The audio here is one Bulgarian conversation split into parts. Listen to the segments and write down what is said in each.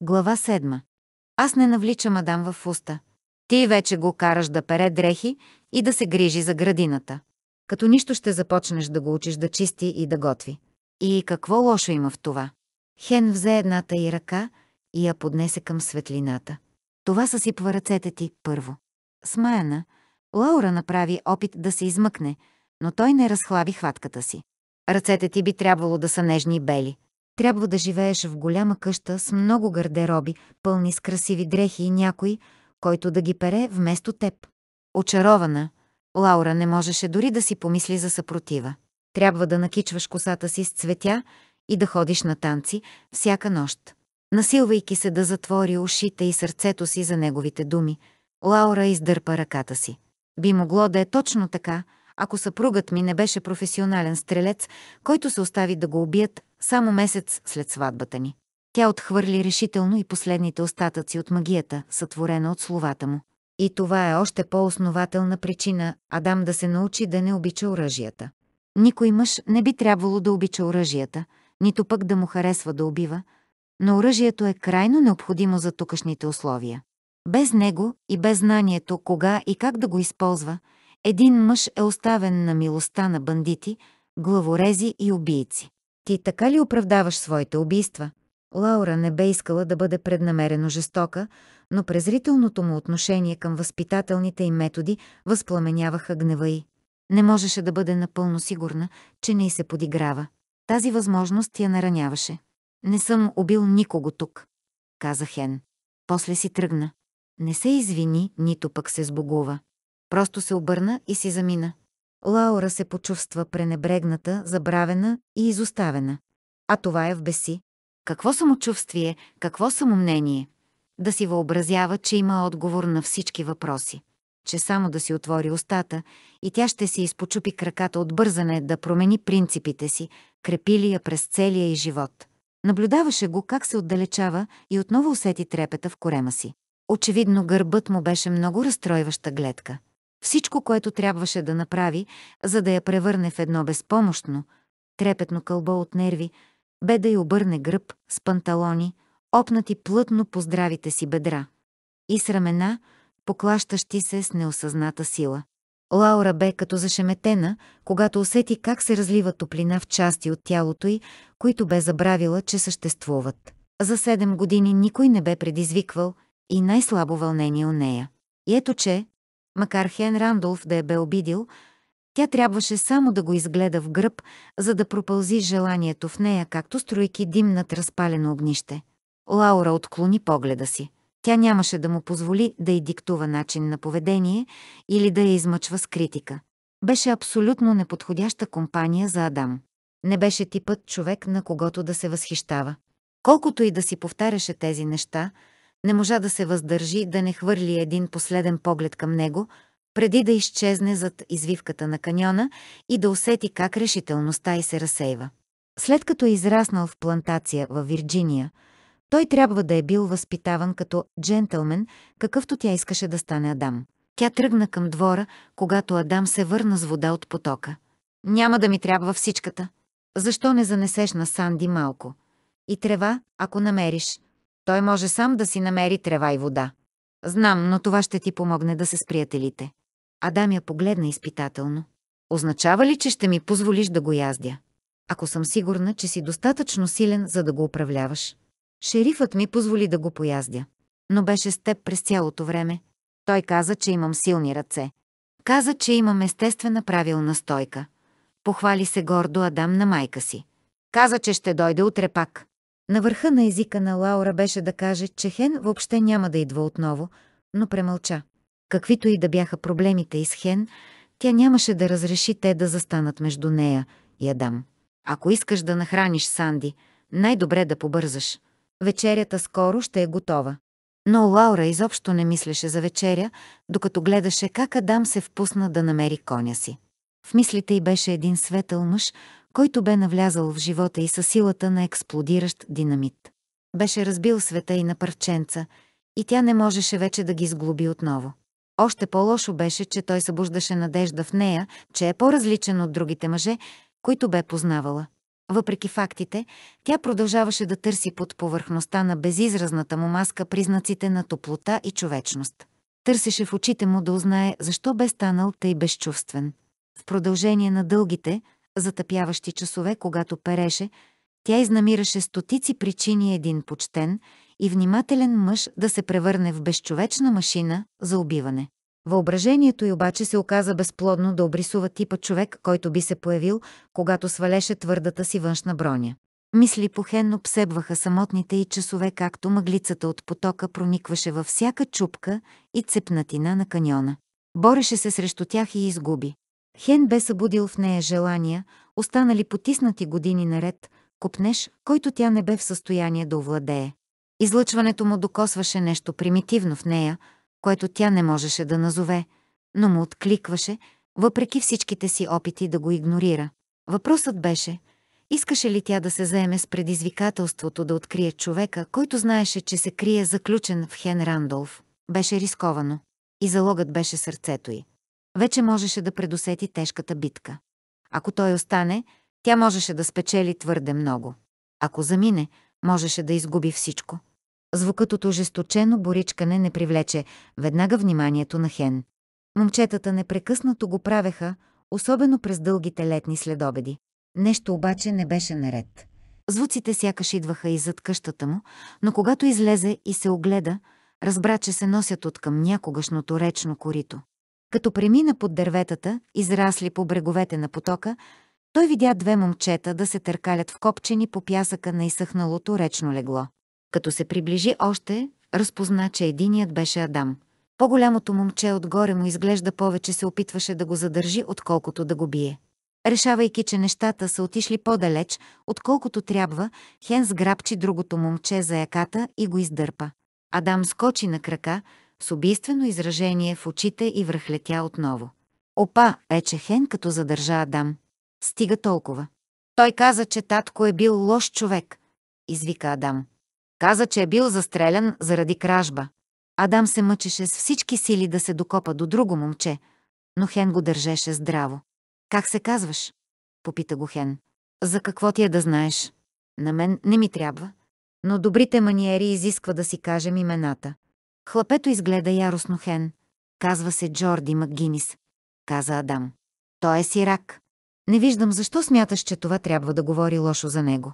Глава 7. Аз не навлича мадам в уста. Ти вече го караш да пере дрехи и да се грижи за градината. Като нищо ще започнеш да го учиш да чисти и да готви. И какво лошо има в това? Хен взе едната и ръка и я поднесе към светлината. Това съсипва ръцете ти първо. Смаяна, Лаура направи опит да се измъкне, но той не разхлави хватката си. Ръцете ти би трябвало да са нежни и бели. Трябва да живееш в голяма къща с много гардероби, пълни с красиви дрехи и някой, който да ги пере вместо теб. Очарована, Лаура не можеше дори да си помисли за съпротива. Трябва да накичваш косата си с цветя и да ходиш на танци всяка нощ. Насилвайки се да затвори ушите и сърцето си за неговите думи, Лаура издърпа ръката си. Би могло да е точно така, ако съпругът ми не беше професионален стрелец, който се остави да го убият само месец след сватбата ни. Тя отхвърли решително и последните остатъци от магията, сътворена от словата му. И това е още по-основателна причина Адам да се научи да не обича оръжията. Никой мъж не би трябвало да обича оръжията, нито пък да му харесва да убива, но оръжието е крайно необходимо за тукашните условия. Без него и без знанието кога и как да го използва – един мъж е оставен на милостта на бандити, главорези и убийци. Ти така ли оправдаваш своите убийства? Лаура не бе искала да бъде преднамерено жестока, но презрителното му отношение към възпитателните й методи възпламеняваха гнева й. Не можеше да бъде напълно сигурна, че не й се подиграва. Тази възможност я нараняваше. Не съм убил никого тук, каза Хен. После си тръгна. Не се извини, нито пък се сбогува. Просто се обърна и си замина. Лаура се почувства пренебрегната, забравена и изоставена. А това е в беси. Какво самочувствие, какво самомнение? Да си въобразява, че има отговор на всички въпроси. Че само да си отвори устата и тя ще си изпочупи краката от бързане да промени принципите си, крепили я през целия и живот. Наблюдаваше го как се отдалечава и отново усети трепета в корема си. Очевидно гърбът му беше много разстройваща гледка. Всичко, което трябваше да направи, за да я превърне в едно безпомощно, трепетно кълбо от нерви, бе да й обърне гръб с панталони, опнати плътно по здравите си бедра и с рамена, поклащащи се с неосъзната сила. Лаура бе като зашеметена, когато усети как се разлива топлина в части от тялото й, които бе забравила, че съществуват. За седем години никой не бе предизвиквал и най-слабо вълнение у нея. И ето че, Макар Хен Рандолф да я е бе обидил, тя трябваше само да го изгледа в гръб, за да пропълзи желанието в нея, както стройки дим над разпалено огнище. Лаура отклони погледа си. Тя нямаше да му позволи да й диктува начин на поведение или да я измъчва с критика. Беше абсолютно неподходяща компания за Адам. Не беше типът човек, на когото да се възхищава. Колкото и да си повтаряше тези неща, не можа да се въздържи да не хвърли един последен поглед към него, преди да изчезне зад извивката на каньона и да усети как решителността й се разсейва. След като е израснал в плантация във Вирджиния, той трябва да е бил възпитаван като джентълмен, какъвто тя искаше да стане Адам. Тя тръгна към двора, когато Адам се върна с вода от потока. «Няма да ми трябва всичката. Защо не занесеш на Санди малко? И трева, ако намериш. Той може сам да си намери трева и вода. Знам, но това ще ти помогне да се сприятелите. Адам я погледна изпитателно. Означава ли, че ще ми позволиш да го яздя? Ако съм сигурна, че си достатъчно силен, за да го управляваш. Шерифът ми позволи да го пояздя. Но беше с теб през цялото време. Той каза, че имам силни ръце. Каза, че имам естествена правилна стойка. Похвали се гордо Адам на майка си. Каза, че ще дойде утре пак. На върха на езика на Лаура беше да каже, че Хен въобще няма да идва отново, но премълча. Каквито и да бяха проблемите и с Хен, тя нямаше да разреши те да застанат между нея и Адам. Ако искаш да нахраниш Санди, най-добре да побързаш. Вечерята скоро ще е готова. Но Лаура изобщо не мислеше за вечеря, докато гледаше как Адам се впусна да намери коня си. В мислите й беше един светъл мъж, който бе навлязал в живота и със силата на експлодиращ динамит. Беше разбил света и на парченца, и тя не можеше вече да ги сглоби отново. Още по-лошо беше, че той събуждаше надежда в нея, че е по-различен от другите мъже, които бе познавала. Въпреки фактите, тя продължаваше да търси под повърхността на безизразната му маска признаците на топлота и човечност. Търсеше в очите му да узнае защо бе станал тъй безчувствен. В продължение на дългите, затъпяващи часове, когато переше, тя изнамираше стотици причини един почтен и внимателен мъж да се превърне в безчовечна машина за убиване. Въображението й обаче се оказа безплодно да обрисува типа човек, който би се появил, когато свалеше твърдата си външна броня. Мисли похенно псебваха самотните и часове, както мъглицата от потока проникваше във всяка чупка и цепнатина на каньона. Бореше се срещу тях и изгуби. Хен бе събудил в нея желания, останали потиснати години наред, купнеш, който тя не бе в състояние да овладее. Излъчването му докосваше нещо примитивно в нея, което тя не можеше да назове, но му откликваше, въпреки всичките си опити да го игнорира. Въпросът беше, искаше ли тя да се заеме с предизвикателството да открие човека, който знаеше, че се крие заключен в Хен Рандолф. Беше рисковано. И залогът беше сърцето й вече можеше да предусети тежката битка. Ако той остане, тя можеше да спечели твърде много. Ако замине, можеше да изгуби всичко. Звукът от ожесточено боричкане не привлече веднага вниманието на Хен. Момчетата непрекъснато го правеха, особено през дългите летни следобеди. Нещо обаче не беше наред. Звуците сякаш идваха и зад къщата му, но когато излезе и се огледа, разбра, че се носят от към някогашното речно корито. Като премина под дърветата, израсли по бреговете на потока, той видя две момчета да се търкалят в копчени по пясъка на изсъхналото речно легло. Като се приближи още, разпозна, че единият беше Адам. По-голямото момче отгоре му изглежда повече се опитваше да го задържи, отколкото да го бие. Решавайки, че нещата са отишли по-далеч, отколкото трябва, Хен сграбчи другото момче за яката и го издърпа. Адам скочи на крака, с убийствено изражение в очите и връхлетя отново. Опа, рече Хен, като задържа Адам. Стига толкова. Той каза, че татко е бил лош човек, извика Адам. Каза, че е бил застрелян заради кражба. Адам се мъчеше с всички сили да се докопа до друго момче, но Хен го държеше здраво. Как се казваш? попита го Хен. За какво ти е да знаеш? На мен не ми трябва. Но добрите маниери изисква да си кажем имената. Хлапето изгледа яростно Хен. Казва се Джорди Макгинис, каза Адам. Той е сирак. Не виждам защо смяташ, че това трябва да говори лошо за него.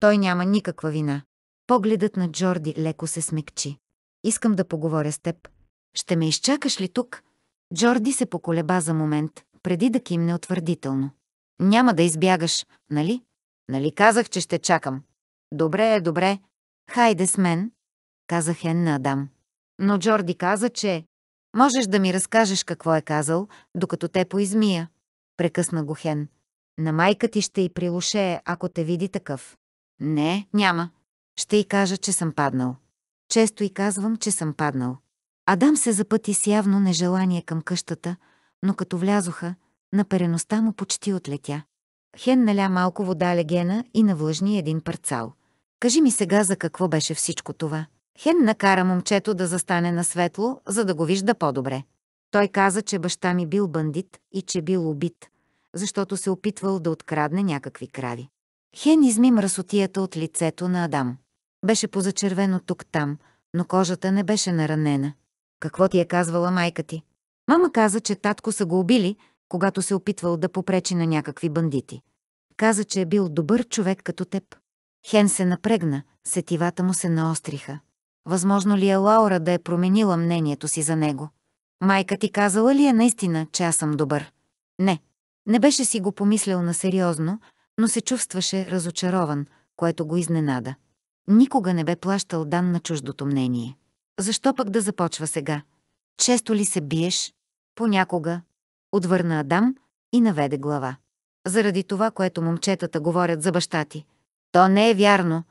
Той няма никаква вина. Погледът на Джорди леко се смекчи. Искам да поговоря с теб. Ще ме изчакаш ли тук? Джорди се поколеба за момент, преди да кимне утвърдително. Няма да избягаш, нали? Нали казах, че ще чакам? Добре, е добре. Хайде с мен, каза Хен на Адам но Джорди каза, че «Можеш да ми разкажеш какво е казал, докато те поизмия», прекъсна го Хен. «На майка ти ще й прилушее, ако те види такъв». «Не, няма. Ще й кажа, че съм паднал. Често й казвам, че съм паднал». Адам се запъти с явно нежелание към къщата, но като влязоха, напереността му почти отлетя. Хен наля малко вода легена и навлъжни един парцал. Кажи ми сега за какво беше всичко това. Хен накара момчето да застане на светло, за да го вижда по-добре. Той каза, че баща ми бил бандит и че бил убит, защото се опитвал да открадне някакви крави. Хен изми мръсотията от лицето на Адам. Беше позачервено тук-там, но кожата не беше наранена. Какво ти е казвала майка ти? Мама каза, че татко са го убили, когато се опитвал да попречи на някакви бандити. Каза, че е бил добър човек като теб. Хен се напрегна, сетивата му се наостриха. Възможно ли е Лаура да е променила мнението си за него? Майка ти казала ли е наистина, че аз съм добър? Не. Не беше си го помислял на сериозно, но се чувстваше разочарован, което го изненада. Никога не бе плащал дан на чуждото мнение. Защо пък да започва сега? Често ли се биеш? Понякога. Отвърна Адам и наведе глава. Заради това, което момчетата говорят за баща ти. То не е вярно.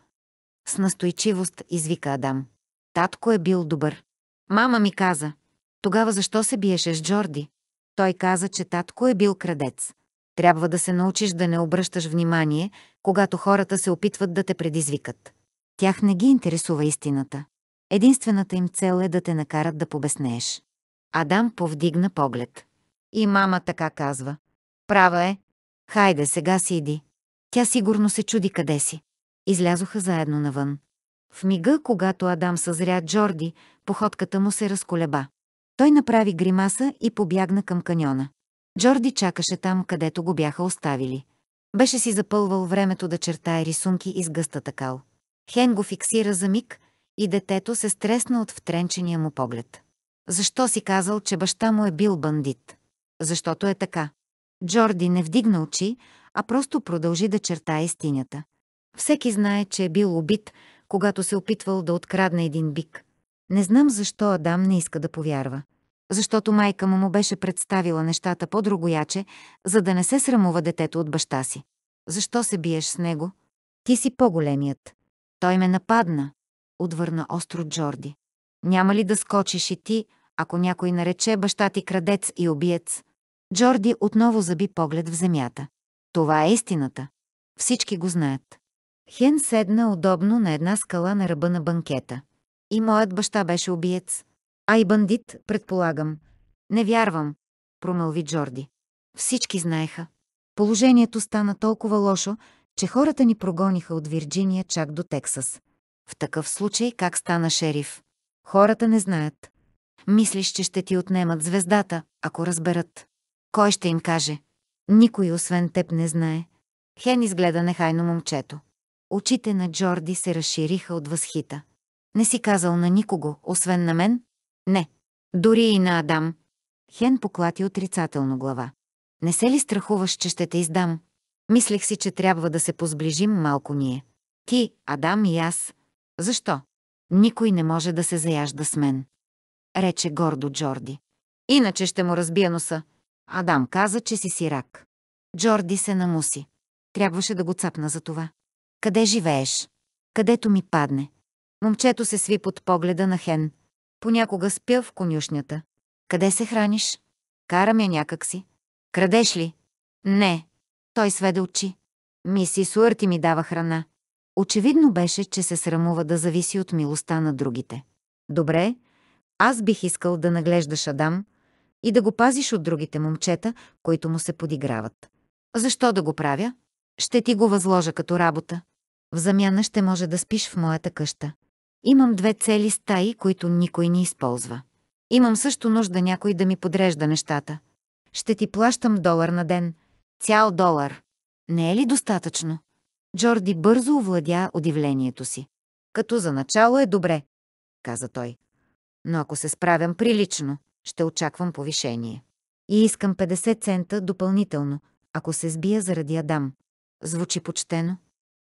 С настойчивост извика Адам. Татко е бил добър. Мама ми каза, тогава защо се биеше с Джорди? Той каза, че татко е бил крадец. Трябва да се научиш да не обръщаш внимание, когато хората се опитват да те предизвикат. Тях не ги интересува истината. Единствената им цел е да те накарат да побеснееш. Адам повдигна поглед. И мама така казва. Права е. Хайде, сега си иди. Тя сигурно се чуди къде си. Излязоха заедно навън. В мига, когато Адам съзря Джорди, походката му се разколеба. Той направи гримаса и побягна към каньона. Джорди чакаше там, където го бяха оставили. Беше си запълвал времето да чертае рисунки из гъстата кал. Хен го фиксира за миг и детето се стресна от втренчения му поглед. Защо си казал, че баща му е бил бандит? Защото е така. Джорди не вдигна очи, а просто продължи да черта стинята. Всеки знае, че е бил убит, когато се опитвал да открадне един бик. Не знам защо Адам не иска да повярва. Защото майка му му беше представила нещата по-другояче, за да не се срамува детето от баща си. Защо се биеш с него? Ти си по-големият. Той ме нападна, отвърна остро Джорди. Няма ли да скочиш и ти, ако някой нарече баща ти крадец и убиец? Джорди отново заби поглед в земята. Това е истината. Всички го знаят. Хен седна удобно на една скала на ръба на банкета. И моят баща беше убиец. А и бандит, предполагам. Не вярвам, промълви Джорди. Всички знаеха. Положението стана толкова лошо, че хората ни прогониха от Вирджиния чак до Тексас. В такъв случай как стана шериф? Хората не знаят. Мислиш, че ще ти отнемат звездата, ако разберат. Кой ще им каже? Никой освен теб не знае. Хен изгледа нехайно момчето. Очите на Джорди се разшириха от възхита. Не си казал на никого, освен на мен? Не. Дори и на Адам. Хен поклати отрицателно глава. Не се ли страхуваш, че ще те издам? Мислех си, че трябва да се позближим малко ние. Ти, Адам и аз. Защо? Никой не може да се заяжда с мен. Рече гордо Джорди. Иначе ще му разбия носа. Адам каза, че си сирак. Джорди се намуси. Трябваше да го цапна за това. Къде живееш? Където ми падне. Момчето се сви под погледа на Хен. Понякога спя в конюшнята. Къде се храниш? Карам я някак си. Крадеш ли? Не. Той сведе очи. Миси Суърти ми дава храна. Очевидно беше, че се срамува да зависи от милостта на другите. Добре, аз бих искал да наглеждаш Адам и да го пазиш от другите момчета, които му се подиграват. Защо да го правя? Ще ти го възложа като работа. В замяна ще може да спиш в моята къща. Имам две цели стаи, които никой не използва. Имам също нужда някой да ми подрежда нещата. Ще ти плащам долар на ден. Цял долар. Не е ли достатъчно? Джорди бързо овладя удивлението си. Като за начало е добре, каза той. Но ако се справям прилично, ще очаквам повишение. И искам 50 цента допълнително, ако се сбия заради Адам. Звучи почтено.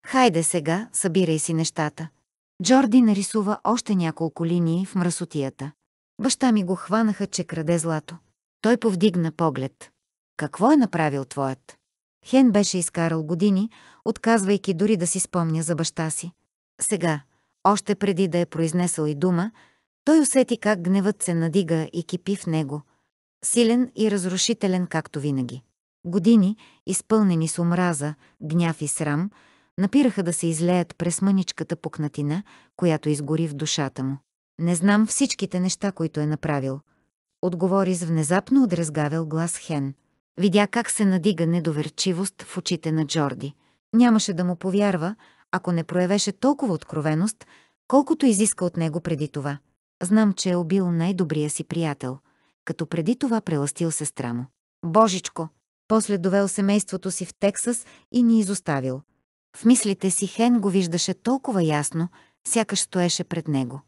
Хайде сега, събирай си нещата. Джорди нарисува още няколко линии в мръсотията. Баща ми го хванаха, че краде злато. Той повдигна поглед. Какво е направил твоят? Хен беше изкарал години, отказвайки дори да си спомня за баща си. Сега, още преди да е произнесъл и дума, той усети как гневът се надига и кипи в него. Силен и разрушителен, както винаги. Години, изпълнени с омраза, гняв и срам – напираха да се излеят през мъничката пукнатина, която изгори в душата му. Не знам всичките неща, които е направил. Отговори с внезапно отрезгавел глас Хен. Видя как се надига недоверчивост в очите на Джорди. Нямаше да му повярва, ако не проявеше толкова откровеност, колкото изиска от него преди това. Знам, че е убил най-добрия си приятел, като преди това преластил сестра му. Божичко! После довел семейството си в Тексас и ни изоставил. В мислите си Хен го виждаше толкова ясно, сякаш стоеше пред него.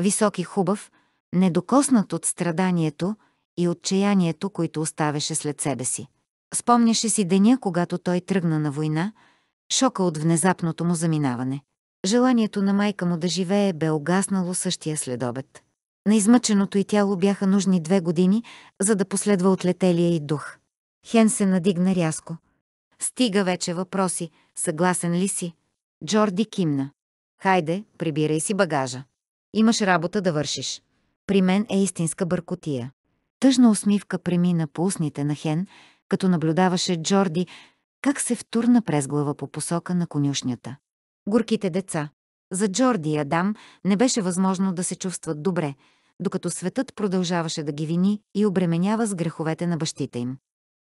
Висок и хубав, недокоснат от страданието и отчаянието, които оставяше след себе си. Спомняше си деня, когато той тръгна на война, шока от внезапното му заминаване. Желанието на майка му да живее бе огаснало същия следобед. На измъченото й тяло бяха нужни две години, за да последва отлетелия и дух. Хен се надигна рязко. Стига вече въпроси, Съгласен ли си? Джорди кимна. Хайде, прибирай си багажа. Имаш работа да вършиш. При мен е истинска бъркотия. Тъжна усмивка премина по устните на Хен, като наблюдаваше Джорди как се втурна през глава по посока на конюшнята. Горките деца. За Джорди и Адам не беше възможно да се чувстват добре, докато светът продължаваше да ги вини и обременява с греховете на бащите им.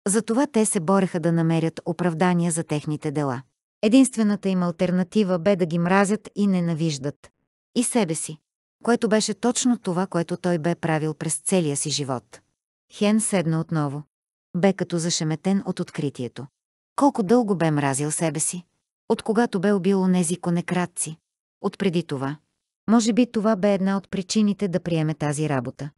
Затова те се бореха да намерят оправдания за техните дела. Единствената им альтернатива бе да ги мразят и ненавиждат. И себе си. Което беше точно това, което той бе правил през целия си живот. Хен седна отново. Бе като зашеметен от откритието. Колко дълго бе мразил себе си? От когато бе убил онези конекратци? От преди това. Може би това бе една от причините да приеме тази работа.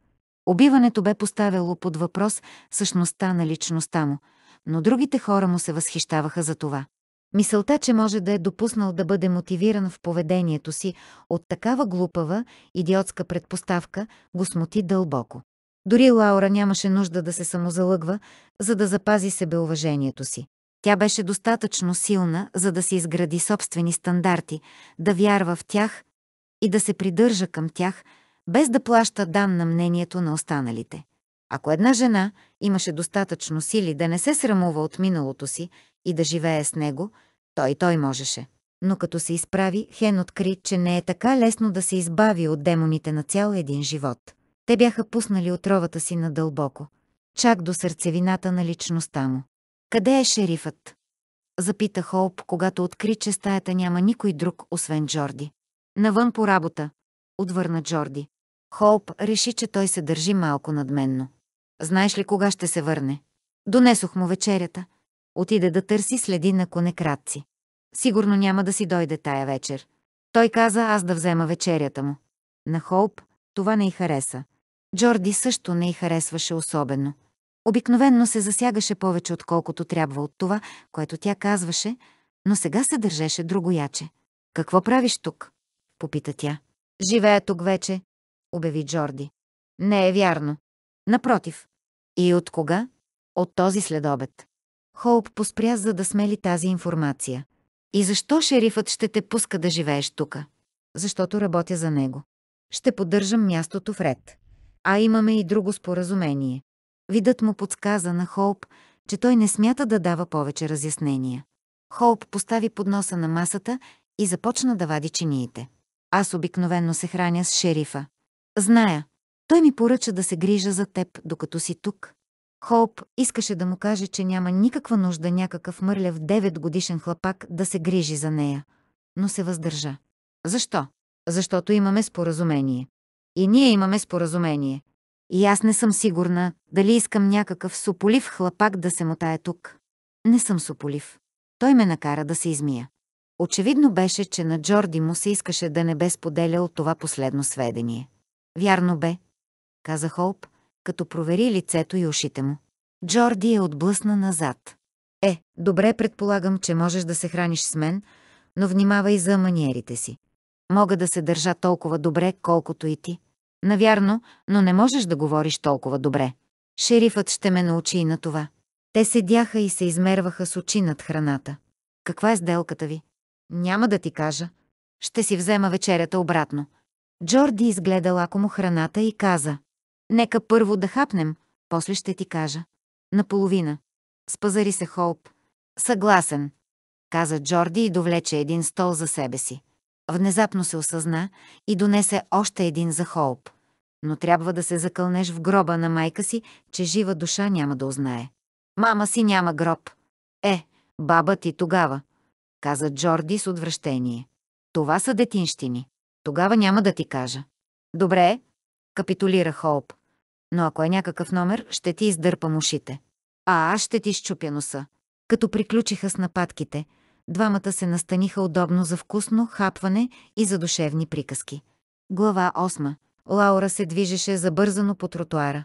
Убиването бе поставяло под въпрос същността на личността му, но другите хора му се възхищаваха за това. Мисълта, че може да е допуснал да бъде мотивиран в поведението си от такава глупава, идиотска предпоставка, го смути дълбоко. Дори Лаура нямаше нужда да се самозалъгва, за да запази себеуважението си. Тя беше достатъчно силна, за да си изгради собствени стандарти, да вярва в тях и да се придържа към тях, без да плаща дан на мнението на останалите. Ако една жена имаше достатъчно сили да не се срамува от миналото си и да живее с него, той той можеше. Но като се изправи, Хен откри, че не е така лесно да се избави от демоните на цял един живот. Те бяха пуснали отровата си надълбоко, чак до сърцевината на личността му. Къде е шерифът? Запита Холп, когато откри, че стаята няма никой друг, освен Джорди. Навън по работа, отвърна Джорди. Холп реши, че той се държи малко надменно. Знаеш ли кога ще се върне? Донесох му вечерята. Отиде да търси следи на конекратци. Сигурно няма да си дойде тая вечер. Той каза аз да взема вечерята му. На Хоуп това не й хареса. Джорди също не й харесваше особено. Обикновенно се засягаше повече отколкото трябва от това, което тя казваше, но сега се държеше другояче. «Какво правиш тук?» – попита тя. «Живея тук вече», обяви Джорди. Не е вярно. Напротив, и от кога? От този следобед. Хоуп поспря, за да смели тази информация. И защо шерифът ще те пуска да живееш тука? Защото работя за него. Ще поддържам мястото в ред. А имаме и друго споразумение. Видът му подсказа на Хоуп, че той не смята да дава повече разяснения. Хоуп постави подноса на масата и започна да вади чиниите. Аз обикновенно се храня с шерифа. Зная, той ми поръча да се грижа за теб, докато си тук. Хоуп искаше да му каже, че няма никаква нужда някакъв мърляв 9 годишен хлапак да се грижи за нея, но се въздържа. Защо? Защото имаме споразумение. И ние имаме споразумение. И аз не съм сигурна дали искам някакъв суполив хлапак да се мотае тук. Не съм суполив. Той ме накара да се измия. Очевидно беше, че на Джорди му се искаше да не бе споделял това последно сведение. Вярно бе, каза Холп, като провери лицето и ушите му. Джорди е отблъсна назад. Е, добре предполагам, че можеш да се храниш с мен, но внимавай за маниерите си. Мога да се държа толкова добре, колкото и ти. Навярно, но не можеш да говориш толкова добре. Шерифът ще ме научи и на това. Те седяха и се измерваха с очи над храната. Каква е сделката ви? Няма да ти кажа. Ще си взема вечерята обратно. Джорди изгледа лакомо храната и каза. Нека първо да хапнем, после ще ти кажа. Наполовина. Спазари се Холп. Съгласен, каза Джорди и довлече един стол за себе си. Внезапно се осъзна и донесе още един за Холп. Но трябва да се закълнеш в гроба на майка си, че жива душа няма да узнае. Мама си няма гроб. Е, баба ти тогава, каза Джорди с отвращение. Това са детинщини. Тогава няма да ти кажа. Добре, капитулира Холп но ако е някакъв номер, ще ти издърпам ушите. А аз ще ти щупя носа. Като приключиха с нападките, двамата се настаниха удобно за вкусно хапване и за душевни приказки. Глава 8. Лаура се движеше забързано по тротуара.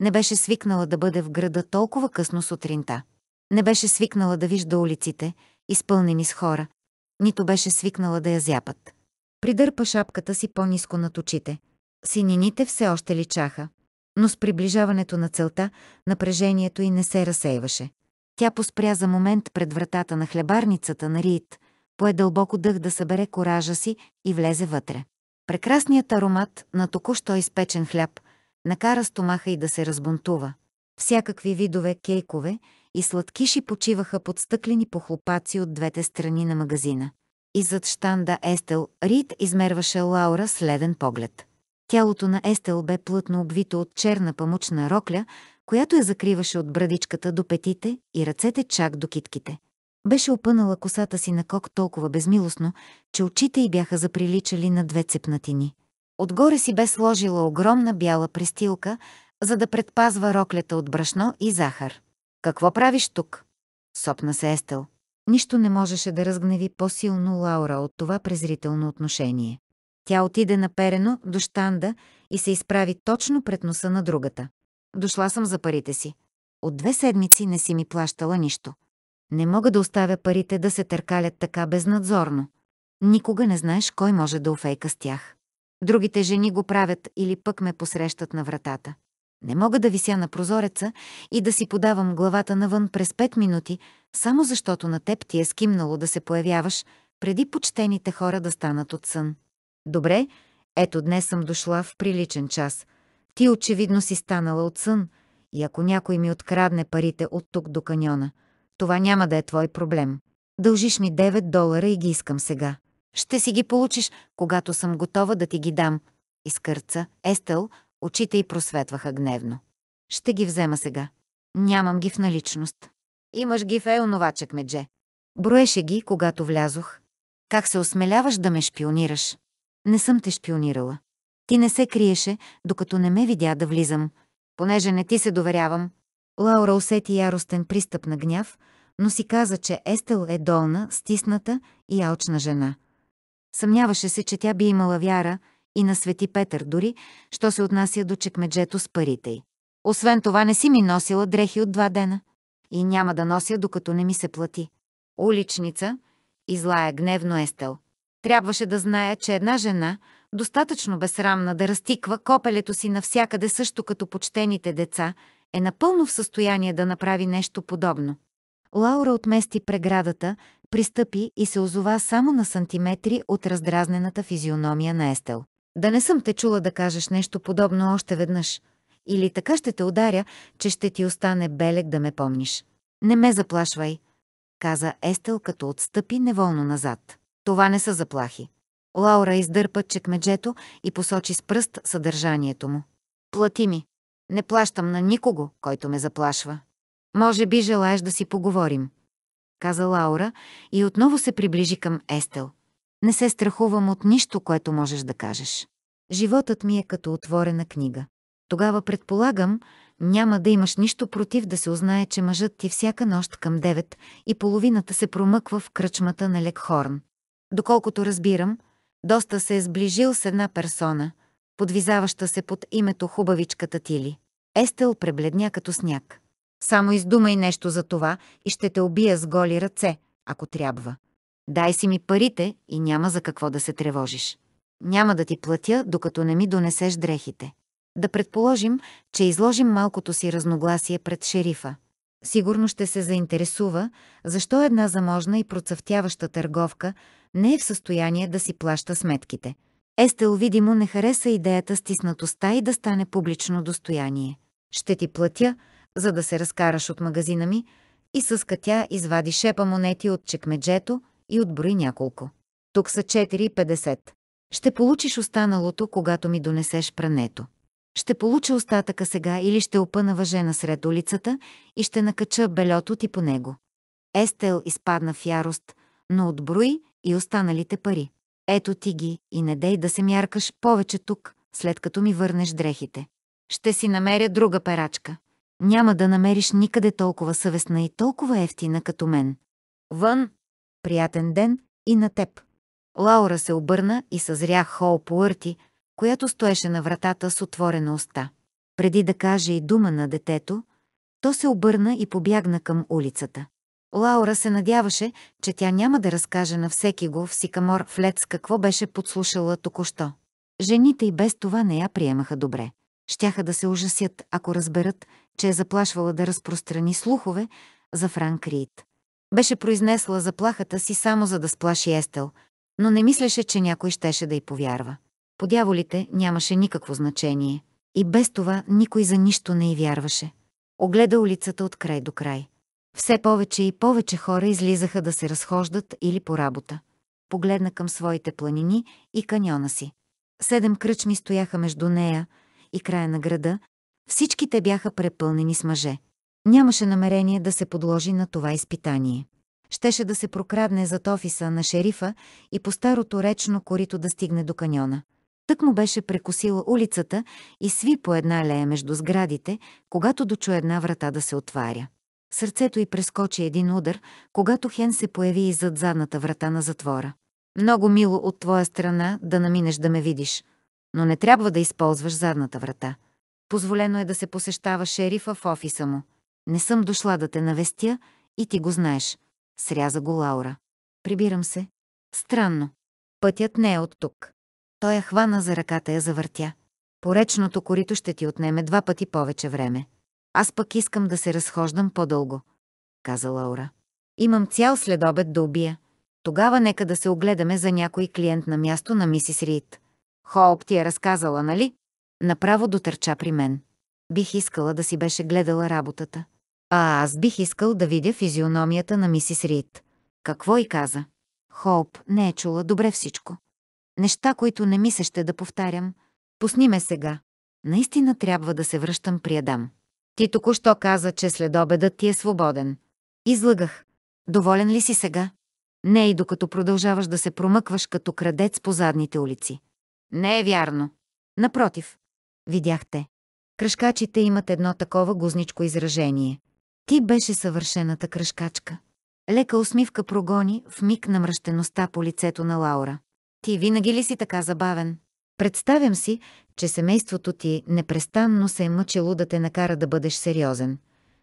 Не беше свикнала да бъде в града толкова късно сутринта. Не беше свикнала да вижда улиците, изпълнени с хора, нито беше свикнала да я зяпат. Придърпа шапката си по-ниско над очите. Синините все още личаха, но с приближаването на целта напрежението й не се разсейваше. Тя поспря за момент пред вратата на хлебарницата на Рид, пое дълбоко дъх да събере коража си и влезе вътре. Прекрасният аромат на току-що изпечен хляб накара стомаха й да се разбунтува. Всякакви видове кейкове и сладкиши почиваха под стъклени похлопаци от двете страни на магазина. И зад штанда Естел Рид измерваше Лаура следен поглед. Тялото на Естел бе плътно обвито от черна памучна рокля, която я закриваше от брадичката до петите и ръцете чак до китките. Беше опънала косата си на кок толкова безмилостно, че очите й бяха заприличали на две цепнатини. Отгоре си бе сложила огромна бяла престилка, за да предпазва роклята от брашно и захар. «Какво правиш тук?» Сопна се Естел. Нищо не можеше да разгневи по-силно Лаура от това презрително отношение. Тя отиде наперено до штанда и се изправи точно пред носа на другата. Дошла съм за парите си. От две седмици не си ми плащала нищо. Не мога да оставя парите да се търкалят така безнадзорно. Никога не знаеш кой може да офейка с тях. Другите жени го правят или пък ме посрещат на вратата. Не мога да вися на прозореца и да си подавам главата навън през пет минути, само защото на теб ти е скимнало да се появяваш, преди почтените хора да станат от сън. Добре, ето днес съм дошла в приличен час. Ти очевидно си станала от сън и ако някой ми открадне парите от тук до каньона, това няма да е твой проблем. Дължиш ми 9 долара и ги искам сега. Ще си ги получиш, когато съм готова да ти ги дам. Изкърца, Естел, очите й просветваха гневно. Ще ги взема сега. Нямам ги в наличност. Имаш ги в еоновачък, медже. Броеше ги, когато влязох. Как се осмеляваш да ме шпионираш? Не съм те шпионирала. Ти не се криеше, докато не ме видя да влизам, понеже не ти се доверявам. Лаура усети яростен пристъп на гняв, но си каза, че Естел е долна, стисната и алчна жена. Съмняваше се, че тя би имала вяра и на Свети Петър дори, що се отнася до чекмеджето с парите й. Освен това не си ми носила дрехи от два дена. И няма да нося, докато не ми се плати. Уличница, излая гневно Естел. Трябваше да зная, че една жена, достатъчно безсрамна да разтиква копелето си навсякъде също като почтените деца, е напълно в състояние да направи нещо подобно. Лаура отмести преградата, пристъпи и се озова само на сантиметри от раздразнената физиономия на Естел. Да не съм те чула да кажеш нещо подобно още веднъж. Или така ще те ударя, че ще ти остане белег да ме помниш. Не ме заплашвай, каза Естел, като отстъпи неволно назад. Това не са заплахи. Лаура издърпа чекмеджето и посочи с пръст съдържанието му. Плати ми. Не плащам на никого, който ме заплашва. Може би желаеш да си поговорим, каза Лаура и отново се приближи към Естел. Не се страхувам от нищо, което можеш да кажеш. Животът ми е като отворена книга. Тогава предполагам, няма да имаш нищо против да се узнае, че мъжът ти всяка нощ към девет и половината се промъква в кръчмата на Лекхорн доколкото разбирам, доста се е сближил с една персона, подвизаваща се под името хубавичката Тили. Естел пребледня като сняг. Само издумай нещо за това и ще те убия с голи ръце, ако трябва. Дай си ми парите и няма за какво да се тревожиш. Няма да ти платя, докато не ми донесеш дрехите. Да предположим, че изложим малкото си разногласие пред шерифа. Сигурно ще се заинтересува, защо една заможна и процъфтяваща търговка не е в състояние да си плаща сметките. Естел видимо не хареса идеята стиснатостта и да стане публично достояние. Ще ти платя, за да се разкараш от магазина ми, и съска тя извади шепа монети от чекмеджето и отброи няколко. Тук са 4,50. Ще получиш останалото, когато ми донесеш прането. Ще получа остатъка сега или ще опъна въже насред улицата и ще накача белето ти по него. Естел изпадна в ярост, но отброи и останалите пари. Ето ти ги и не дей да се мяркаш повече тук, след като ми върнеш дрехите. Ще си намеря друга перачка. Няма да намериш никъде толкова съвестна и толкова ефтина като мен. Вън! Приятен ден и на теб! Лаура се обърна и съзря хол по която стоеше на вратата с отворена уста. Преди да каже и дума на детето, то се обърна и побягна към улицата. Лаура се надяваше, че тя няма да разкаже на всеки го в Сикамор в Лец какво беше подслушала току-що. Жените и без това не я приемаха добре. Щяха да се ужасят, ако разберат, че е заплашвала да разпространи слухове за Франк Рид. Беше произнесла заплахата си само за да сплаши Естел, но не мислеше, че някой щеше да й повярва. По дяволите нямаше никакво значение. И без това никой за нищо не й вярваше. Огледа улицата от край до край. Все повече и повече хора излизаха да се разхождат или по работа. Погледна към своите планини и каньона си. Седем кръчми стояха между нея и края на града. Всичките бяха препълнени с мъже. Нямаше намерение да се подложи на това изпитание. Щеше да се прокрадне зад офиса на шерифа и по старото речно корито да стигне до каньона. Тък му беше прекосила улицата и сви по една лея между сградите, когато дочу една врата да се отваря. Сърцето й прескочи един удар, когато Хен се появи и зад задната врата на затвора. Много мило от твоя страна да наминеш да ме видиш, но не трябва да използваш задната врата. Позволено е да се посещава шерифа в офиса му. Не съм дошла да те навестя и ти го знаеш. Сряза го Лаура. Прибирам се. Странно. Пътят не е от тук. Той я хвана за ръката я завъртя. Поречното корито ще ти отнеме два пъти повече време. Аз пък искам да се разхождам по-дълго, каза Лаура. Имам цял следобед да убия. Тогава нека да се огледаме за някой клиент на място на мисис Рид. Хоуп ти е разказала, нали? Направо дотърча при мен. Бих искала да си беше гледала работата. А аз бих искал да видя физиономията на мисис Рид. Какво и каза? Хоуп не е чула добре всичко. Неща, които не ми се ще да повтарям. Пусни ме сега. Наистина трябва да се връщам при Адам. Ти току-що каза, че след обеда ти е свободен. Излагах. Доволен ли си сега? Не и докато продължаваш да се промъкваш като крадец по задните улици. Не е вярно. Напротив. Видяхте. Кръшкачите имат едно такова гузничко изражение. Ти беше съвършената кръшкачка. Лека усмивка прогони в миг на мръщеността по лицето на Лаура. Ти винаги ли си така забавен? Представям си, че семейството ти непрестанно се е мъчело да те накара да бъдеш сериозен.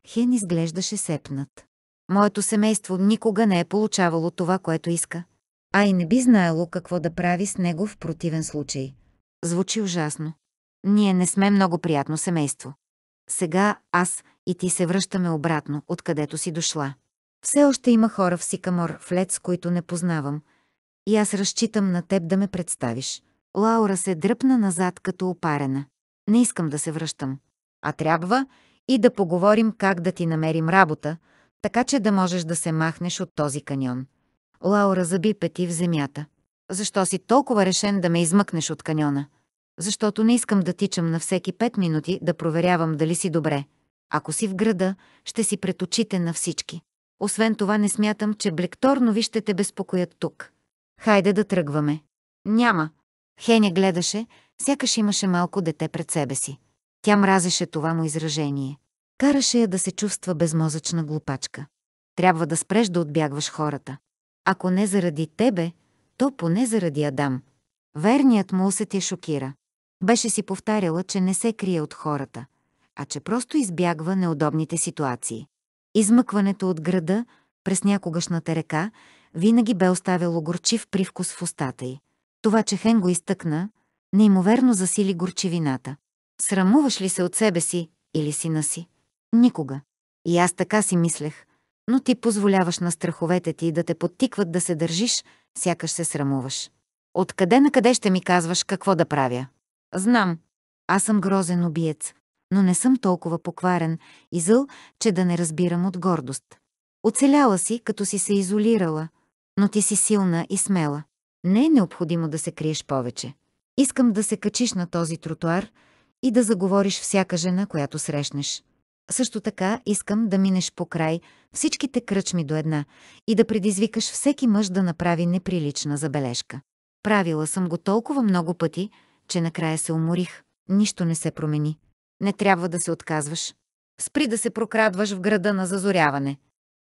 Хен изглеждаше сепнат. Моето семейство никога не е получавало това, което иска. А и не би знаело какво да прави с него в противен случай. Звучи ужасно. Ние не сме много приятно семейство. Сега аз и ти се връщаме обратно, откъдето си дошла. Все още има хора в Сикамор, в Лец, които не познавам – и аз разчитам на теб да ме представиш. Лаура се дръпна назад като опарена. Не искам да се връщам. А трябва и да поговорим как да ти намерим работа, така че да можеш да се махнеш от този каньон. Лаура заби пети в земята. Защо си толкова решен да ме измъкнеш от каньона? Защото не искам да тичам на всеки пет минути да проверявам дали си добре. Ако си в града, ще си пред очите на всички. Освен това не смятам, че блекторно ви ще те безпокоят тук. Хайде да тръгваме. Няма. Хеня гледаше, сякаш имаше малко дете пред себе си. Тя мразеше това му изражение. Караше я да се чувства безмозъчна глупачка. Трябва да спреш да отбягваш хората. Ако не заради тебе, то поне заради Адам. Верният му усет я шокира. Беше си повтаряла, че не се крие от хората, а че просто избягва неудобните ситуации. Измъкването от града през някогашната река винаги бе оставяло горчив привкус в устата й. Това, че Хен го изтъкна, неимоверно засили горчевината. Срамуваш ли се от себе си или сина си? Никога. И аз така си мислех, но ти позволяваш на страховете ти да те подтикват да се държиш, сякаш се срамуваш. Откъде на къде ще ми казваш какво да правя? Знам. Аз съм грозен убиец, но не съм толкова покварен и зъл, че да не разбирам от гордост. Оцеляла си, като си се изолирала – но ти си силна и смела. Не е необходимо да се криеш повече. Искам да се качиш на този тротуар и да заговориш всяка жена, която срещнеш. Също така искам да минеш по край всичките кръчми до една и да предизвикаш всеки мъж да направи неприлична забележка. Правила съм го толкова много пъти, че накрая се уморих. Нищо не се промени. Не трябва да се отказваш. Спри да се прокрадваш в града на зазоряване.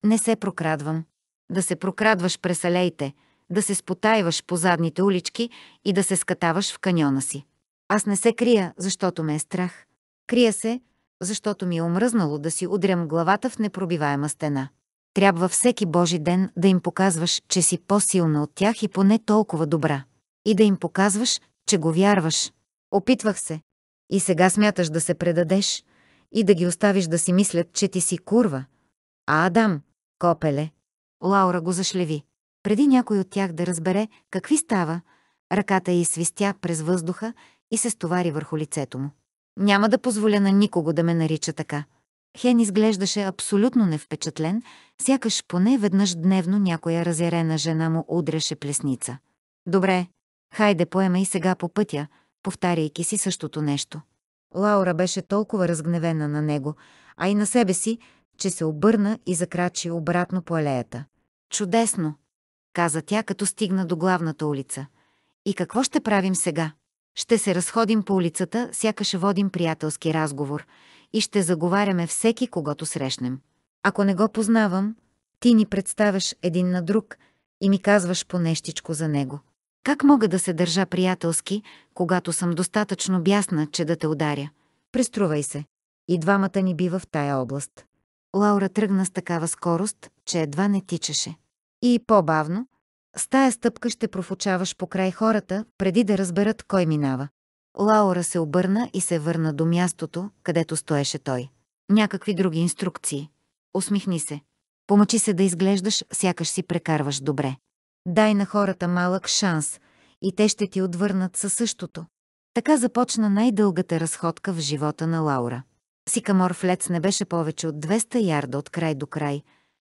Не се прокрадвам да се прокрадваш през алеите, да се спотаиваш по задните улички и да се скатаваш в каньона си. Аз не се крия, защото ме е страх. Крия се, защото ми е омръзнало да си удрям главата в непробиваема стена. Трябва всеки Божи ден да им показваш, че си по-силна от тях и поне толкова добра. И да им показваш, че го вярваш. Опитвах се. И сега смяташ да се предадеш и да ги оставиш да си мислят, че ти си курва. А Адам, копеле, Лаура го зашлеви. Преди някой от тях да разбере какви става, ръката й свистя през въздуха и се стовари върху лицето му. Няма да позволя на никого да ме нарича така. Хен изглеждаше абсолютно невпечатлен, сякаш поне веднъж дневно някоя разярена жена му удряше плесница. Добре, хайде поема и сега по пътя, повтаряйки си същото нещо. Лаура беше толкова разгневена на него, а и на себе си, че се обърна и закрачи обратно по алеята. Чудесно! каза тя, като стигна до главната улица. И какво ще правим сега? Ще се разходим по улицата, сякаш водим приятелски разговор и ще заговаряме всеки, когато срещнем. Ако не го познавам, ти ни представяш един на друг и ми казваш по нещичко за него. Как мога да се държа приятелски, когато съм достатъчно бясна, че да те ударя? Преструвай се. И двамата ни бива в тая област. Лаура тръгна с такава скорост, че едва не тичаше. И по-бавно, с тая стъпка ще профучаваш покрай хората, преди да разберат кой минава. Лаура се обърна и се върна до мястото, където стоеше той. Някакви други инструкции. Усмихни се. Помъчи се да изглеждаш, сякаш си прекарваш добре. Дай на хората малък шанс и те ще ти отвърнат със същото. Така започна най-дългата разходка в живота на Лаура. Сикамор Флец не беше повече от 200 ярда от край до край,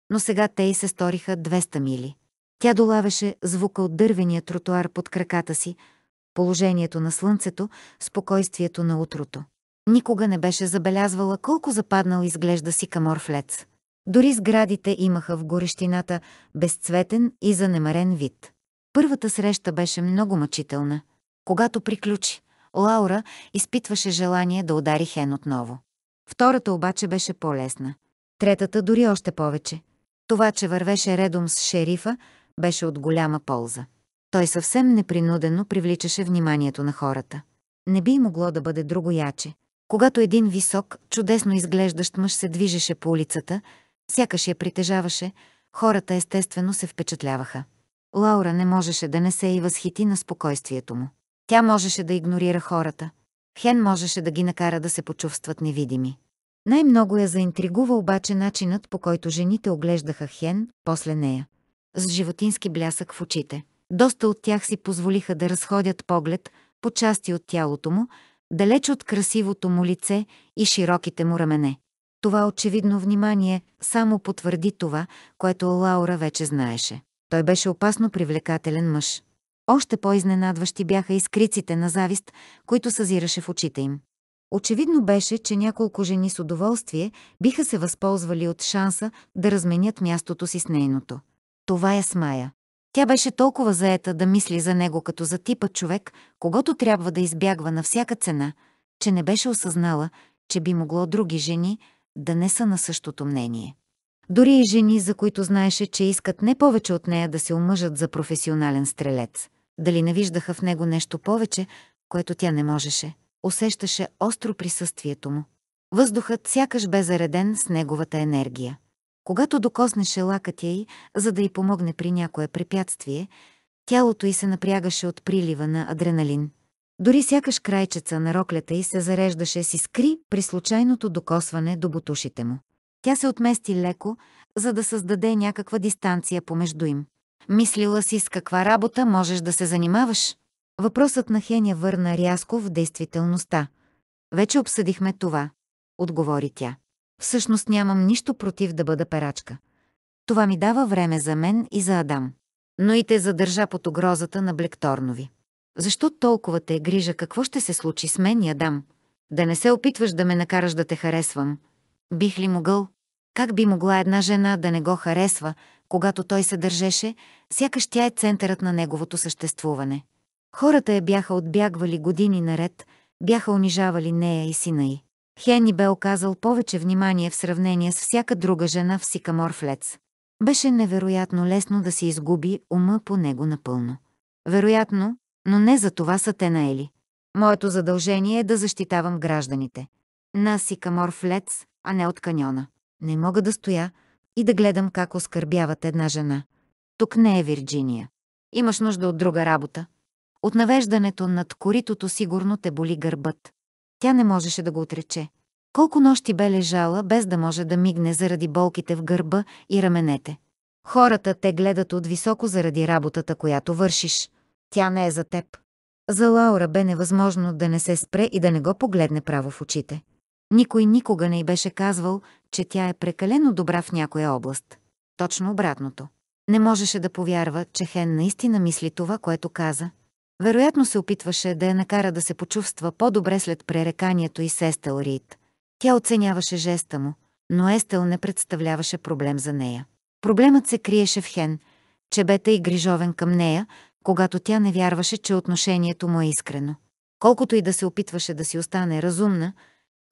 но сега те и се сториха 200 мили. Тя долавеше звука от дървения тротуар под краката си, положението на слънцето, спокойствието на утрото. Никога не беше забелязвала колко западнал изглежда Сикамор Флец. Дори сградите имаха в горещината безцветен и занемарен вид. Първата среща беше много мъчителна. Когато приключи, Лаура изпитваше желание да удари Хен отново. Втората обаче беше по-лесна. Третата дори още повече. Това, че вървеше редом с шерифа, беше от голяма полза. Той съвсем непринудено привличаше вниманието на хората. Не би могло да бъде друго яче. Когато един висок, чудесно изглеждащ мъж се движеше по улицата, сякаш я притежаваше, хората естествено се впечатляваха. Лаура не можеше да не се и възхити на спокойствието му. Тя можеше да игнорира хората – Хен можеше да ги накара да се почувстват невидими. Най-много я заинтригува обаче начинът, по който жените оглеждаха Хен, после нея. С животински блясък в очите. Доста от тях си позволиха да разходят поглед по части от тялото му, далеч от красивото му лице и широките му рамене. Това очевидно внимание само потвърди това, което Лаура вече знаеше. Той беше опасно привлекателен мъж. Още по-изненадващи бяха искриците на завист, които съзираше в очите им. Очевидно беше, че няколко жени с удоволствие биха се възползвали от шанса да разменят мястото си с нейното. Това е Смая. Тя беше толкова заета да мисли за него като за типа човек, когато трябва да избягва на всяка цена, че не беше осъзнала, че би могло други жени да не са на същото мнение. Дори и жени, за които знаеше, че искат не повече от нея да се омъжат за професионален стрелец. Дали не виждаха в него нещо повече, което тя не можеше. Усещаше остро присъствието му. Въздухът сякаш бе зареден с неговата енергия. Когато докоснеше лакътя й, за да й помогне при някое препятствие, тялото й се напрягаше от прилива на адреналин. Дори сякаш крайчеца на роклята й се зареждаше с искри при случайното докосване до бутушите му. Тя се отмести леко, за да създаде някаква дистанция помежду им. Мислила си с каква работа можеш да се занимаваш? Въпросът на Хеня върна рязко в действителността. Вече обсъдихме това, отговори тя. Всъщност нямам нищо против да бъда перачка. Това ми дава време за мен и за Адам. Но и те задържа под угрозата на Блекторнови. Защо толкова те грижа какво ще се случи с мен и Адам? Да не се опитваш да ме накараш да те харесвам. Бих ли могъл? Как би могла една жена да не го харесва, когато той се държеше, сякаш тя е центърът на неговото съществуване. Хората я бяха отбягвали години наред, бяха унижавали нея и сина й. Хенни бе оказал повече внимание в сравнение с всяка друга жена в Сикамор Флец. Беше невероятно лесно да се изгуби ума по него напълно. Вероятно, но не за това са те наели. Моето задължение е да защитавам гражданите. На Сикамор Флец, а не от каньона. Не мога да стоя, и да гледам как оскърбяват една жена. Тук не е Вирджиния. Имаш нужда от друга работа. От навеждането над коритото сигурно те боли гърбът. Тя не можеше да го отрече. Колко нощи бе лежала, без да може да мигне заради болките в гърба и раменете. Хората те гледат от високо заради работата, която вършиш. Тя не е за теб. За Лаура бе невъзможно да не се спре и да не го погледне право в очите. Никой никога не й беше казвал, че тя е прекалено добра в някоя област. Точно обратното. Не можеше да повярва, че Хен наистина мисли това, което каза. Вероятно се опитваше да я накара да се почувства по-добре след пререканието и с Естел Рид. Тя оценяваше жеста му, но Естел не представляваше проблем за нея. Проблемът се криеше в Хен, че бе тъй грижовен към нея, когато тя не вярваше, че отношението му е искрено. Колкото и да се опитваше да си остане разумна,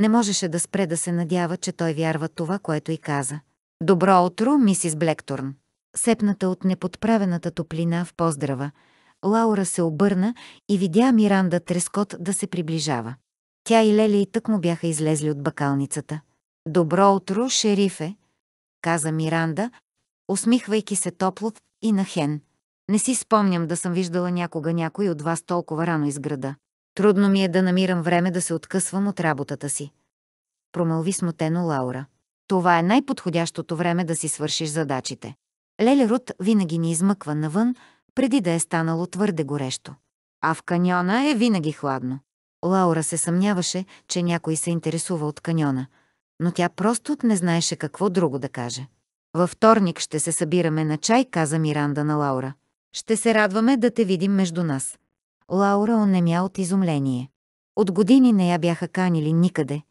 не можеше да спре да се надява, че той вярва това, което и каза. Добро утро, мисис Блекторн. Сепната от неподправената топлина в поздрава, Лаура се обърна и видя Миранда Трескот да се приближава. Тя и Лели и тък му бяха излезли от бакалницата. «Добро утро, шерифе!» каза Миранда, усмихвайки се топло и на Хен. Не си спомням да съм виждала някога някой от вас толкова рано из града. Трудно ми е да намирам време да се откъсвам от работата си. Промълви смутено Лаура. Това е най-подходящото време да си свършиш задачите. Леля Рут винаги ни измъква навън, преди да е станало твърде горещо. А в каньона е винаги хладно. Лаура се съмняваше, че някой се интересува от каньона, но тя просто не знаеше какво друго да каже. Във вторник ще се събираме на чай, каза Миранда на Лаура. Ще се радваме да те видим между нас. Лаура онемя от изумление. От години не я бяха канили никъде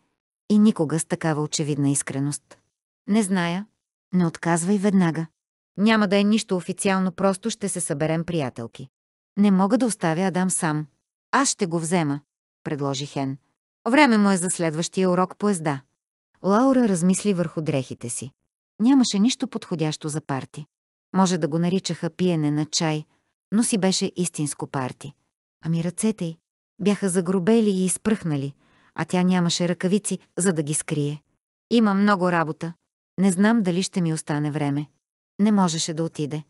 и никога с такава очевидна искреност. Не зная. Не отказвай веднага. Няма да е нищо официално, просто ще се съберем приятелки. Не мога да оставя Адам сам. Аз ще го взема, предложи Хен. Време му е за следващия урок по езда. Лаура размисли върху дрехите си. Нямаше нищо подходящо за парти. Може да го наричаха пиене на чай, но си беше истинско парти. Ами ръцете й бяха загробели и изпръхнали, а тя нямаше ръкавици, за да ги скрие. Има много работа. Не знам дали ще ми остане време. Не можеше да отиде.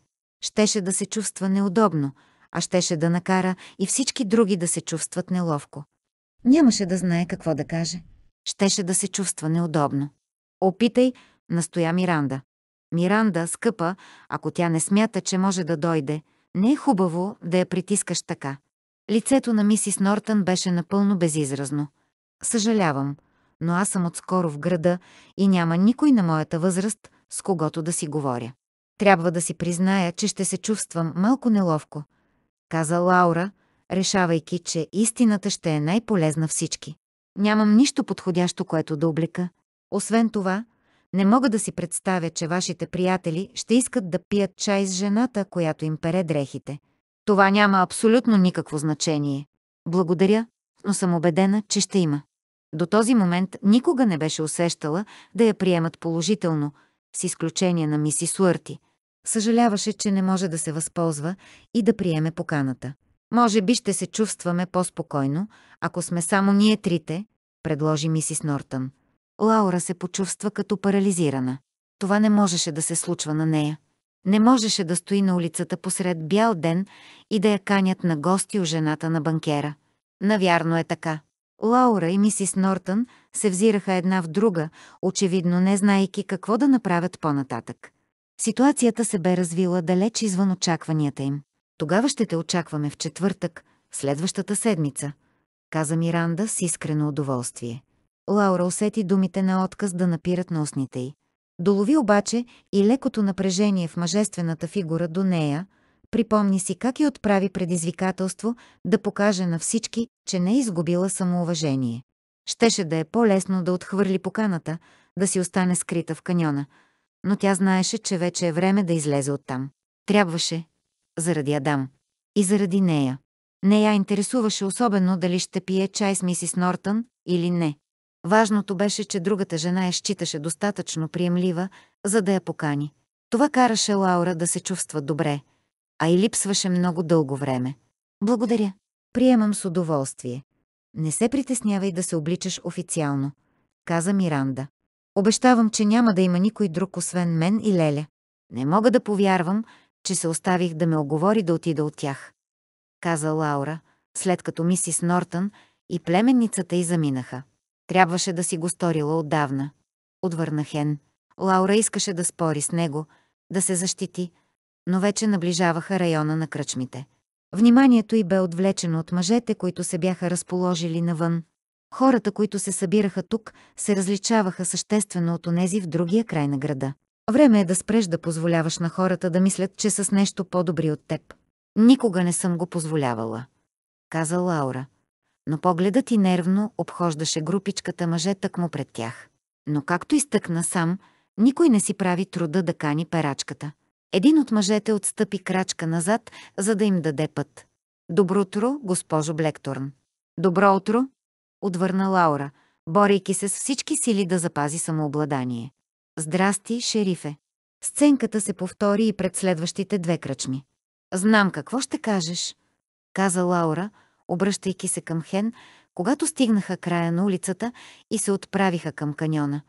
Щеше да се чувства неудобно, а щеше да накара и всички други да се чувстват неловко. Нямаше да знае какво да каже. Щеше да се чувства неудобно. Опитай, настоя Миранда. Миранда, скъпа, ако тя не смята, че може да дойде, не е хубаво да я притискаш така. Лицето на мисис Нортън беше напълно безизразно. Съжалявам, но аз съм отскоро в града и няма никой на моята възраст, с когото да си говоря. Трябва да си призная, че ще се чувствам малко неловко, каза Лаура, решавайки, че истината ще е най-полезна всички. Нямам нищо подходящо, което да облека. Освен това, не мога да си представя, че вашите приятели ще искат да пият чай с жената, която им пере дрехите – това няма абсолютно никакво значение. Благодаря, но съм убедена, че ще има. До този момент никога не беше усещала да я приемат положително, с изключение на миси Суърти. Съжаляваше, че не може да се възползва и да приеме поканата. Може би ще се чувстваме по-спокойно, ако сме само ние трите, предложи мисис Нортън. Лаура се почувства като парализирана. Това не можеше да се случва на нея. Не можеше да стои на улицата посред бял ден и да я канят на гости у жената на банкера. Навярно е така. Лаура и мисис Нортън се взираха една в друга, очевидно не знаеки какво да направят по-нататък. Ситуацията се бе развила далеч извън очакванията им. Тогава ще те очакваме в четвъртък, следващата седмица, каза Миранда с искрено удоволствие. Лаура усети думите на отказ да напират на устните й. Долови обаче и лекото напрежение в мъжествената фигура до нея, припомни си как и отправи предизвикателство да покаже на всички, че не е изгубила самоуважение. Щеше да е по-лесно да отхвърли поканата, да си остане скрита в каньона, но тя знаеше, че вече е време да излезе оттам. Трябваше, заради Адам и заради нея. Не я интересуваше особено дали ще пие чай с мисис Нортън или не. Важното беше, че другата жена я считаше достатъчно приемлива, за да я покани. Това караше Лаура да се чувства добре, а и липсваше много дълго време. Благодаря. Приемам с удоволствие. Не се притеснявай да се обличаш официално, каза Миранда. Обещавам, че няма да има никой друг освен мен и Леля. Не мога да повярвам, че се оставих да ме оговори да отида от тях, каза Лаура, след като мисис Нортън и племенницата й заминаха. Трябваше да си го сторила отдавна. Отвърна Хен. Лаура искаше да спори с него, да се защити, но вече наближаваха района на кръчмите. Вниманието й бе отвлечено от мъжете, които се бяха разположили навън. Хората, които се събираха тук, се различаваха съществено от онези в другия край на града. Време е да спреш да позволяваш на хората да мислят, че са с нещо по-добри от теб. Никога не съм го позволявала, каза Лаура но погледът и нервно обхождаше групичката мъже тъкмо пред тях. Но както изтъкна сам, никой не си прави труда да кани перачката. Един от мъжете отстъпи крачка назад, за да им даде път. «Добро утро, госпожо Блекторн!» «Добро утро!» — отвърна Лаура, борейки се с всички сили да запази самообладание. «Здрасти, шерифе!» Сценката се повтори и пред следващите две кръчми. «Знам какво ще кажеш», каза Лаура, обръщайки се към Хен, когато стигнаха края на улицата и се отправиха към каньона.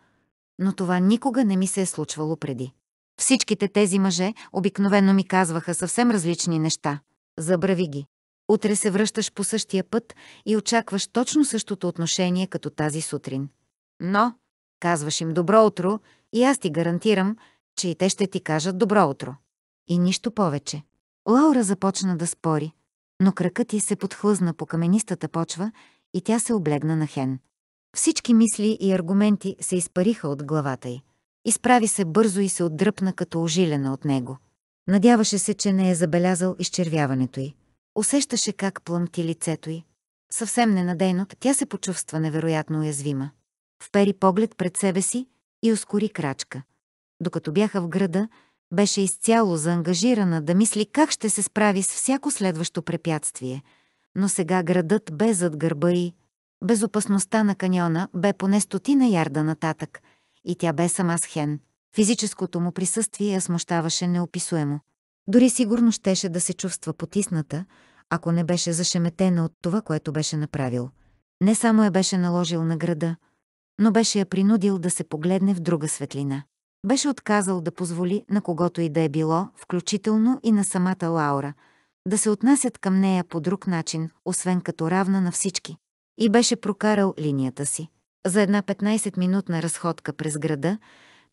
Но това никога не ми се е случвало преди. Всичките тези мъже обикновено ми казваха съвсем различни неща. Забрави ги. Утре се връщаш по същия път и очакваш точно същото отношение като тази сутрин. Но, казваш им добро утро и аз ти гарантирам, че и те ще ти кажат добро утро. И нищо повече. Лаура започна да спори но кракът ти се подхлъзна по каменистата почва и тя се облегна на Хен. Всички мисли и аргументи се изпариха от главата й. Изправи се бързо и се отдръпна като ожилена от него. Надяваше се, че не е забелязал изчервяването й. Усещаше как плъмти лицето й. Съвсем ненадейно тя се почувства невероятно уязвима. Впери поглед пред себе си и ускори крачка. Докато бяха в града, беше изцяло заангажирана да мисли как ще се справи с всяко следващо препятствие, но сега градът бе зад гърба и безопасността на каньона бе поне стотина ярда нататък и тя бе сама с Хен. Физическото му присъствие я смущаваше неописуемо. Дори сигурно щеше да се чувства потисната, ако не беше зашеметена от това, което беше направил. Не само я беше наложил на града, но беше я принудил да се погледне в друга светлина беше отказал да позволи на когото и да е било, включително и на самата Лаура, да се отнасят към нея по друг начин, освен като равна на всички. И беше прокарал линията си. За една 15-минутна разходка през града,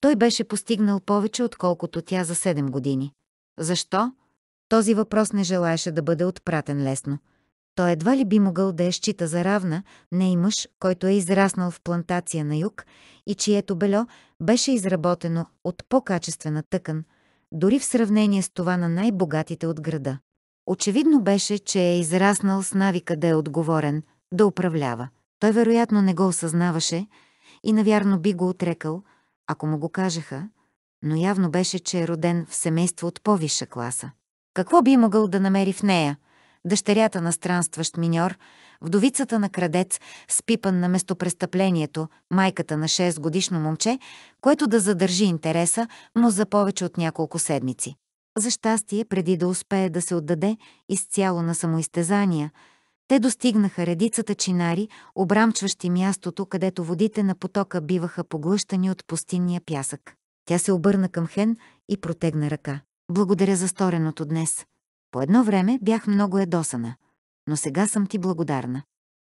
той беше постигнал повече, отколкото тя за 7 години. Защо? Този въпрос не желаеше да бъде отпратен лесно – той едва ли би могъл да я счита за равна, не и мъж, който е израснал в плантация на юг и чието бельо беше изработено от по-качествена тъкан, дори в сравнение с това на най-богатите от града. Очевидно беше, че е израснал с навика да е отговорен, да управлява. Той вероятно не го осъзнаваше и навярно би го отрекал, ако му го кажеха, но явно беше, че е роден в семейство от по-висша класа. Какво би могъл да намери в нея – дъщерята на странстващ миньор, вдовицата на крадец, спипан на местопрестъплението, майката на 6-годишно момче, което да задържи интереса но за повече от няколко седмици. За щастие, преди да успее да се отдаде изцяло на самоизтезания, те достигнаха редицата чинари, обрамчващи мястото, където водите на потока биваха поглъщани от пустинния пясък. Тя се обърна към Хен и протегна ръка. Благодаря за стореното днес. По едно време бях много едосана, но сега съм ти благодарна.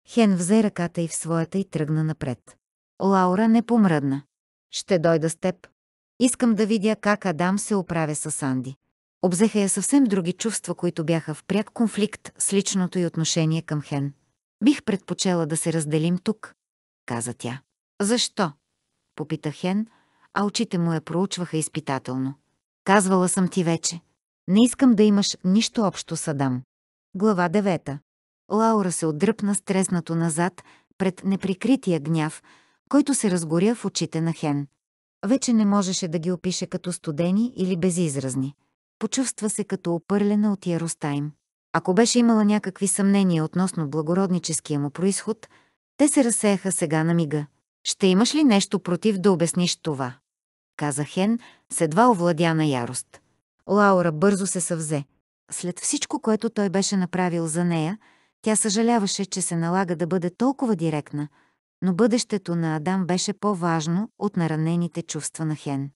Хен взе ръката и в своята и тръгна напред. Лаура не помръдна. Ще дойда с теб. Искам да видя как Адам се оправя с Анди. Обзеха я съвсем други чувства, които бяха в пряк конфликт с личното й отношение към Хен. Бих предпочела да се разделим тук, каза тя. Защо? Попита Хен, а очите му я проучваха изпитателно. Казвала съм ти вече. Не искам да имаш нищо общо с Адам. Глава 9. Лаура се отдръпна стреснато назад пред неприкрития гняв, който се разгоря в очите на Хен. Вече не можеше да ги опише като студени или безизразни. Почувства се като опърлена от яростта им. Ако беше имала някакви съмнения относно благородническия му происход, те се разсеяха сега на мига. «Ще имаш ли нещо против да обясниш това?» каза Хен, седва овладяна ярост. Лаура бързо се съвзе. След всичко, което той беше направил за нея, тя съжаляваше, че се налага да бъде толкова директна, но бъдещето на Адам беше по-важно от наранените чувства на Хен.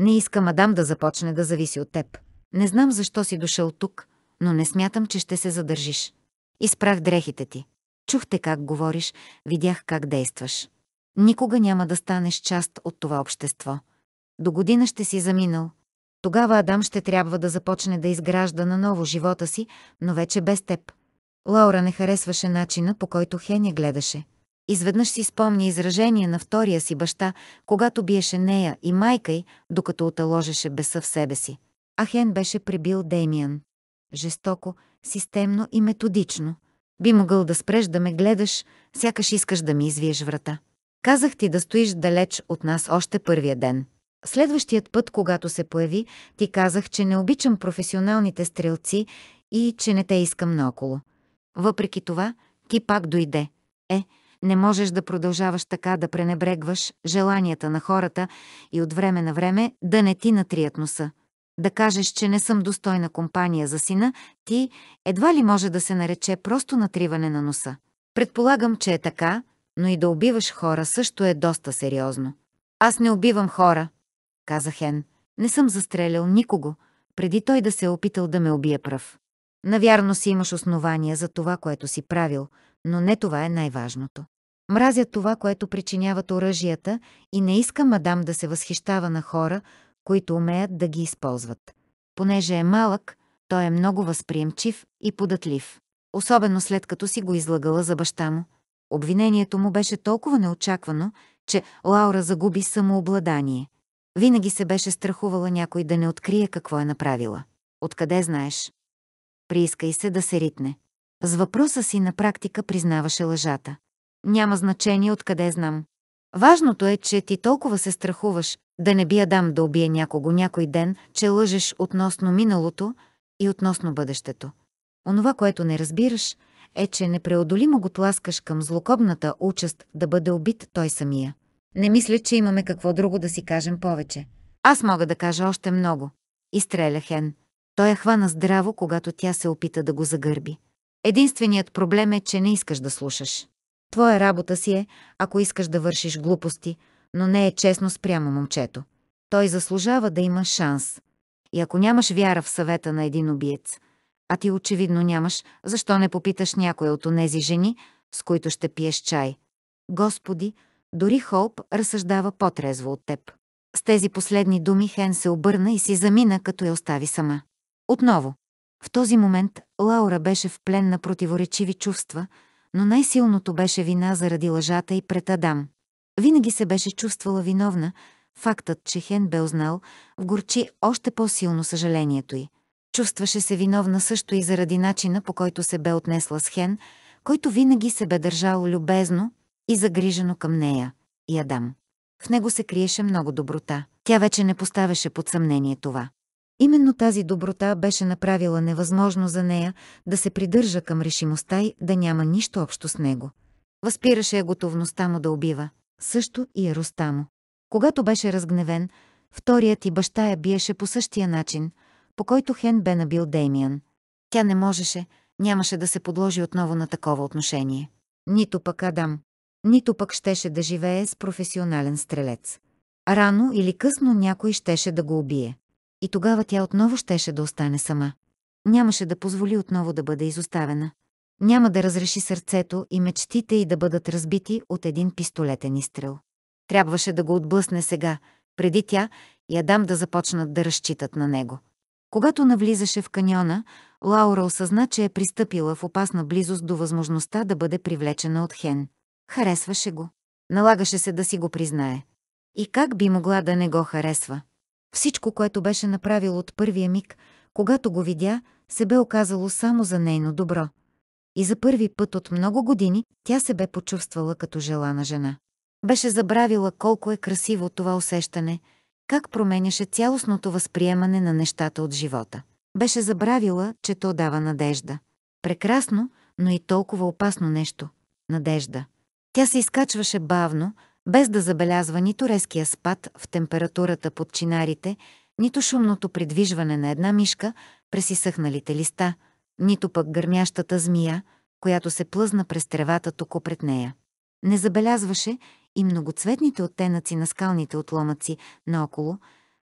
Не искам Адам да започне да зависи от теб. Не знам защо си дошъл тук, но не смятам, че ще се задържиш. Изправ дрехите ти. Чухте как говориш, видях как действаш. Никога няма да станеш част от това общество. До година ще си заминал, тогава Адам ще трябва да започне да изгражда наново живота си, но вече без теб. Лаура не харесваше начина, по който Хеня гледаше. Изведнъж си спомни изражение на втория си баща, когато биеше нея и майка й, докато оталожеше беса в себе си. А Хен беше прибил Деймиан. Жестоко, системно и методично. Би могъл да спреш да ме гледаш, сякаш искаш да ми извиеш врата. Казах ти да стоиш далеч от нас още първия ден. Следващият път, когато се появи, ти казах, че не обичам професионалните стрелци и че не те искам наоколо. Въпреки това, ти пак дойде. Е, не можеш да продължаваш така да пренебрегваш желанията на хората и от време на време да не ти натрият носа. Да кажеш, че не съм достойна компания за сина, ти едва ли може да се нарече просто натриване на носа. Предполагам, че е така, но и да убиваш хора също е доста сериозно. Аз не убивам хора, каза Хен. Не съм застрелял никого, преди той да се е опитал да ме убие пръв. Навярно си имаш основания за това, което си правил, но не това е най-важното. Мразя това, което причиняват оръжията и не иска мадам да се възхищава на хора, които умеят да ги използват. Понеже е малък, той е много възприемчив и податлив. Особено след като си го излагала за баща му. Обвинението му беше толкова неочаквано, че Лаура загуби самообладание. Винаги се беше страхувала някой да не открие какво е направила. Откъде знаеш? Приискай се да се ритне. С въпроса си на практика признаваше лъжата. Няма значение откъде знам. Важното е, че ти толкова се страхуваш да не би Адам да убие някого някой ден, че лъжеш относно миналото и относно бъдещето. Онова, което не разбираш, е, че непреодолимо го тласкаш към злокобната участ да бъде убит той самия. Не мисля, че имаме какво друго да си кажем повече. Аз мога да кажа още много. Изстреля Хен. Той я е хвана здраво, когато тя се опита да го загърби. Единственият проблем е, че не искаш да слушаш. Твоя работа си е, ако искаш да вършиш глупости, но не е честно спрямо момчето. Той заслужава да има шанс. И ако нямаш вяра в съвета на един убиец, а ти очевидно нямаш, защо не попиташ някоя от онези жени, с които ще пиеш чай? Господи, дори Холп разсъждава по-трезво от теб. С тези последни думи Хен се обърна и си замина, като я остави сама. Отново. В този момент Лаура беше в плен на противоречиви чувства, но най-силното беше вина заради лъжата и пред Адам. Винаги се беше чувствала виновна, фактът, че Хен бе узнал, вгорчи още по-силно съжалението й. Чувстваше се виновна също и заради начина, по който се бе отнесла с Хен, който винаги се бе държал любезно, и загрижено към нея, и Адам. В него се криеше много доброта. Тя вече не поставяше под съмнение това. Именно тази доброта беше направила невъзможно за нея да се придържа към решимостта й да няма нищо общо с него. Възпираше я готовността му да убива, също и яростта му. Когато беше разгневен, вторият и баща я биеше по същия начин, по който Хен бе набил Деймиан. Тя не можеше, нямаше да се подложи отново на такова отношение. Нито пък Адам нито пък щеше да живее с професионален стрелец. Рано или късно някой щеше да го убие. И тогава тя отново щеше да остане сама. Нямаше да позволи отново да бъде изоставена. Няма да разреши сърцето и мечтите й да бъдат разбити от един пистолетен изстрел. Трябваше да го отблъсне сега, преди тя и Адам да започнат да разчитат на него. Когато навлизаше в каньона, Лаура осъзна, че е пристъпила в опасна близост до възможността да бъде привлечена от Хен. Харесваше го. Налагаше се да си го признае. И как би могла да не го харесва? Всичко, което беше направил от първия миг, когато го видя, се бе оказало само за нейно добро. И за първи път от много години тя се бе почувствала като желана жена. Беше забравила колко е красиво това усещане, как променяше цялостното възприемане на нещата от живота. Беше забравила, че то дава надежда. Прекрасно, но и толкова опасно нещо – надежда. Тя се изкачваше бавно, без да забелязва нито резкия спад в температурата под чинарите, нито шумното придвижване на една мишка през изсъхналите листа, нито пък гърмящата змия, която се плъзна през тревата тук пред нея. Не забелязваше и многоцветните оттенъци на скалните отломъци наоколо,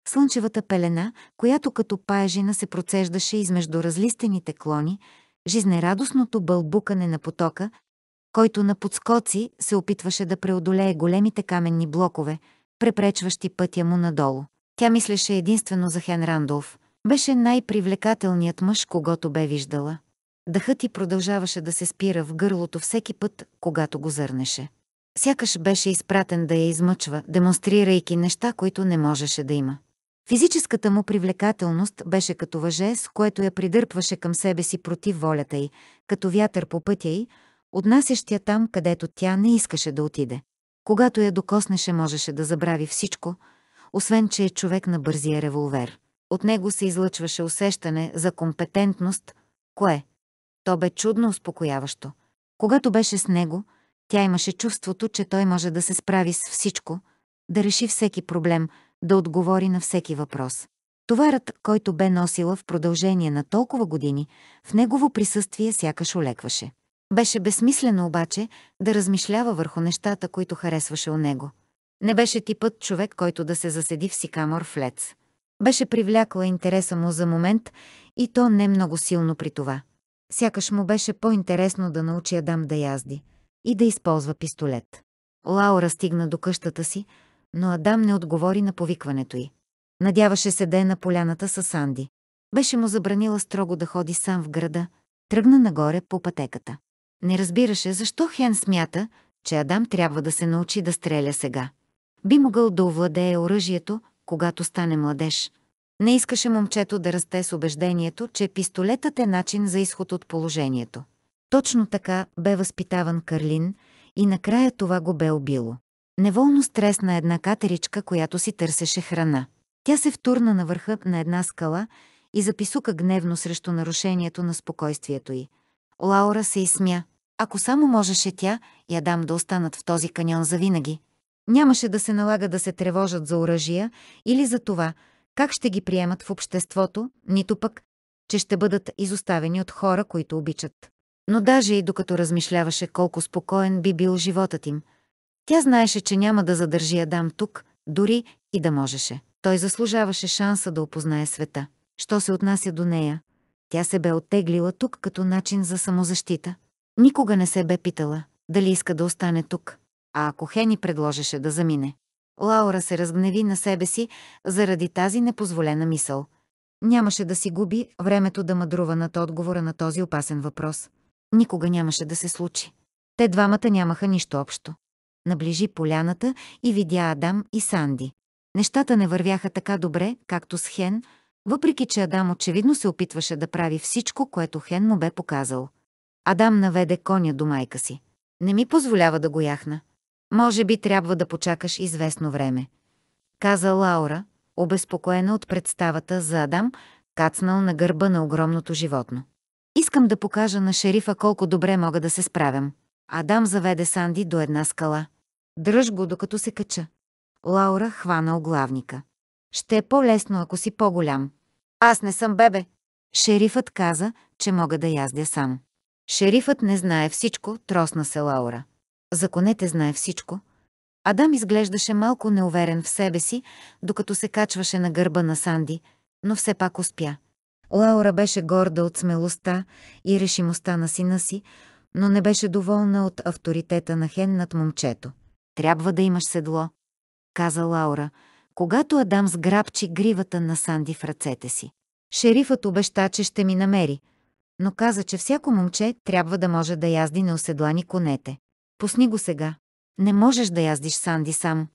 слънчевата пелена, която като паежина се процеждаше измежду разлистените клони, жизнерадостното бълбукане на потока който на подскоци се опитваше да преодолее големите каменни блокове, препречващи пътя му надолу. Тя мислеше единствено за Хен Рандолф. Беше най-привлекателният мъж, когато бе виждала. Дъхът ти продължаваше да се спира в гърлото всеки път, когато го зърнеше. Сякаш беше изпратен да я измъчва, демонстрирайки неща, които не можеше да има. Физическата му привлекателност беше като въже, с което я придърпваше към себе си против волята й, като вятър по пътя й, отнасящ я там, където тя не искаше да отиде. Когато я докоснеше, можеше да забрави всичко, освен че е човек на бързия револвер. От него се излъчваше усещане за компетентност, кое? То бе чудно успокояващо. Когато беше с него, тя имаше чувството, че той може да се справи с всичко, да реши всеки проблем, да отговори на всеки въпрос. Товарът, който бе носила в продължение на толкова години, в негово присъствие сякаш олекваше. Беше безсмислено обаче да размишлява върху нещата, които харесваше у него. Не беше типът човек, който да се заседи в сикамор в лец. Беше привлякла интереса му за момент и то не много силно при това. Сякаш му беше по-интересно да научи Адам да язди и да използва пистолет. Лаура стигна до къщата си, но Адам не отговори на повикването й. Надяваше се да е на поляната с Санди. Беше му забранила строго да ходи сам в града. Тръгна нагоре по пътеката. Не разбираше защо Хен смята, че Адам трябва да се научи да стреля сега. Би могъл да овладее оръжието, когато стане младеж. Не искаше момчето да расте с убеждението, че пистолетът е начин за изход от положението. Точно така бе възпитаван Карлин и накрая това го бе убило. Неволно стресна една катеричка, която си търсеше храна. Тя се втурна на върха на една скала и записука гневно срещу нарушението на спокойствието й. Лаура се изсмя. Ако само можеше тя, я дам да останат в този каньон завинаги. Нямаше да се налага да се тревожат за оръжия или за това, как ще ги приемат в обществото, нито пък, че ще бъдат изоставени от хора, които обичат. Но даже и докато размишляваше колко спокоен би бил животът им, тя знаеше, че няма да задържи Адам тук, дори и да можеше. Той заслужаваше шанса да опознае света. Що се отнася до нея, тя се бе оттеглила тук като начин за самозащита. Никога не се бе питала, дали иска да остане тук. А ако Хени предложеше да замине. Лаура се разгневи на себе си заради тази непозволена мисъл. Нямаше да си губи времето да мъдрува над отговора на този опасен въпрос. Никога нямаше да се случи. Те двамата нямаха нищо общо. Наближи поляната и видя Адам и Санди. Нещата не вървяха така добре, както с Хен, въпреки, че Адам очевидно се опитваше да прави всичко, което Хен му бе показал. Адам наведе коня до майка си. Не ми позволява да го яхна. Може би трябва да почакаш известно време. Каза Лаура, обезпокоена от представата за Адам, кацнал на гърба на огромното животно. Искам да покажа на шерифа колко добре мога да се справям. Адам заведе Санди до една скала. Дръж го, докато се кача. Лаура хвана оглавника. Ще е по-лесно, ако си по-голям. Аз не съм бебе. Шерифът каза, че мога да яздя сам. Шерифът не знае всичко, тросна се Лаура. Законете знае всичко. Адам изглеждаше малко неуверен в себе си, докато се качваше на гърба на Санди, но все пак успя. Лаура беше горда от смелостта и решимостта на сина си, но не беше доволна от авторитета на Хен над момчето. «Трябва да имаш седло», каза Лаура – когато Адам сграбчи гривата на Санди в ръцете си. Шерифът обеща, че ще ми намери, но каза, че всяко момче трябва да може да язди неоседлани конете. Пусни го сега. Не можеш да яздиш Санди сам.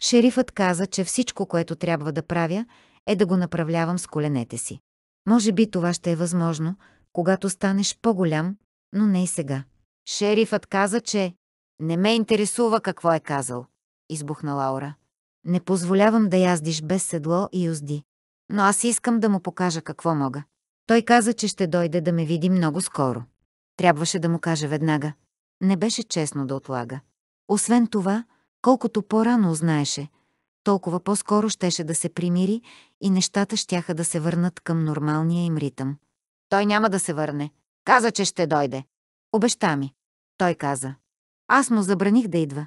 Шерифът каза, че всичко, което трябва да правя, е да го направлявам с коленете си. Може би това ще е възможно, когато станеш по-голям, но не и сега. Шерифът каза, че не ме интересува какво е казал, избухна Лаура. Не позволявам да яздиш без седло и узди. Но аз искам да му покажа какво мога. Той каза, че ще дойде да ме види много скоро. Трябваше да му каже веднага. Не беше честно да отлага. Освен това, колкото по-рано узнаеше, толкова по-скоро щеше да се примири и нещата щяха да се върнат към нормалния им ритъм. Той няма да се върне. Каза, че ще дойде. Обеща ми. Той каза. Аз му забраних да идва.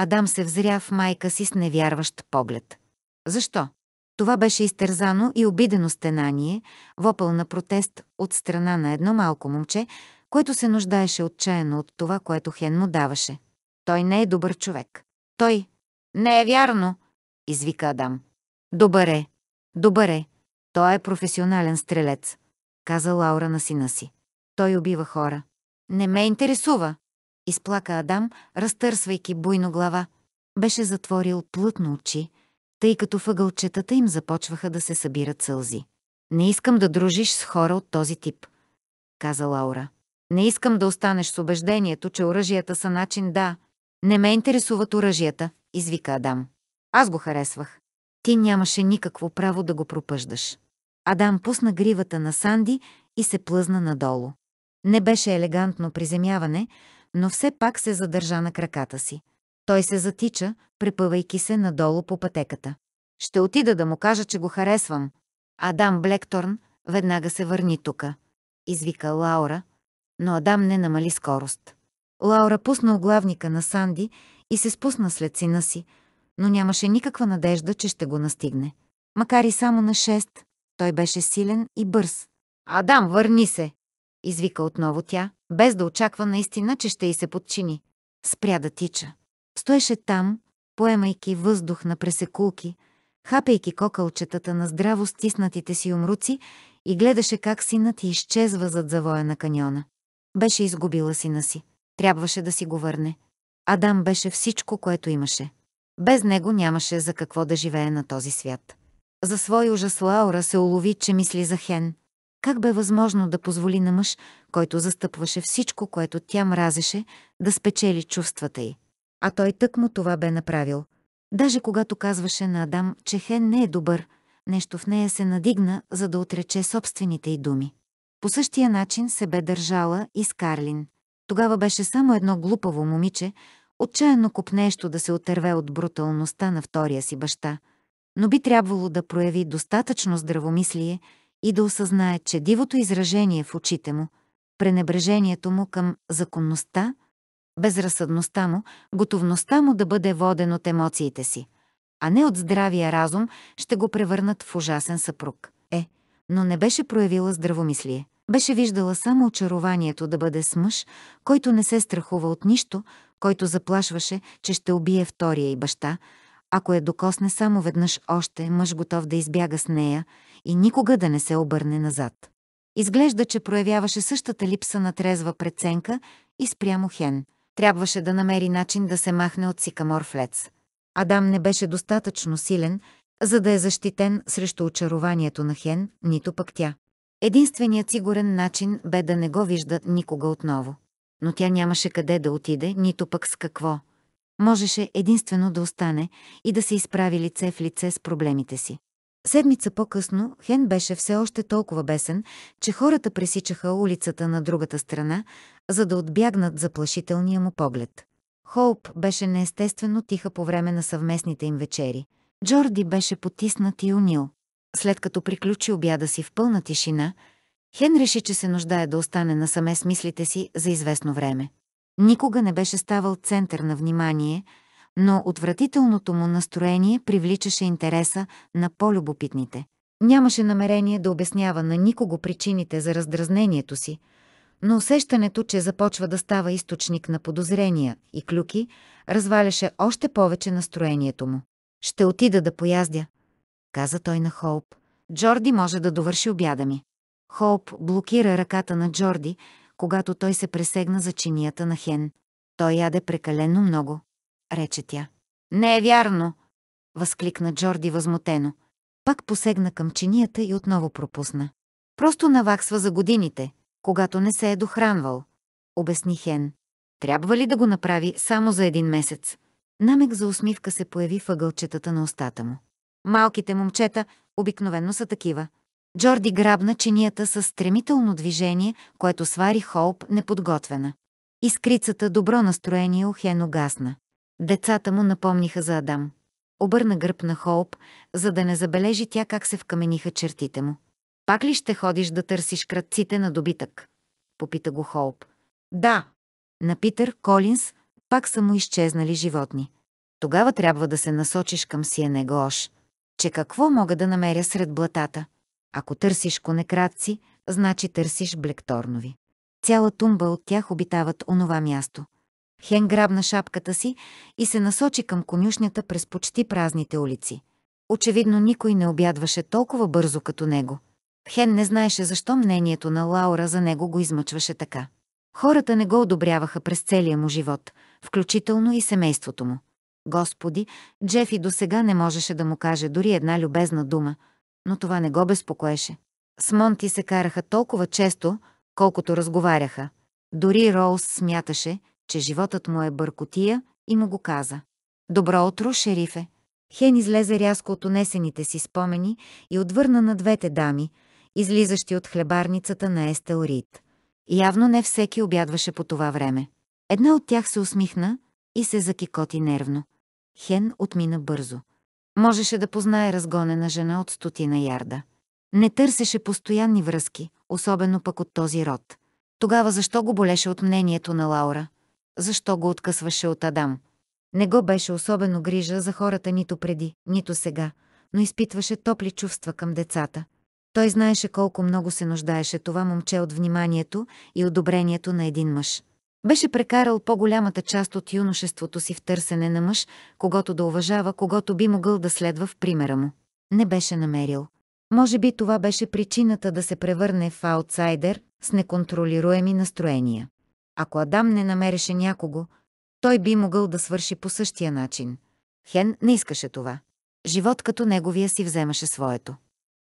Адам се взря в майка си с невярващ поглед. Защо? Това беше изтързано и обидено стенание, вопъл на протест от страна на едно малко момче, което се нуждаеше отчаяно от това, което Хен му даваше. Той не е добър човек. Той. Не е вярно, извика Адам. Добър е. Добър е. Той е професионален стрелец, каза Лаура на сина си. Той убива хора. Не ме интересува, изплака Адам, разтърсвайки буйно глава. Беше затворил плътно очи, тъй като въгълчетата им започваха да се събират сълзи. «Не искам да дружиш с хора от този тип», каза Лаура. «Не искам да останеш с убеждението, че оръжията са начин да. Не ме интересуват оръжията», извика Адам. «Аз го харесвах. Ти нямаше никакво право да го пропъждаш». Адам пусна гривата на Санди и се плъзна надолу. Не беше елегантно приземяване, но все пак се задържа на краката си. Той се затича, препъвайки се надолу по пътеката. Ще отида да му кажа, че го харесвам. Адам Блекторн веднага се върни тука. Извика Лаура, но Адам не намали скорост. Лаура пусна оглавника на Санди и се спусна след сина си, но нямаше никаква надежда, че ще го настигне. Макар и само на шест, той беше силен и бърз. «Адам, върни се!» извика отново тя, без да очаква наистина, че ще й се подчини. Спря да тича. Стоеше там, поемайки въздух на пресекулки, хапейки кокълчетата на здраво стиснатите си умруци и гледаше как синът й изчезва зад завоя на каньона. Беше изгубила сина си. Трябваше да си го върне. Адам беше всичко, което имаше. Без него нямаше за какво да живее на този свят. За свой ужас Лаура се улови, че мисли за Хен – как бе възможно да позволи на мъж, който застъпваше всичко, което тя мразеше, да спечели чувствата й? А той тък му това бе направил. Даже когато казваше на Адам, че Хен не е добър, нещо в нея се надигна, за да отрече собствените й думи. По същия начин се бе държала и Скарлин. Тогава беше само едно глупаво момиче, отчаяно купнещо да се отърве от бруталността на втория си баща, но би трябвало да прояви достатъчно здравомислие – и да осъзнае, че дивото изражение в очите му, пренебрежението му към законността, безразсъдността му, готовността му да бъде воден от емоциите си, а не от здравия разум, ще го превърнат в ужасен съпруг. Е, но не беше проявила здравомислие. Беше виждала само очарованието да бъде с мъж, който не се страхува от нищо, който заплашваше, че ще убие втория и баща, ако я докосне само веднъж още, мъж готов да избяга с нея и никога да не се обърне назад. Изглежда, че проявяваше същата липса на трезва преценка и спрямо Хен. Трябваше да намери начин да се махне от сикамор флец. Адам не беше достатъчно силен, за да е защитен срещу очарованието на Хен, нито пък тя. Единственият сигурен начин бе да не го вижда никога отново. Но тя нямаше къде да отиде, нито пък с какво можеше единствено да остане и да се изправи лице в лице с проблемите си. Седмица по-късно Хен беше все още толкова бесен, че хората пресичаха улицата на другата страна, за да отбягнат заплашителния му поглед. Хоуп беше неестествено тиха по време на съвместните им вечери. Джорди беше потиснат и унил. След като приключи обяда си в пълна тишина, Хен реши, че се нуждае да остане насаме с мислите си за известно време. Никога не беше ставал център на внимание, но отвратителното му настроение привличаше интереса на по-любопитните. Нямаше намерение да обяснява на никого причините за раздразнението си, но усещането, че започва да става източник на подозрения и клюки, разваляше още повече настроението му. «Ще отида да пояздя», каза той на Хоуп. «Джорди може да довърши обяда ми». Хоуп блокира ръката на Джорди, когато той се пресегна за чинията на Хен. Той яде прекалено много, рече тя. Не е вярно, възкликна Джорди възмутено. Пак посегна към чинията и отново пропусна. Просто наваксва за годините, когато не се е дохранвал, обясни Хен. Трябва ли да го направи само за един месец? Намек за усмивка се появи въгълчетата на устата му. Малките момчета обикновено са такива. Джорди грабна чинията с стремително движение, което свари Холп неподготвена. Искрицата добро настроение охено гасна. Децата му напомниха за Адам. Обърна гръб на Холп, за да не забележи тя как се вкамениха чертите му. «Пак ли ще ходиш да търсиш кръците на добитък?» Попита го Холп. «Да!» На Питър Колинс пак са му изчезнали животни. Тогава трябва да се насочиш към Сиенегоош. Че какво мога да намеря сред блатата? Ако търсиш конекратци, значи търсиш блекторнови. Цяла тумба от тях обитават онова място. Хен грабна шапката си и се насочи към конюшнята през почти празните улици. Очевидно никой не обядваше толкова бързо като него. Хен не знаеше защо мнението на Лаура за него го измъчваше така. Хората не го одобряваха през целия му живот, включително и семейството му. Господи, Джефи досега не можеше да му каже дори една любезна дума – но това не го безпокоеше. С Монти се караха толкова често, колкото разговаряха. Дори Роуз смяташе, че животът му е бъркотия и му го каза. «Добро утро, шерифе!» Хен излезе рязко от унесените си спомени и отвърна на двете дами, излизащи от хлебарницата на Естел Рид. Явно не всеки обядваше по това време. Една от тях се усмихна и се закикоти нервно. Хен отмина бързо. Можеше да познае разгонена жена от стотина ярда. Не търсеше постоянни връзки, особено пък от този род. Тогава защо го болеше от мнението на Лаура? Защо го откъсваше от Адам? Не го беше особено грижа за хората нито преди, нито сега, но изпитваше топли чувства към децата. Той знаеше колко много се нуждаеше това момче от вниманието и одобрението на един мъж. Беше прекарал по-голямата част от юношеството си в търсене на мъж, когато да уважава, когато би могъл да следва в примера му. Не беше намерил. Може би това беше причината да се превърне в аутсайдер с неконтролируеми настроения. Ако Адам не намереше някого, той би могъл да свърши по същия начин. Хен не искаше това. Живот като неговия си вземаше своето.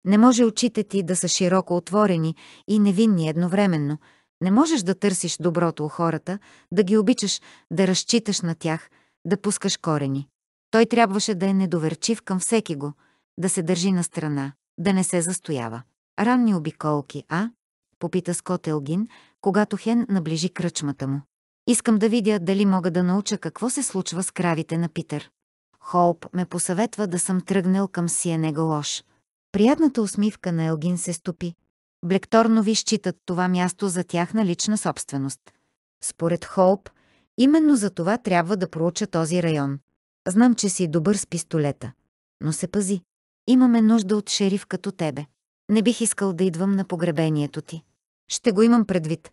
Не може очите ти да са широко отворени и невинни едновременно – не можеш да търсиш доброто у хората, да ги обичаш, да разчиташ на тях, да пускаш корени. Той трябваше да е недоверчив към всеки го, да се държи на страна, да не се застоява. Ранни обиколки, а? Попита Скот Елгин, когато Хен наближи кръчмата му. Искам да видя дали мога да науча какво се случва с кравите на Питър. Холп ме посъветва да съм тръгнал към Сиенега лош. Приятната усмивка на Елгин се стопи, Блекторнови считат това място за тяхна лична собственост. Според Холп, именно за това трябва да проуча този район. Знам, че си добър с пистолета. Но се пази. Имаме нужда от шериф като тебе. Не бих искал да идвам на погребението ти. Ще го имам предвид,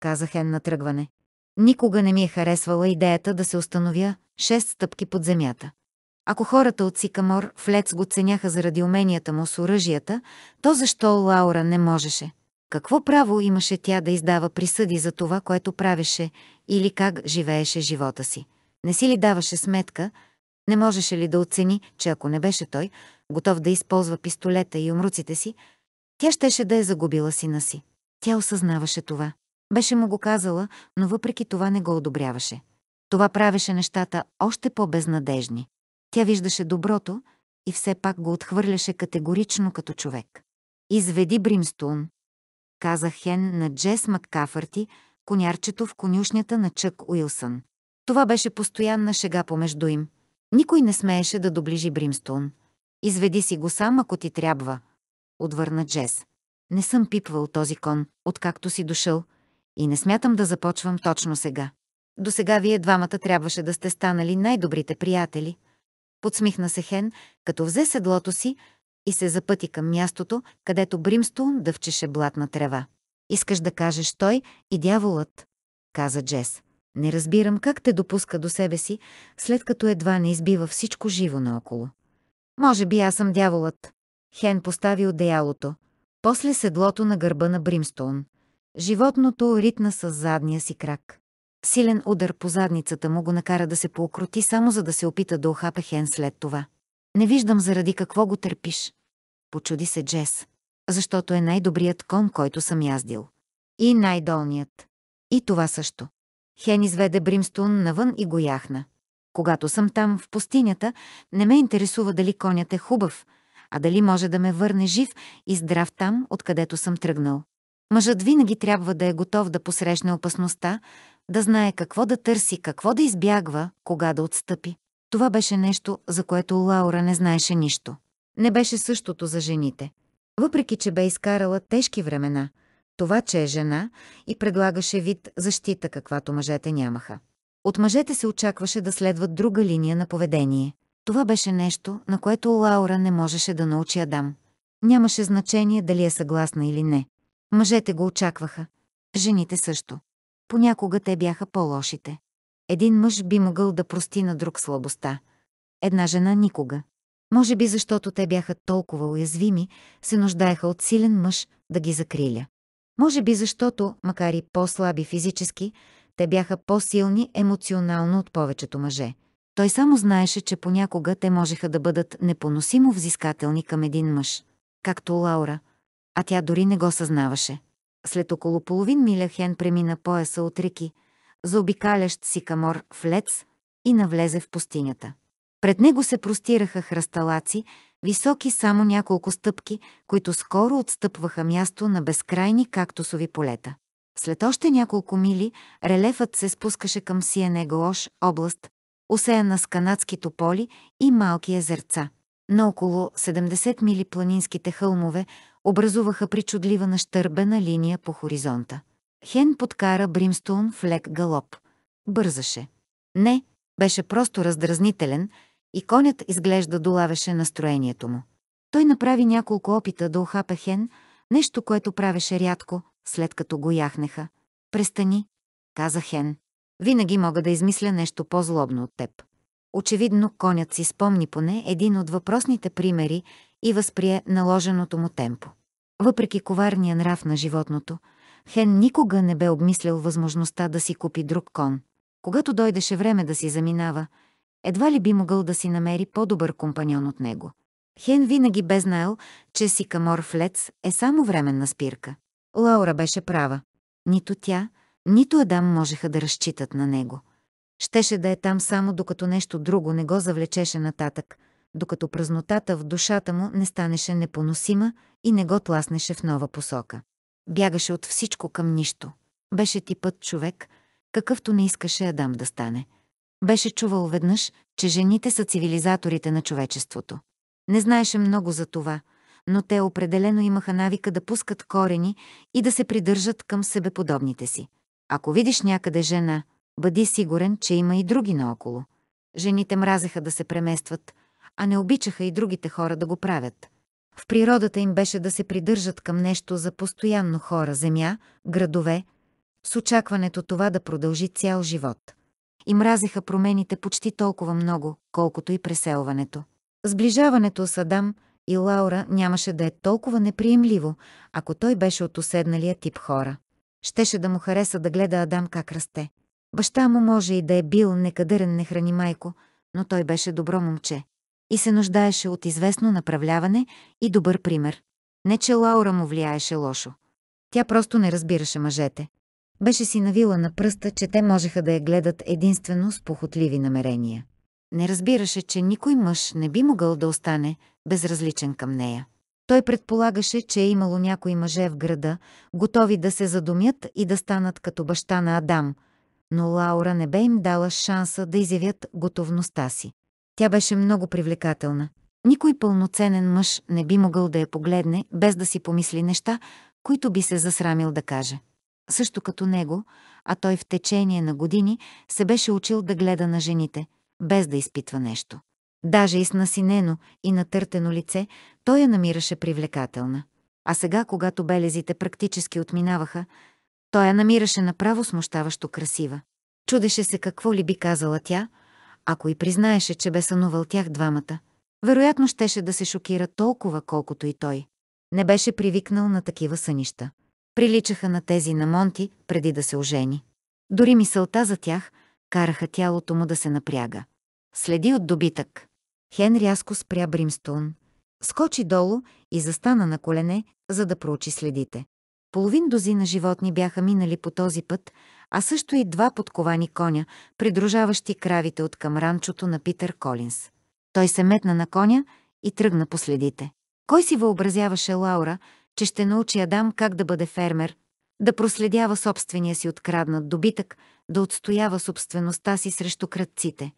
казах Хен на тръгване. Никога не ми е харесвала идеята да се установя шест стъпки под земята. Ако хората от Сикамор в Лец го ценяха заради уменията му с оръжията, то защо Лаура не можеше? Какво право имаше тя да издава присъди за това, което правеше или как живееше живота си? Не си ли даваше сметка? Не можеше ли да оцени, че ако не беше той, готов да използва пистолета и умруците си, тя щеше да е загубила сина си. Тя осъзнаваше това. Беше му го казала, но въпреки това не го одобряваше. Това правеше нещата още по-безнадежни. Тя виждаше доброто и все пак го отхвърляше категорично като човек. Изведи Бримстоун, каза Хен на Джес Маккафърти, конярчето в конюшнята на Чък Уилсън. Това беше постоянна шега помежду им. Никой не смееше да доближи Бримстун. Изведи си го сам, ако ти трябва, отвърна Джес. Не съм пипвал този кон, откакто си дошъл, и не смятам да започвам точно сега. До сега вие двамата трябваше да сте станали най-добрите приятели, Подсмихна се Хен, като взе седлото си и се запъти към мястото, където Бримстоун дъвчеше блатна трева. «Искаш да кажеш той и дяволът», каза Джес. «Не разбирам как те допуска до себе си, след като едва не избива всичко живо наоколо». «Може би аз съм дяволът». Хен постави одеялото, после седлото на гърба на Бримстоун. Животното ритна с задния си крак. Силен удар по задницата му го накара да се поокроти, само за да се опита да охапе Хен след това. Не виждам заради какво го търпиш. Почуди се Джес. Защото е най-добрият кон, който съм яздил. И най-долният. И това също. Хен изведе Бримстун навън и го яхна. Когато съм там, в пустинята, не ме интересува дали конят е хубав, а дали може да ме върне жив и здрав там, откъдето съм тръгнал. Мъжът винаги трябва да е готов да посрещне опасността, да знае какво да търси, какво да избягва, кога да отстъпи. Това беше нещо, за което Лаура не знаеше нищо. Не беше същото за жените. Въпреки, че бе изкарала тежки времена, това, че е жена и предлагаше вид защита, каквато мъжете нямаха. От мъжете се очакваше да следват друга линия на поведение. Това беше нещо, на което Лаура не можеше да научи Адам. Нямаше значение дали е съгласна или не. Мъжете го очакваха. Жените също. Понякога те бяха по-лошите. Един мъж би могъл да прости на друг слабостта. Една жена никога. Може би защото те бяха толкова уязвими, се нуждаеха от силен мъж да ги закриля. Може би защото, макар и по-слаби физически, те бяха по-силни емоционално от повечето мъже. Той само знаеше, че понякога те можеха да бъдат непоносимо взискателни към един мъж, както Лаура, а тя дори не го съзнаваше. След около половин миля Хен премина пояса от реки, заобикалящ си камор в лец и навлезе в пустинята. Пред него се простираха хръсталаци, високи само няколко стъпки, които скоро отстъпваха място на безкрайни кактусови полета. След още няколко мили релефът се спускаше към Сиенеголош област, осеяна с канадски тополи и малки езерца. На около 70 мили планинските хълмове образуваха причудлива нащърбена линия по хоризонта. Хен подкара Бримстоун в лек галоп. Бързаше. Не, беше просто раздразнителен и конят изглежда долавеше настроението му. Той направи няколко опита да охапе Хен, нещо, което правеше рядко, след като го яхнеха. Престани, каза Хен. Винаги мога да измисля нещо по-злобно от теб. Очевидно, конят си спомни поне един от въпросните примери и възприе наложеното му темпо. Въпреки коварния нрав на животното, Хен никога не бе обмислял възможността да си купи друг кон. Когато дойдеше време да си заминава, едва ли би могъл да си намери по-добър компаньон от него. Хен винаги бе знаел, че сикамор флец е само временна спирка. Лаура беше права. Нито тя, нито Адам можеха да разчитат на него. Щеше да е там само докато нещо друго не го завлечеше нататък, докато празнотата в душата му не станеше непоносима и не го тласнеше в нова посока. Бягаше от всичко към нищо. Беше типът човек, какъвто не искаше Адам да стане. Беше чувал веднъж, че жените са цивилизаторите на човечеството. Не знаеше много за това, но те определено имаха навика да пускат корени и да се придържат към себеподобните си. Ако видиш някъде жена, бъди сигурен, че има и други наоколо. Жените мразеха да се преместват – а не обичаха и другите хора да го правят. В природата им беше да се придържат към нещо за постоянно хора, земя, градове, с очакването това да продължи цял живот. И мразеха промените почти толкова много, колкото и преселването. Сближаването с Адам и Лаура нямаше да е толкова неприемливо, ако той беше от уседналия тип хора. Щеше да му хареса да гледа Адам как расте. Баща му може и да е бил некадърен нехрани майко, но той беше добро момче и се нуждаеше от известно направляване и добър пример. Не, че Лаура му влияеше лошо. Тя просто не разбираше мъжете. Беше си навила на пръста, че те можеха да я гледат единствено с похотливи намерения. Не разбираше, че никой мъж не би могъл да остане безразличен към нея. Той предполагаше, че е имало някои мъже в града, готови да се задумят и да станат като баща на Адам, но Лаура не бе им дала шанса да изявят готовността си. Тя беше много привлекателна. Никой пълноценен мъж не би могъл да я погледне, без да си помисли неща, които би се засрамил да каже. Също като него, а той в течение на години се беше учил да гледа на жените, без да изпитва нещо. Даже и с насинено и натъртено лице, той я намираше привлекателна. А сега, когато белезите практически отминаваха, той я намираше направо смущаващо красива. Чудеше се какво ли би казала тя, ако и признаеше, че бе сънувал тях двамата, вероятно щеше да се шокира толкова, колкото и той. Не беше привикнал на такива сънища. Приличаха на тези на Монти, преди да се ожени. Дори мисълта за тях караха тялото му да се напряга. Следи от добитък. Хен рязко спря Бримстоун, скочи долу и застана на колене, за да проучи следите. Половин дозина животни бяха минали по този път, а също и два подковани коня, придружаващи кравите от към ранчото на Питър Колинс. Той се метна на коня и тръгна по следите. Кой си въобразяваше Лаура, че ще научи Адам как да бъде фермер, да проследява собствения си откраднат добитък, да отстоява собствеността си срещу кръдците.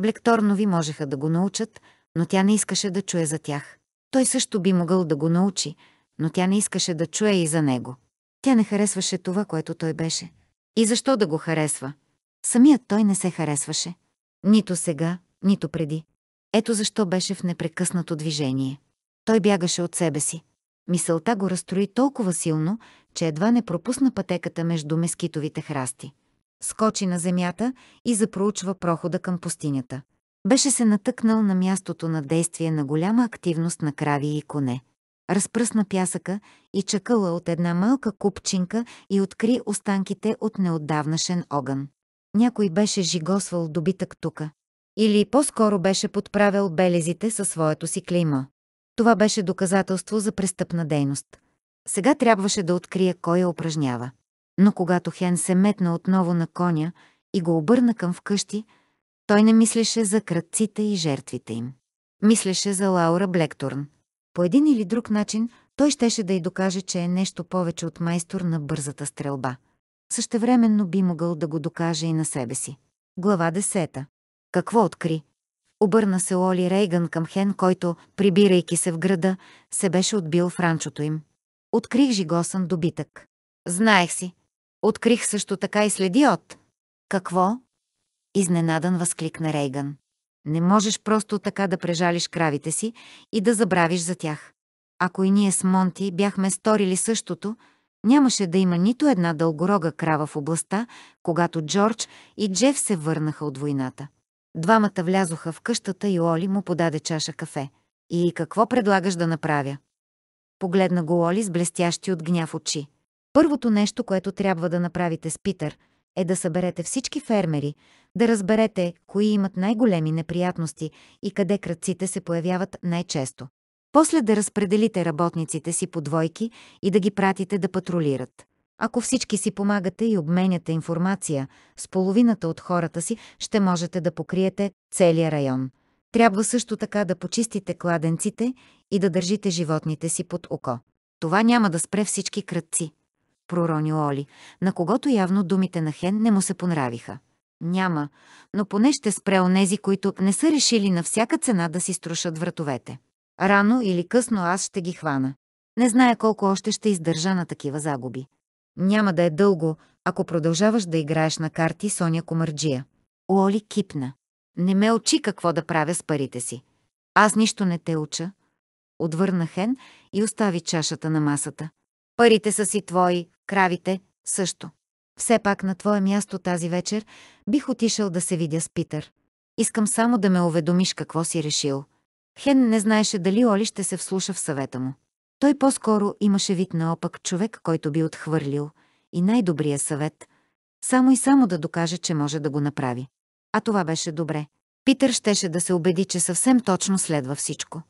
Блекторнови можеха да го научат, но тя не искаше да чуе за тях. Той също би могъл да го научи – но тя не искаше да чуе и за него. Тя не харесваше това, което той беше. И защо да го харесва? Самият той не се харесваше. Нито сега, нито преди. Ето защо беше в непрекъснато движение. Той бягаше от себе си. Мисълта го разстрои толкова силно, че едва не пропусна пътеката между мескитовите храсти. Скочи на земята и запроучва прохода към пустинята. Беше се натъкнал на мястото на действие на голяма активност на крави и коне разпръсна пясъка и чакала от една малка купчинка и откри останките от неотдавнашен огън. Някой беше жигосвал добитък тука. Или по-скоро беше подправил белезите със своето си клеймо. Това беше доказателство за престъпна дейност. Сега трябваше да открие кой я упражнява. Но когато Хен се метна отново на коня и го обърна към вкъщи, той не мислеше за кръците и жертвите им. Мислеше за Лаура Блекторн. По един или друг начин той щеше да й докаже, че е нещо повече от майстор на бързата стрелба. Същевременно би могъл да го докаже и на себе си. Глава 10. Какво откри? Обърна се Оли Рейган към Хен, който, прибирайки се в града, се беше отбил в ранчото им. Открих жигосън добитък. Знаех си. Открих също така и следи от. Какво? Изненадан възкликна Рейган. Не можеш просто така да прежалиш кравите си и да забравиш за тях. Ако и ние с Монти бяхме сторили същото, нямаше да има нито една дългорога крава в областта, когато Джордж и Джеф се върнаха от войната. Двамата влязоха в къщата и Оли му подаде чаша кафе. И какво предлагаш да направя? Погледна го Оли с блестящи от гняв очи. Първото нещо, което трябва да направите с Питър – е да съберете всички фермери, да разберете кои имат най-големи неприятности и къде кръците се появяват най-често. После да разпределите работниците си по двойки и да ги пратите да патрулират. Ако всички си помагате и обменяте информация с половината от хората си, ще можете да покриете целия район. Трябва също така да почистите кладенците и да държите животните си под око. Това няма да спре всички кръци проронил Оли, на когото явно думите на Хен не му се понравиха. Няма, но поне ще спре онези, които не са решили на всяка цена да си струшат вратовете. Рано или късно аз ще ги хвана. Не зная колко още ще издържа на такива загуби. Няма да е дълго, ако продължаваш да играеш на карти Соня Комарджия. Оли кипна. Не ме очи какво да правя с парите си. Аз нищо не те уча. Отвърна Хен и остави чашата на масата. Парите са си твои, кравите също. Все пак на твое място тази вечер бих отишъл да се видя с Питър. Искам само да ме уведомиш какво си решил. Хен не знаеше дали Оли ще се вслуша в съвета му. Той по-скоро имаше вид опак човек, който би отхвърлил. И най-добрия съвет – само и само да докаже, че може да го направи. А това беше добре. Питър щеше да се убеди, че съвсем точно следва всичко.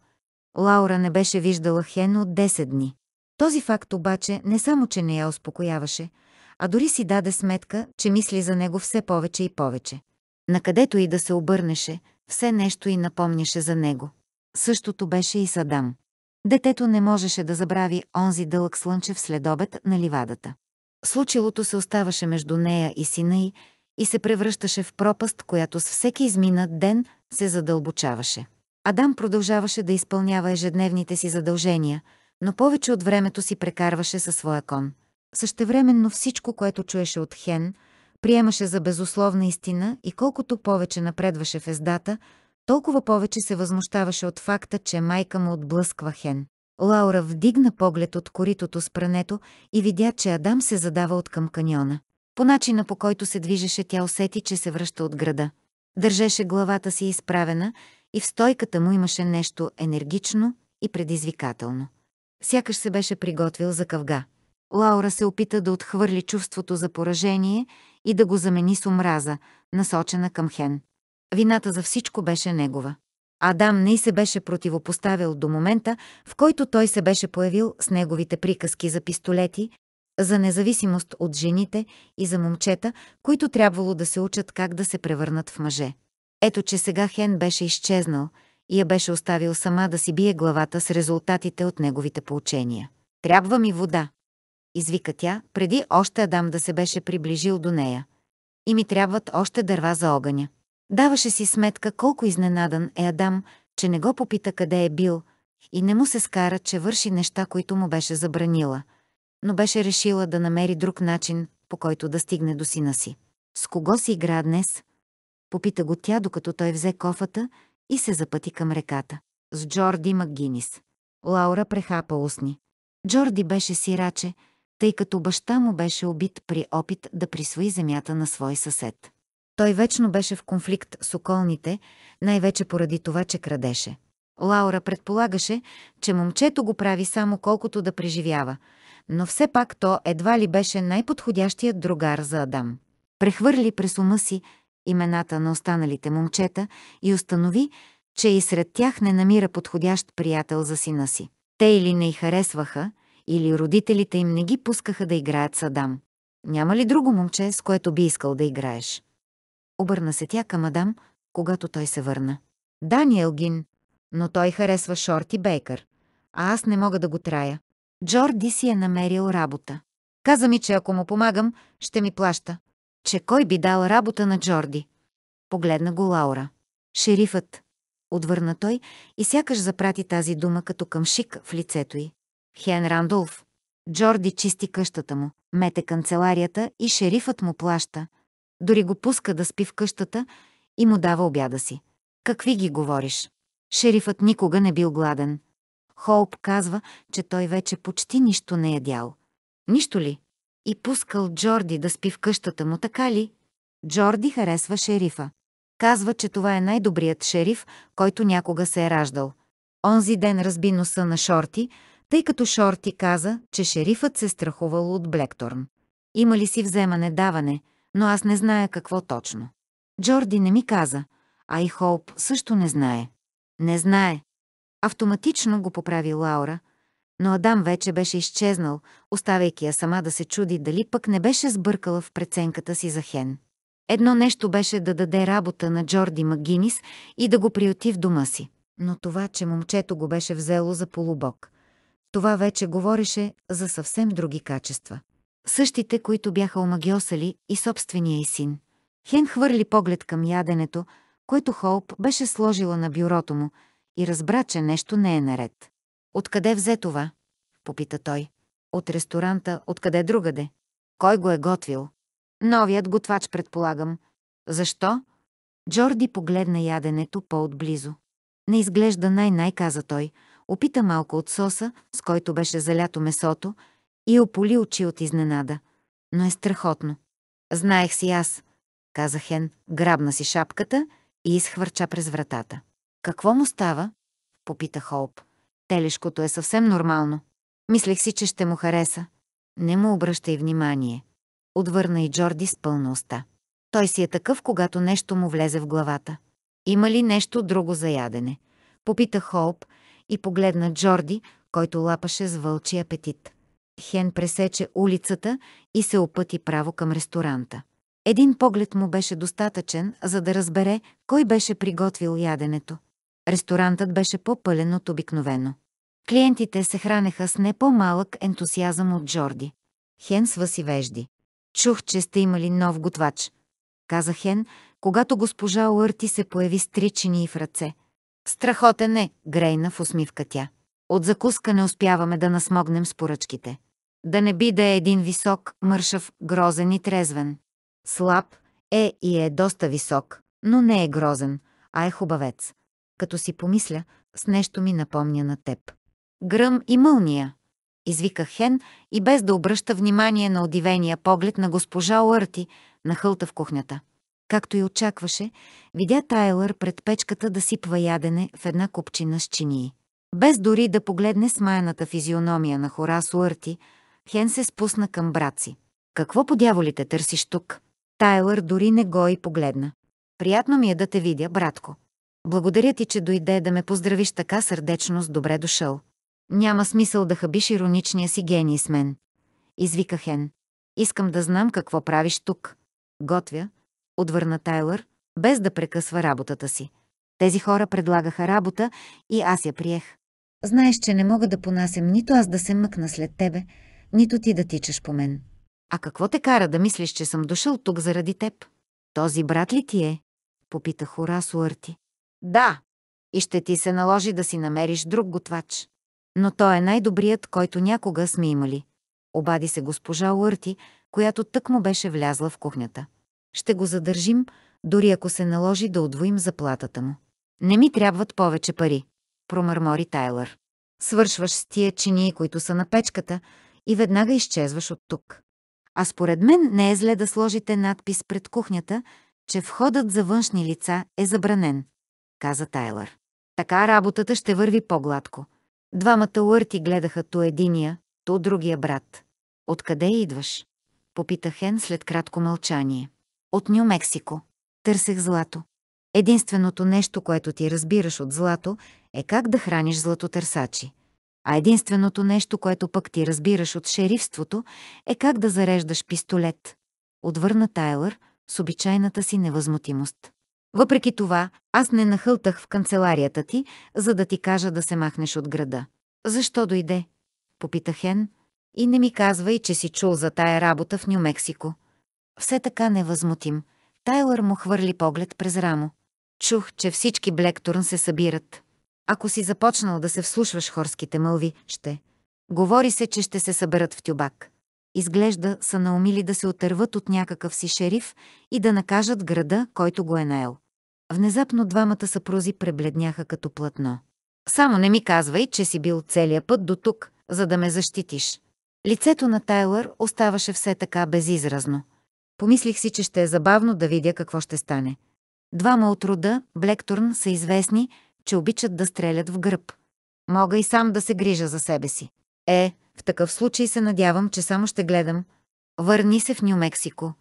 Лаура не беше виждала Хен от 10 дни. Този факт обаче не само, че не я успокояваше, а дори си даде сметка, че мисли за него все повече и повече. Накъдето и да се обърнеше, все нещо и напомняше за него. Същото беше и Садам. Детето не можеше да забрави онзи дълъг слънчев следобед на ливадата. Случилото се оставаше между нея и сина й и се превръщаше в пропаст, която с всеки изминат ден се задълбочаваше. Адам продължаваше да изпълнява ежедневните си задължения – но повече от времето си прекарваше със своя кон. Същевременно всичко, което чуеше от Хен, приемаше за безусловна истина и колкото повече напредваше в ездата, толкова повече се възмущаваше от факта, че майка му отблъсква Хен. Лаура вдигна поглед от коритото с прането и видя, че Адам се задава от към каньона. По начина по който се движеше, тя усети, че се връща от града. Държеше главата си изправена и в стойката му имаше нещо енергично и предизвикателно. Сякаш се беше приготвил за къвга. Лаура се опита да отхвърли чувството за поражение и да го замени с омраза, насочена към Хен. Вината за всичко беше негова. Адам не се беше противопоставил до момента, в който той се беше появил с неговите приказки за пистолети, за независимост от жените и за момчета, които трябвало да се учат как да се превърнат в мъже. Ето, че сега Хен беше изчезнал – и я беше оставил сама да си бие главата с резултатите от неговите поучения. «Трябва ми вода!» извика тя, преди още Адам да се беше приближил до нея. И ми трябват още дърва за огъня. Даваше си сметка колко изненадан е Адам, че не го попита къде е бил и не му се скара, че върши неща, които му беше забранила, но беше решила да намери друг начин, по който да стигне до сина си. С кого си игра днес? Попита го тя, докато той взе кофата и се запъти към реката. С Джорди Макгинис. Лаура прехапа устни. Джорди беше сираче, тъй като баща му беше убит при опит да присвои земята на свой съсед. Той вечно беше в конфликт с околните, най-вече поради това, че крадеше. Лаура предполагаше, че момчето го прави само колкото да преживява, но все пак то едва ли беше най-подходящият другар за Адам. Прехвърли през ума си, имената на останалите момчета и установи, че и сред тях не намира подходящ приятел за сина си. Те или не й харесваха, или родителите им не ги пускаха да играят с Адам. Няма ли друго момче, с което би искал да играеш? Обърна се тя към Адам, когато той се върна. Даниел Гин, но той харесва Шорти Бейкър, а аз не мога да го трая. Джорди си е намерил работа. Каза ми, че ако му помагам, ще ми плаща, че кой би дал работа на Джорди. Погледна го Лаура. Шерифът. Отвърна той и сякаш запрати тази дума като към шик в лицето й. Хен Рандолф. Джорди чисти къщата му, мете канцеларията и шерифът му плаща. Дори го пуска да спи в къщата и му дава обяда си. Какви ги говориш? Шерифът никога не бил гладен. Хоуп казва, че той вече почти нищо не е дял. Нищо ли? и пускал Джорди да спи в къщата му, така ли? Джорди харесва шерифа. Казва, че това е най-добрият шериф, който някога се е раждал. Онзи ден разби носа на Шорти, тъй като Шорти каза, че шерифът се страхувал от Блекторн. Има ли си вземане-даване, но аз не зная какво точно. Джорди не ми каза, а и Хоуп също не знае. Не знае. Автоматично го поправи Лаура – но Адам вече беше изчезнал, оставяйки я сама да се чуди дали пък не беше сбъркала в преценката си за Хен. Едно нещо беше да даде работа на Джорди Магинис и да го приюти в дома си. Но това, че момчето го беше взело за полубог, това вече говореше за съвсем други качества. Същите, които бяха омагиосали и собствения и син. Хен хвърли поглед към яденето, което Холп беше сложила на бюрото му и разбра, че нещо не е наред. Откъде взе това? Попита той. От ресторанта, откъде другаде? Кой го е готвил? Новият готвач, предполагам. Защо? Джорди погледна яденето по-отблизо. Не изглежда най-най, каза той. Опита малко от соса, с който беше залято месото, и ополи очи от изненада. Но е страхотно. Знаех си аз, каза Хен, грабна си шапката и изхвърча през вратата. Какво му става? попита Холп. Телешкото е съвсем нормално. Мислех си, че ще му хареса. Не му обръщай внимание. Отвърна и Джорди с пълна уста. Той си е такъв, когато нещо му влезе в главата. Има ли нещо друго за ядене? Попита Холп и погледна Джорди, който лапаше с вълчи апетит. Хен пресече улицата и се опъти право към ресторанта. Един поглед му беше достатъчен, за да разбере кой беше приготвил яденето. Ресторантът беше по-пълен от обикновено. Клиентите се хранеха с не по-малък ентусиазъм от Джорди. Хен сваси вежди. Чух, че сте имали нов готвач, каза Хен, когато госпожа Уърти се появи с три чини в ръце. Страхотен е, грейна в усмивка тя. От закуска не успяваме да насмогнем с поръчките. Да не би да е един висок, мършав, грозен и трезвен. Слаб е и е доста висок, но не е грозен, а е хубавец. Като си помисля, с нещо ми напомня на теб. Гръм и мълния, извика Хен и без да обръща внимание на удивения поглед на госпожа Уърти, нахълта в кухнята. Както и очакваше, видя Тайлър пред печката да сипва ядене в една купчина с чинии. Без дори да погледне смаяната физиономия на Хорас Уърти, Хен се спусна към брат си. «Какво подяволите търсиш тук?» Тайлър дори не го и погледна. «Приятно ми е да те видя, братко. Благодаря ти, че дойде да ме поздравиш така сърдечно с добре дошъл». Няма смисъл да хабиш ироничния си гений с мен. Извика Хен. Искам да знам какво правиш тук. Готвя, отвърна Тайлър, без да прекъсва работата си. Тези хора предлагаха работа и аз я приех. Знаеш, че не мога да понасям нито аз да се мъкна след тебе, нито ти да тичаш по мен. А какво те кара да мислиш, че съм дошъл тук заради теб? Този брат ли ти е? Попита Хора Арти. Да, и ще ти се наложи да си намериш друг готвач но той е най-добрият, който някога сме имали. Обади се госпожа Уърти, която тък му беше влязла в кухнята. Ще го задържим, дори ако се наложи да удвоим заплатата му. Не ми трябват повече пари, промърмори Тайлър. Свършваш с тия чинии, които са на печката, и веднага изчезваш от тук. А според мен не е зле да сложите надпис пред кухнята, че входът за външни лица е забранен, каза Тайлър. Така работата ще върви по-гладко. Двамата лърти гледаха то единия, то другия брат. Откъде идваш? Попита Хен след кратко мълчание. От Ню Мексико. Търсех злато. Единственото нещо, което ти разбираш от злато, е как да храниш златотърсачи. А единственото нещо, което пък ти разбираш от шерифството, е как да зареждаш пистолет. Отвърна Тайлър с обичайната си невъзмутимост. Въпреки това, аз не нахълтах в канцеларията ти, за да ти кажа да се махнеш от града. Защо дойде? Попита Хен. И не ми казвай, че си чул за тая работа в Нью-Мексико. Все така невъзмутим. Тайлър му хвърли поглед през рамо. Чух, че всички Блекторн се събират. Ако си започнал да се вслушваш хорските мълви, ще. Говори се, че ще се съберат в тюбак изглежда са наумили да се отърват от някакъв си шериф и да накажат града, който го е наел. Внезапно двамата съпрузи пребледняха като платно. Само не ми казвай, че си бил целия път до тук, за да ме защитиш. Лицето на Тайлър оставаше все така безизразно. Помислих си, че ще е забавно да видя какво ще стане. Двама от рода, Блекторн, са известни, че обичат да стрелят в гръб. Мога и сам да се грижа за себе си. Е, в такъв случай се надявам, че само ще гледам. Върни се в Нью-Мексико.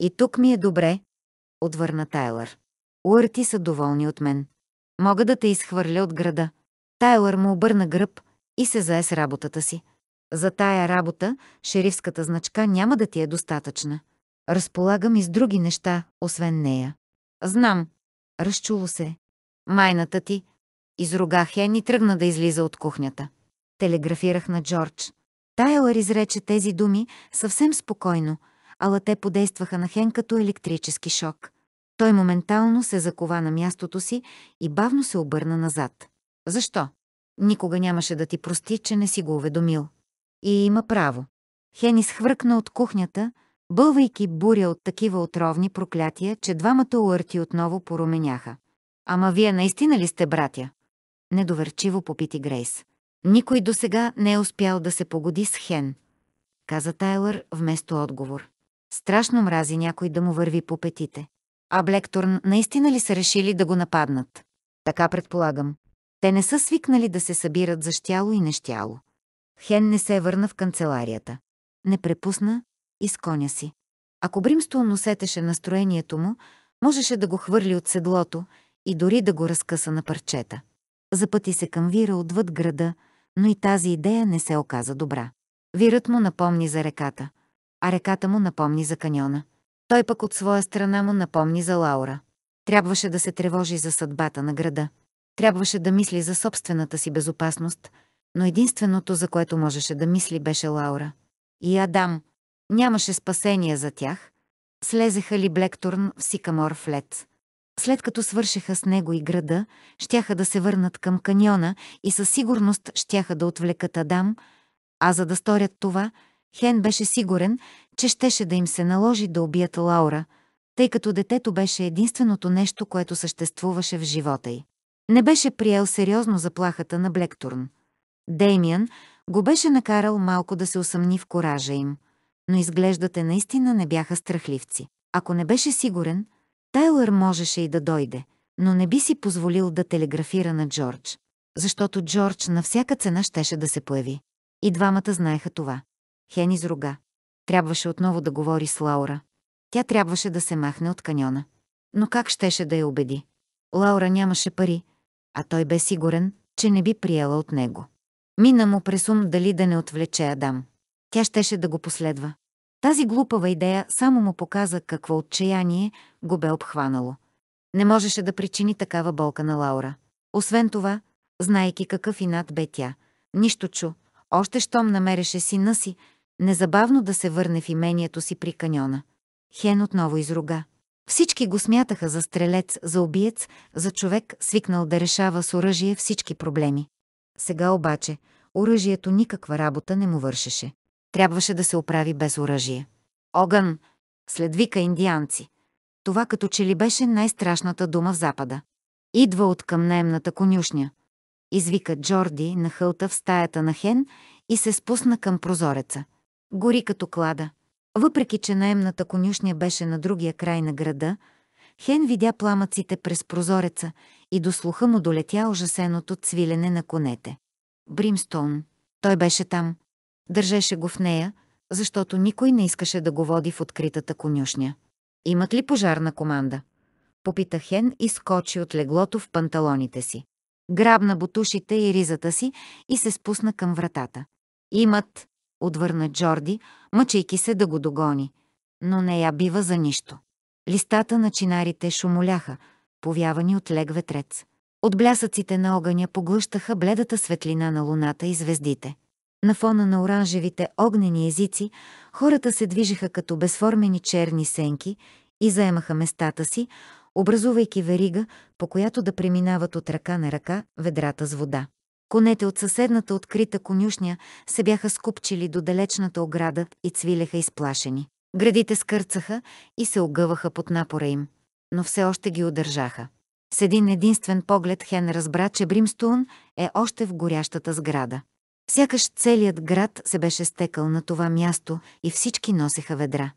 И тук ми е добре, отвърна Тайлър. Уърти са доволни от мен. Мога да те изхвърля от града. Тайлър му обърна гръб и се зае с работата си. За тая работа шерифската значка няма да ти е достатъчна. Разполагам и с други неща, освен нея. Знам. Разчуло се. Майната ти. Изругах я и ни тръгна да излиза от кухнята телеграфирах на Джордж. Тайлър изрече тези думи съвсем спокойно, ала те подействаха на Хен като електрически шок. Той моментално се закова на мястото си и бавно се обърна назад. Защо? Никога нямаше да ти прости, че не си го уведомил. И има право. Хен изхвъркна от кухнята, бълвайки буря от такива отровни проклятия, че двамата уърти отново пороменяха. Ама вие наистина ли сте братя? Недоверчиво попити Грейс. Никой до сега не е успял да се погоди с Хен, каза Тайлър вместо отговор. Страшно мрази някой да му върви по петите. А Блекторн наистина ли са решили да го нападнат? Така предполагам. Те не са свикнали да се събират за щяло и нещяло. Хен не се върна в канцеларията. Не препусна и с коня си. Ако Бримстон усетеше настроението му, можеше да го хвърли от седлото и дори да го разкъса на парчета. Запъти се към вира отвъд града, но и тази идея не се оказа добра. Вирът му напомни за реката, а реката му напомни за каньона. Той пък от своя страна му напомни за Лаура. Трябваше да се тревожи за съдбата на града. Трябваше да мисли за собствената си безопасност, но единственото, за което можеше да мисли, беше Лаура. И Адам. Нямаше спасение за тях. Слезеха ли Блекторн в Сикамор Флетс? След като свършиха с него и града, щяха да се върнат към каньона и със сигурност щяха да отвлекат Адам, а за да сторят това, Хен беше сигурен, че щеше да им се наложи да убият Лаура, тъй като детето беше единственото нещо, което съществуваше в живота й. Не беше приел сериозно заплахата на Блекторн. Деймиан го беше накарал малко да се усъмни в коража им, но изглеждате наистина не бяха страхливци. Ако не беше сигурен, Тайлър можеше и да дойде, но не би си позволил да телеграфира на Джордж, защото Джордж на всяка цена щеше да се появи. И двамата знаеха това. Хен изруга. Трябваше отново да говори с Лаура. Тя трябваше да се махне от каньона. Но как щеше да я убеди? Лаура нямаше пари, а той бе сигурен, че не би приела от него. Мина му през ум дали да не отвлече Адам. Тя щеше да го последва. Тази глупава идея само му показа какво отчаяние го бе обхванало. Не можеше да причини такава болка на Лаура. Освен това, знайки какъв инат бе тя, нищо чу, още щом намереше сина си, незабавно да се върне в имението си при каньона. Хен отново изруга. Всички го смятаха за стрелец, за убиец, за човек, свикнал да решава с оръжие всички проблеми. Сега обаче, оръжието никаква работа не му вършеше. Трябваше да се оправи без оръжие. Огън! След вика индианци. Това като че ли беше най-страшната дума в Запада. Идва от към наемната конюшня. Извика Джорди на хълта в стаята на Хен и се спусна към прозореца. Гори като клада. Въпреки, че наемната конюшня беше на другия край на града, Хен видя пламъците през прозореца и до слуха му долетя ужасеното цвилене на конете. Бримстоун. Той беше там. Държеше го в нея, защото никой не искаше да го води в откритата конюшня. Имат ли пожарна команда? Попита Хен и скочи от леглото в панталоните си. Грабна бутушите и ризата си и се спусна към вратата. Имат, отвърна Джорди, мъчейки се да го догони. Но не я бива за нищо. Листата на чинарите шумоляха, повявани от лег ветрец. От блясъците на огъня поглъщаха бледата светлина на луната и звездите. На фона на оранжевите огнени езици хората се движеха като безформени черни сенки и заемаха местата си, образувайки верига, по която да преминават от ръка на ръка ведрата с вода. Конете от съседната открита конюшня се бяха скупчили до далечната ограда и цвилеха изплашени. Градите скърцаха и се огъваха под напора им, но все още ги удържаха. С един единствен поглед Хен разбра, че Бримстоун е още в горящата сграда. Сякаш целият град се беше стекал на това място и всички носеха ведра.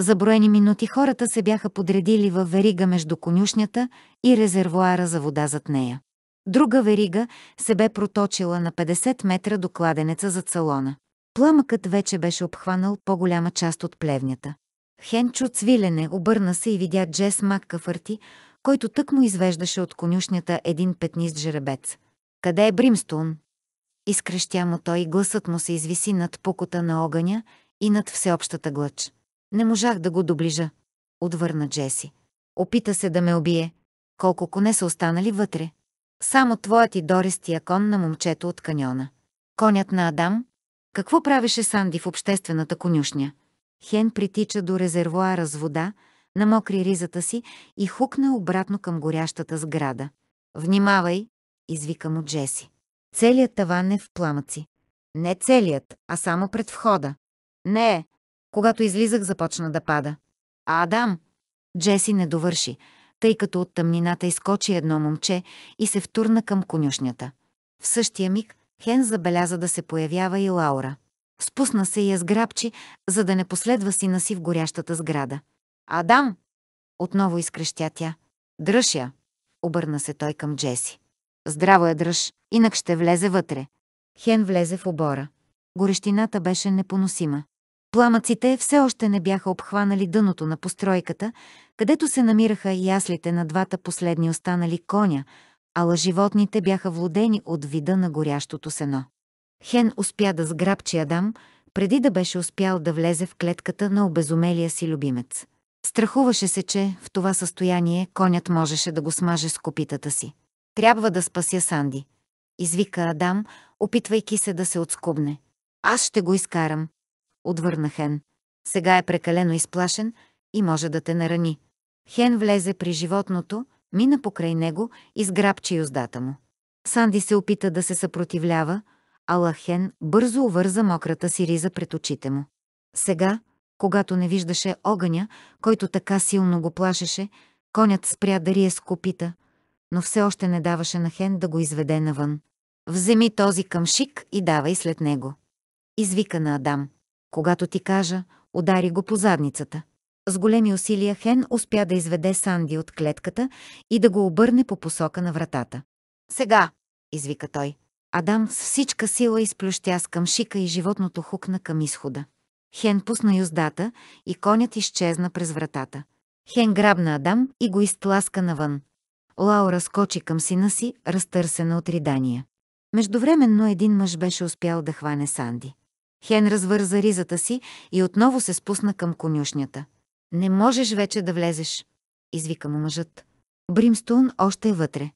За броени минути хората се бяха подредили във верига между конюшнята и резервуара за вода зад нея. Друга верига се бе проточила на 50 метра до кладенеца за салона. Пламъкът вече беше обхванал по-голяма част от плевнята. Хенчо Цвилене обърна се и видя Джес Маккафърти, който тък му извеждаше от конюшнята един петнист жеребец. «Къде е Бримстоун?» изкрещя му той и гласът му се извиси над пукота на огъня и над всеобщата глъч. Не можах да го доближа, отвърна Джеси. Опита се да ме убие. Колко коне са останали вътре? Само твоят и дористия кон на момчето от каньона. Конят на Адам? Какво правеше Санди в обществената конюшня? Хен притича до резервуара с вода, намокри ризата си и хукна обратно към горящата сграда. «Внимавай!» извика му Джеси. Целият таван е в пламъци. Не целият, а само пред входа. Не е. Когато излизах, започна да пада. А Адам? Джеси не довърши, тъй като от тъмнината изкочи едно момче и се втурна към конюшнята. В същия миг Хен забеляза да се появява и Лаура. Спусна се и я сграбчи, за да не последва сина си в горящата сграда. «Адам!» Отново изкрещя тя. «Дръж я!» Обърна се той към Джеси. Здраво я дръж, инак ще влезе вътре. Хен влезе в обора. Горещината беше непоносима. Пламъците все още не бяха обхванали дъното на постройката, където се намираха яслите на двата последни останали коня, ала животните бяха влодени от вида на горящото сено. Хен успя да сграбчи Адам, преди да беше успял да влезе в клетката на обезумелия си любимец. Страхуваше се, че в това състояние конят можеше да го смаже с копитата си. Трябва да спася Санди. Извика Адам, опитвайки се да се отскубне. Аз ще го изкарам. Отвърна Хен. Сега е прекалено изплашен и може да те нарани. Хен влезе при животното, мина покрай него и сграбчи юздата му. Санди се опита да се съпротивлява, а Лахен бързо увърза мократа си риза пред очите му. Сега, когато не виждаше огъня, който така силно го плашеше, конят спря да рие с копита – но все още не даваше на Хен да го изведе навън. «Вземи този къмшик и давай след него!» Извика на Адам. «Когато ти кажа, удари го по задницата». С големи усилия Хен успя да изведе Санди от клетката и да го обърне по посока на вратата. «Сега!» – извика той. Адам с всичка сила изплющя с къмшика и животното хукна към изхода. Хен пусна юздата и конят изчезна през вратата. Хен грабна Адам и го изтласка навън. Лаура скочи към сина си, разтърсена от ридания. Междувременно един мъж беше успял да хване Санди. Хен развърза ризата си и отново се спусна към конюшнята. «Не можеш вече да влезеш», извика му мъжът. Бримстоун още е вътре.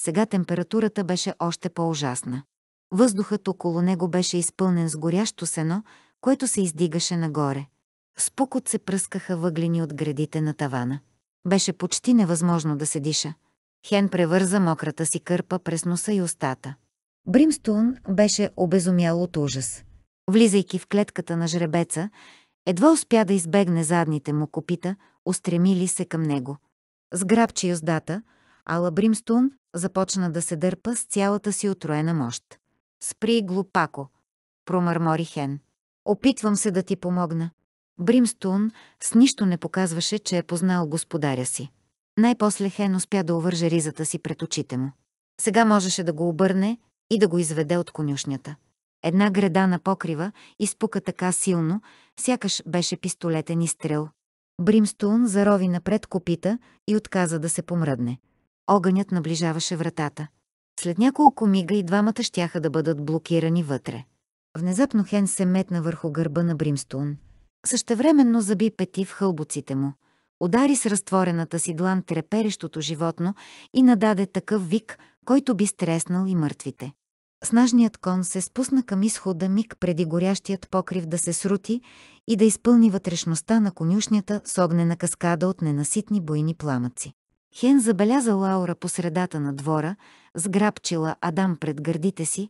Сега температурата беше още по-ужасна. Въздухът около него беше изпълнен с горящо сено, което се издигаше нагоре. Спукот се пръскаха въглени от градите на тавана. Беше почти невъзможно да се диша. Хен превърза мократа си кърпа през носа и устата. Бримстоун беше обезумял от ужас. Влизайки в клетката на жребеца, едва успя да избегне задните му копита, устремили се към него. Сграбчи юздата, ала Бримстоун започна да се дърпа с цялата си отроена мощ. «Спри, глупако!» – промърмори Хен. «Опитвам се да ти помогна». Бримстоун с нищо не показваше, че е познал господаря си. Най-после Хен успя да увърже ризата си пред очите му. Сега можеше да го обърне и да го изведе от конюшнята. Една града на покрива изпука така силно, сякаш беше пистолетен изстрел. Бримстоун зарови напред копита и отказа да се помръдне. Огънят наближаваше вратата. След няколко мига и двамата щяха да бъдат блокирани вътре. Внезапно Хен се метна върху гърба на Бримстоун. Същевременно заби пети в хълбоците му удари с разтворената си длан треперещото животно и нададе такъв вик, който би стреснал и мъртвите. Снажният кон се спусна към изхода миг преди горящият покрив да се срути и да изпълни вътрешността на конюшнята с огнена каскада от ненаситни бойни пламъци. Хен забеляза Лаура по средата на двора, сграбчила Адам пред гърдите си,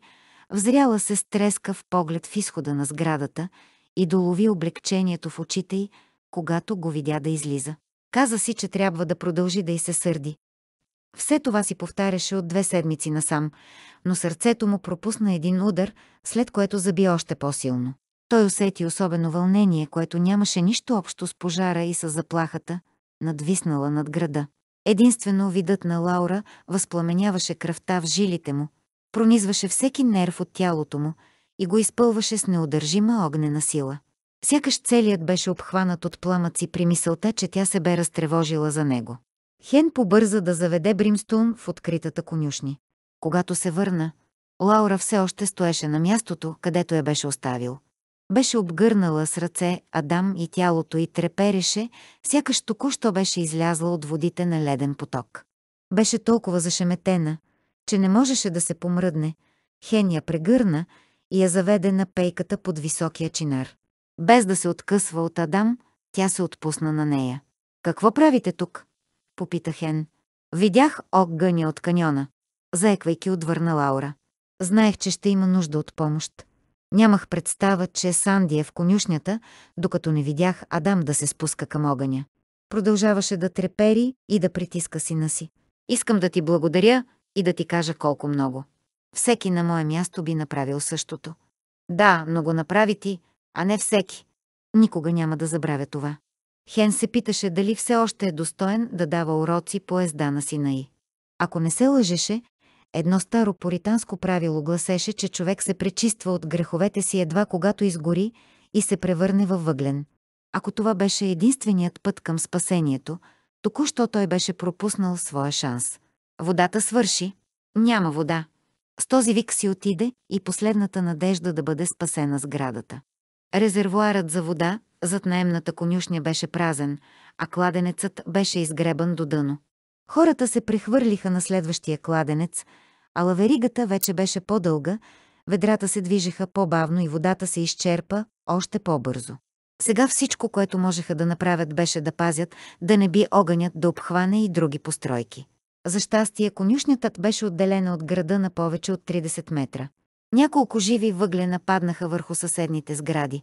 взряла се с в поглед в изхода на сградата и долови облегчението в очите й, когато го видя да излиза. Каза си, че трябва да продължи да й се сърди. Все това си повтаряше от две седмици насам, но сърцето му пропусна един удар, след което заби още по-силно. Той усети особено вълнение, което нямаше нищо общо с пожара и с заплахата, надвиснала над града. Единствено видът на Лаура възпламеняваше кръвта в жилите му, пронизваше всеки нерв от тялото му и го изпълваше с неудържима огнена сила. Сякаш целият беше обхванат от пламъци при мисълта, че тя се бе разтревожила за него. Хен побърза да заведе Бримстун в откритата конюшни. Когато се върна, Лаура все още стоеше на мястото, където я беше оставил. Беше обгърнала с ръце Адам и тялото й трепереше, сякаш току-що беше излязла от водите на леден поток. Беше толкова зашеметена, че не можеше да се помръдне. Хен я прегърна и я заведе на пейката под високия чинар. Без да се откъсва от Адам, тя се отпусна на нея. «Какво правите тук?» – попита Хен. «Видях огъня от каньона», заеквайки отвърна Лаура. «Знаех, че ще има нужда от помощ. Нямах представа, че Санди е в конюшнята, докато не видях Адам да се спуска към огъня. Продължаваше да трепери и да притиска сина си. Искам да ти благодаря и да ти кажа колко много. Всеки на мое място би направил същото. Да, но го направи ти, а не всеки. Никога няма да забравя това. Хен се питаше дали все още е достоен да дава уроци по езда на сина й. Ако не се лъжеше, едно старо поританско правило гласеше, че човек се пречиства от греховете си едва когато изгори и се превърне във въглен. Ако това беше единственият път към спасението, току-що той беше пропуснал своя шанс. Водата свърши. Няма вода. С този вик си отиде и последната надежда да бъде спасена сградата. Резервуарът за вода зад наемната конюшня беше празен, а кладенецът беше изгребан до дъно. Хората се прехвърлиха на следващия кладенец, а лаверигата вече беше по-дълга, ведрата се движеха по-бавно и водата се изчерпа още по-бързо. Сега всичко, което можеха да направят, беше да пазят, да не би огънят да обхване и други постройки. За щастие, конюшнятът беше отделена от града на повече от 30 метра. Няколко живи въглена паднаха върху съседните сгради,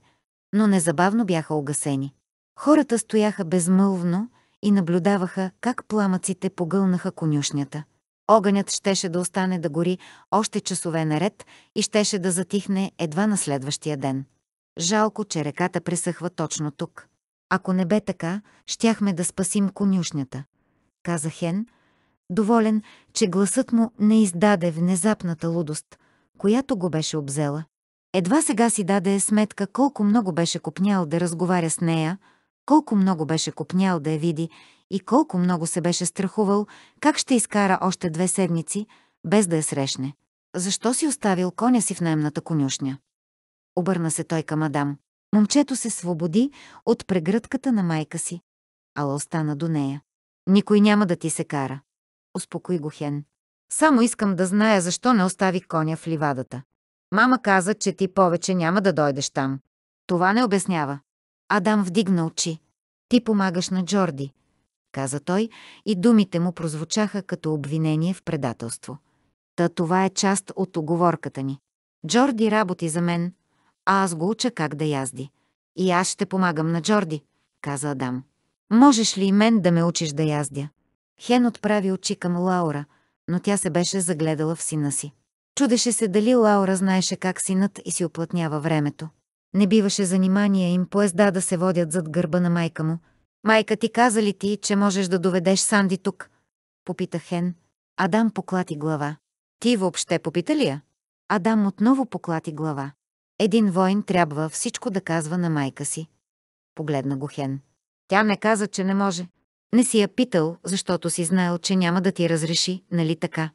но незабавно бяха огасени. Хората стояха безмълвно и наблюдаваха как пламъците погълнаха конюшнята. Огънят щеше да остане да гори още часове наред и щеше да затихне едва на следващия ден. Жалко, че реката пресъхва точно тук. Ако не бе така, щяхме да спасим конюшнята, каза Хен, доволен, че гласът му не издаде внезапната лудост – която го беше обзела. Едва сега си даде сметка колко много беше купнял да разговаря с нея, колко много беше купнял да я види и колко много се беше страхувал как ще изкара още две седмици, без да я срещне. Защо си оставил коня си в наемната конюшня? Обърна се той към Адам. Момчето се свободи от прегръдката на майка си, ала остана до нея. Никой няма да ти се кара. Успокои го Хен. Само искам да зная защо не остави коня в ливадата. Мама каза, че ти повече няма да дойдеш там. Това не обяснява. Адам вдигна очи. Ти помагаш на Джорди, каза той и думите му прозвучаха като обвинение в предателство. Та това е част от оговорката ни. Джорди работи за мен, а аз го уча как да язди. И аз ще помагам на Джорди, каза Адам. Можеш ли и мен да ме учиш да яздя? Хен отправи очи към Лаура – но тя се беше загледала в сина си. Чудеше се дали Лаура знаеше как синът и си оплътнява времето. Не биваше занимания им поезда да се водят зад гърба на майка му. «Майка ти каза ли ти, че можеш да доведеш Санди тук?» Попита Хен. Адам поклати глава. «Ти въобще попита ли я?» Адам отново поклати глава. Един воин трябва всичко да казва на майка си. Погледна го Хен. Тя не каза, че не може. Не си я питал, защото си знаел, че няма да ти разреши, нали така?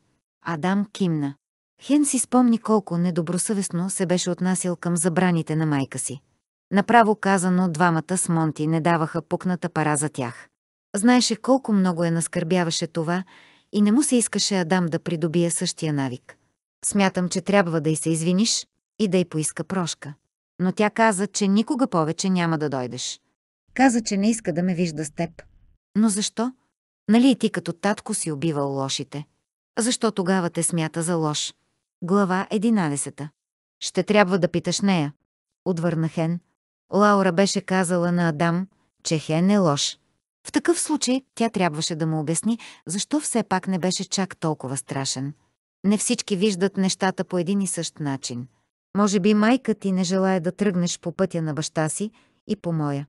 Адам кимна. Хен си спомни колко недобросъвестно се беше отнасил към забраните на майка си. Направо казано, двамата с Монти не даваха пукната пара за тях. Знаеше колко много я наскърбяваше това и не му се искаше Адам да придобие същия навик. Смятам, че трябва да й се извиниш и да й поиска прошка. Но тя каза, че никога повече няма да дойдеш. Каза, че не иска да ме вижда с теб. Но защо? Нали и ти като татко си убивал лошите? Защо тогава те смята за лош? Глава 11. Ще трябва да питаш нея. Отвърна Хен. Лаура беше казала на Адам, че Хен е лош. В такъв случай тя трябваше да му обясни, защо все пак не беше чак толкова страшен. Не всички виждат нещата по един и същ начин. Може би майка ти не желая да тръгнеш по пътя на баща си и по моя.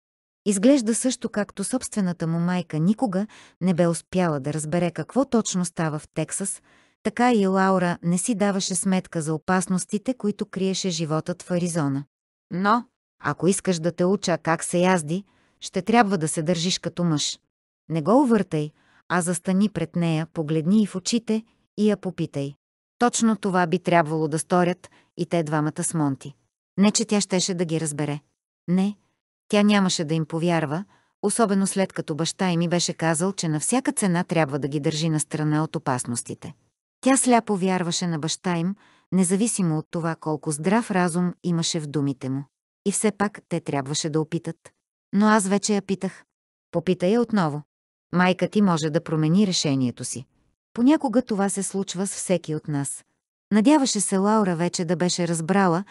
Изглежда също както собствената му майка никога не бе успяла да разбере какво точно става в Тексас, така и Лаура не си даваше сметка за опасностите, които криеше животът в Аризона. Но, ако искаш да те уча как се язди, ще трябва да се държиш като мъж. Не го увъртай, а застани пред нея, погледни и в очите и я попитай. Точно това би трябвало да сторят и те двамата с Монти. Не, че тя щеше да ги разбере. Не, тя нямаше да им повярва, особено след като баща им беше казал, че на всяка цена трябва да ги държи на страна от опасностите. Тя сляпо вярваше на баща им, независимо от това колко здрав разум имаше в думите му. И все пак те трябваше да опитат. Но аз вече я питах. Попита я отново. Майка ти може да промени решението си. Понякога това се случва с всеки от нас. Надяваше се Лаура вече да беше разбрала,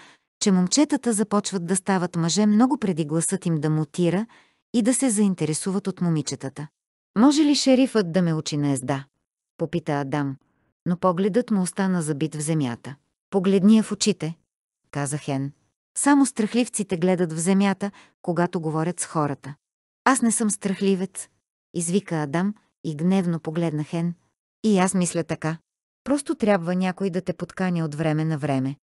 че момчетата започват да стават мъже много преди гласът им да мутира и да се заинтересуват от момичетата. Може ли шерифът да ме учи на езда? Попита Адам, но погледът му остана забит в земята. Погледни я в очите, каза Хен. Само страхливците гледат в земята, когато говорят с хората. Аз не съм страхливец, извика Адам и гневно погледна Хен. И аз мисля така. Просто трябва някой да те подканя от време на време.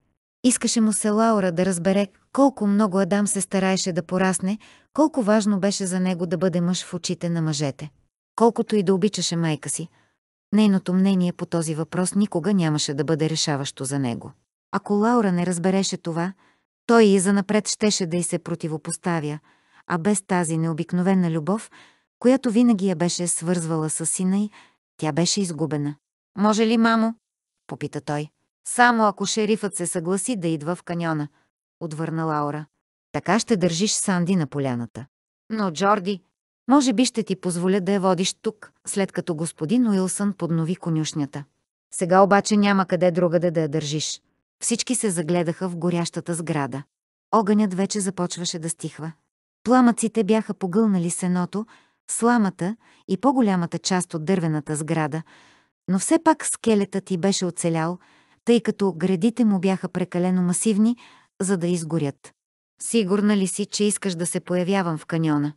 Искаше му се Лаура да разбере колко много Адам се стараеше да порасне, колко важно беше за него да бъде мъж в очите на мъжете. Колкото и да обичаше майка си, нейното мнение по този въпрос никога нямаше да бъде решаващо за него. Ако Лаура не разбереше това, той и занапред щеше да й се противопоставя, а без тази необикновена любов, която винаги я беше свързвала с сина й, тя беше изгубена. «Може ли, мамо?» – попита той. Само ако шерифът се съгласи да идва в каньона, отвърна Лаура. Така ще държиш Санди на поляната. Но, Джорди, може би ще ти позволя да я водиш тук, след като господин Уилсън поднови конюшнята. Сега обаче няма къде другаде да я държиш. Всички се загледаха в горящата сграда. Огънят вече започваше да стихва. Пламъците бяха погълнали сеното, сламата и по-голямата част от дървената сграда, но все пак скелетът ти беше оцелял – тъй като градите му бяха прекалено масивни, за да изгорят. Сигурна ли си, че искаш да се появявам в каньона?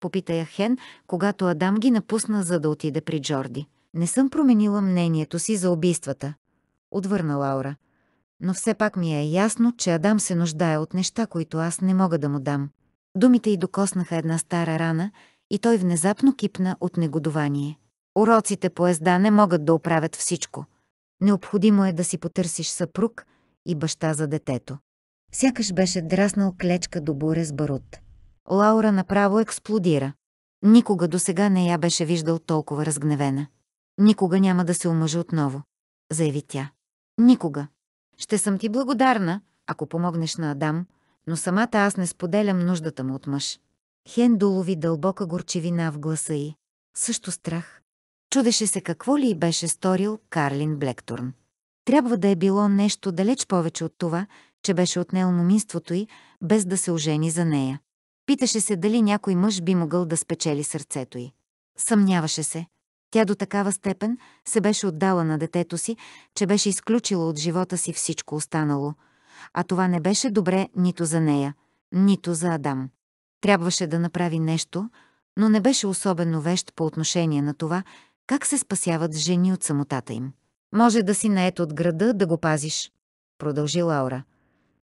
Попита я Хен, когато Адам ги напусна, за да отиде при Джорди. Не съм променила мнението си за убийствата, отвърна Лаура. Но все пак ми е ясно, че Адам се нуждае от неща, които аз не мога да му дам. Думите й докоснаха една стара рана и той внезапно кипна от негодование. Уроците по езда не могат да оправят всичко. Необходимо е да си потърсиш съпруг и баща за детето. Сякаш беше драснал клечка до буре с барут. Лаура направо експлодира. Никога до сега не я беше виждал толкова разгневена. Никога няма да се омъжа отново, заяви тя. Никога. Ще съм ти благодарна, ако помогнеш на Адам, но самата аз не споделям нуждата му от мъж. Хен долови дълбока горчевина в гласа й. Също страх, Чудеше се какво ли беше сторил Карлин Блекторн. Трябва да е било нещо далеч повече от това, че беше отнел моминството й, без да се ожени за нея. Питаше се дали някой мъж би могъл да спечели сърцето й. Съмняваше се. Тя до такава степен се беше отдала на детето си, че беше изключила от живота си всичко останало. А това не беше добре нито за нея, нито за Адам. Трябваше да направи нещо, но не беше особено вещ по отношение на това, как се спасяват жени от самотата им? Може да си наед от града да го пазиш, продължи Лаура.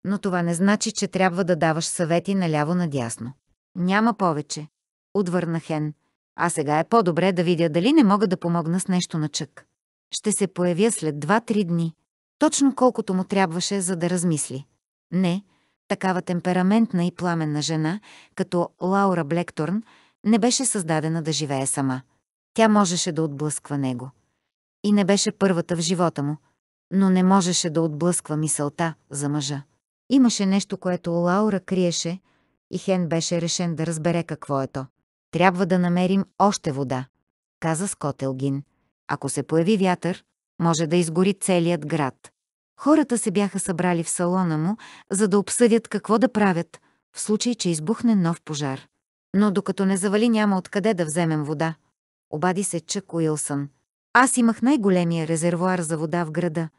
Но това не значи, че трябва да даваш съвети наляво-надясно. Няма повече, отвърна Хен. А сега е по-добре да видя дали не мога да помогна с нещо на Чък. Ще се появя след два-три дни. Точно колкото му трябваше, за да размисли. Не, такава темпераментна и пламенна жена, като Лаура Блекторн, не беше създадена да живее сама. Тя можеше да отблъсква него. И не беше първата в живота му, но не можеше да отблъсква мисълта за мъжа. Имаше нещо, което Лаура криеше, и Хен беше решен да разбере какво е то. Трябва да намерим още вода, каза Скотелгин. Ако се появи вятър, може да изгори целият град. Хората се бяха събрали в салона му, за да обсъдят какво да правят, в случай, че избухне нов пожар. Но докато не завали, няма откъде да вземем вода, обади се Чък Уилсън. Аз имах най-големия резервуар за вода в града,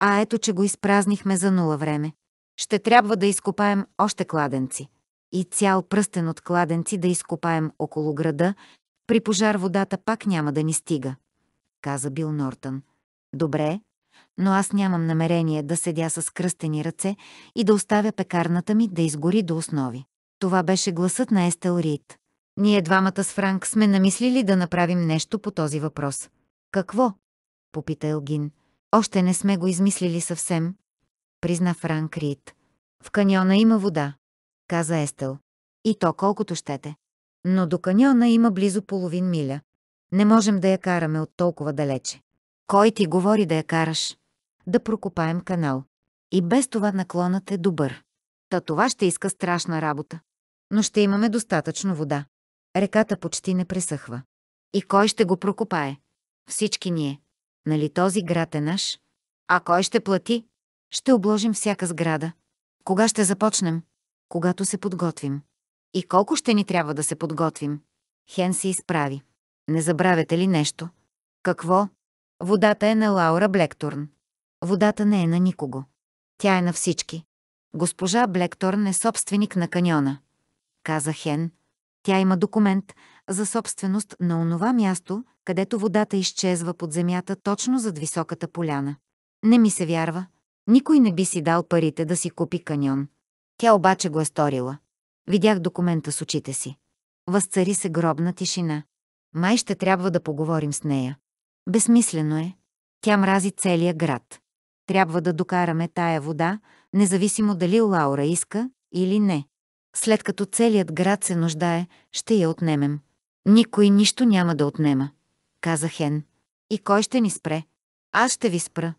а ето, че го изпразнихме за нула време. Ще трябва да изкопаем още кладенци. И цял пръстен от кладенци да изкопаем около града, при пожар водата пак няма да ни стига, каза Бил Нортън. Добре, но аз нямам намерение да седя с кръстени ръце и да оставя пекарната ми да изгори до основи. Това беше гласът на Естел Рид. Ние двамата с Франк сме намислили да направим нещо по този въпрос. Какво? Попита Елгин. Още не сме го измислили съвсем. Призна Франк Рид. В каньона има вода. Каза Естел. И то колкото щете. Но до каньона има близо половин миля. Не можем да я караме от толкова далече. Кой ти говори да я караш? Да прокопаем канал. И без това наклонът е добър. Та това ще иска страшна работа. Но ще имаме достатъчно вода. Реката почти не пресъхва. И кой ще го прокопае? Всички ние. Нали този град е наш? А кой ще плати? Ще обложим всяка сграда. Кога ще започнем? Когато се подготвим. И колко ще ни трябва да се подготвим? Хен се изправи. Не забравяте ли нещо? Какво? Водата е на Лаура Блекторн. Водата не е на никого. Тя е на всички. Госпожа Блекторн е собственик на каньона. Каза Хен, тя има документ за собственост на онова място, където водата изчезва под земята точно зад високата поляна. Не ми се вярва. Никой не би си дал парите да си купи каньон. Тя обаче го е сторила. Видях документа с очите си. Възцари се гробна тишина. Май ще трябва да поговорим с нея. Безмислено е. Тя мрази целия град. Трябва да докараме тая вода, независимо дали Лаура иска или не. След като целият град се нуждае, ще я отнемем. Никой нищо няма да отнема, каза Хен. И кой ще ни спре? Аз ще ви спра,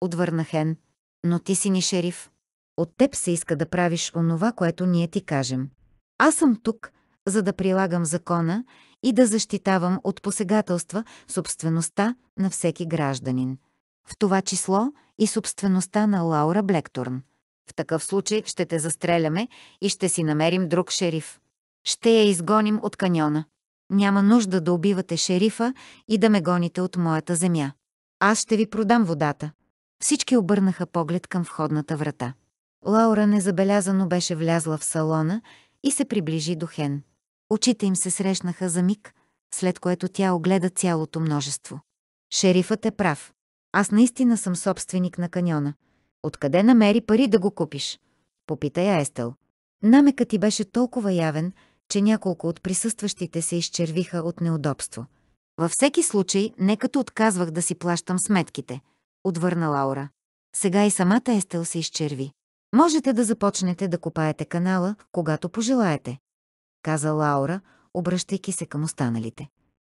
отвърна Хен. Но ти си ни шериф. От теб се иска да правиш онова, което ние ти кажем. Аз съм тук, за да прилагам закона и да защитавам от посегателства собствеността на всеки гражданин. В това число и собствеността на Лаура Блекторн. В такъв случай ще те застреляме и ще си намерим друг шериф. Ще я изгоним от каньона. Няма нужда да убивате шерифа и да ме гоните от моята земя. Аз ще ви продам водата. Всички обърнаха поглед към входната врата. Лаура незабелязано беше влязла в салона и се приближи до Хен. Очите им се срещнаха за миг, след което тя огледа цялото множество. Шерифът е прав. Аз наистина съм собственик на каньона. Откъде намери пари да го купиш? Попита я Естел. Намекът ти беше толкова явен, че няколко от присъстващите се изчервиха от неудобство. Във всеки случай, не като отказвах да си плащам сметките, отвърна Лаура. Сега и самата Естел се изчерви. Можете да започнете да копаете канала, когато пожелаете, каза Лаура, обръщайки се към останалите.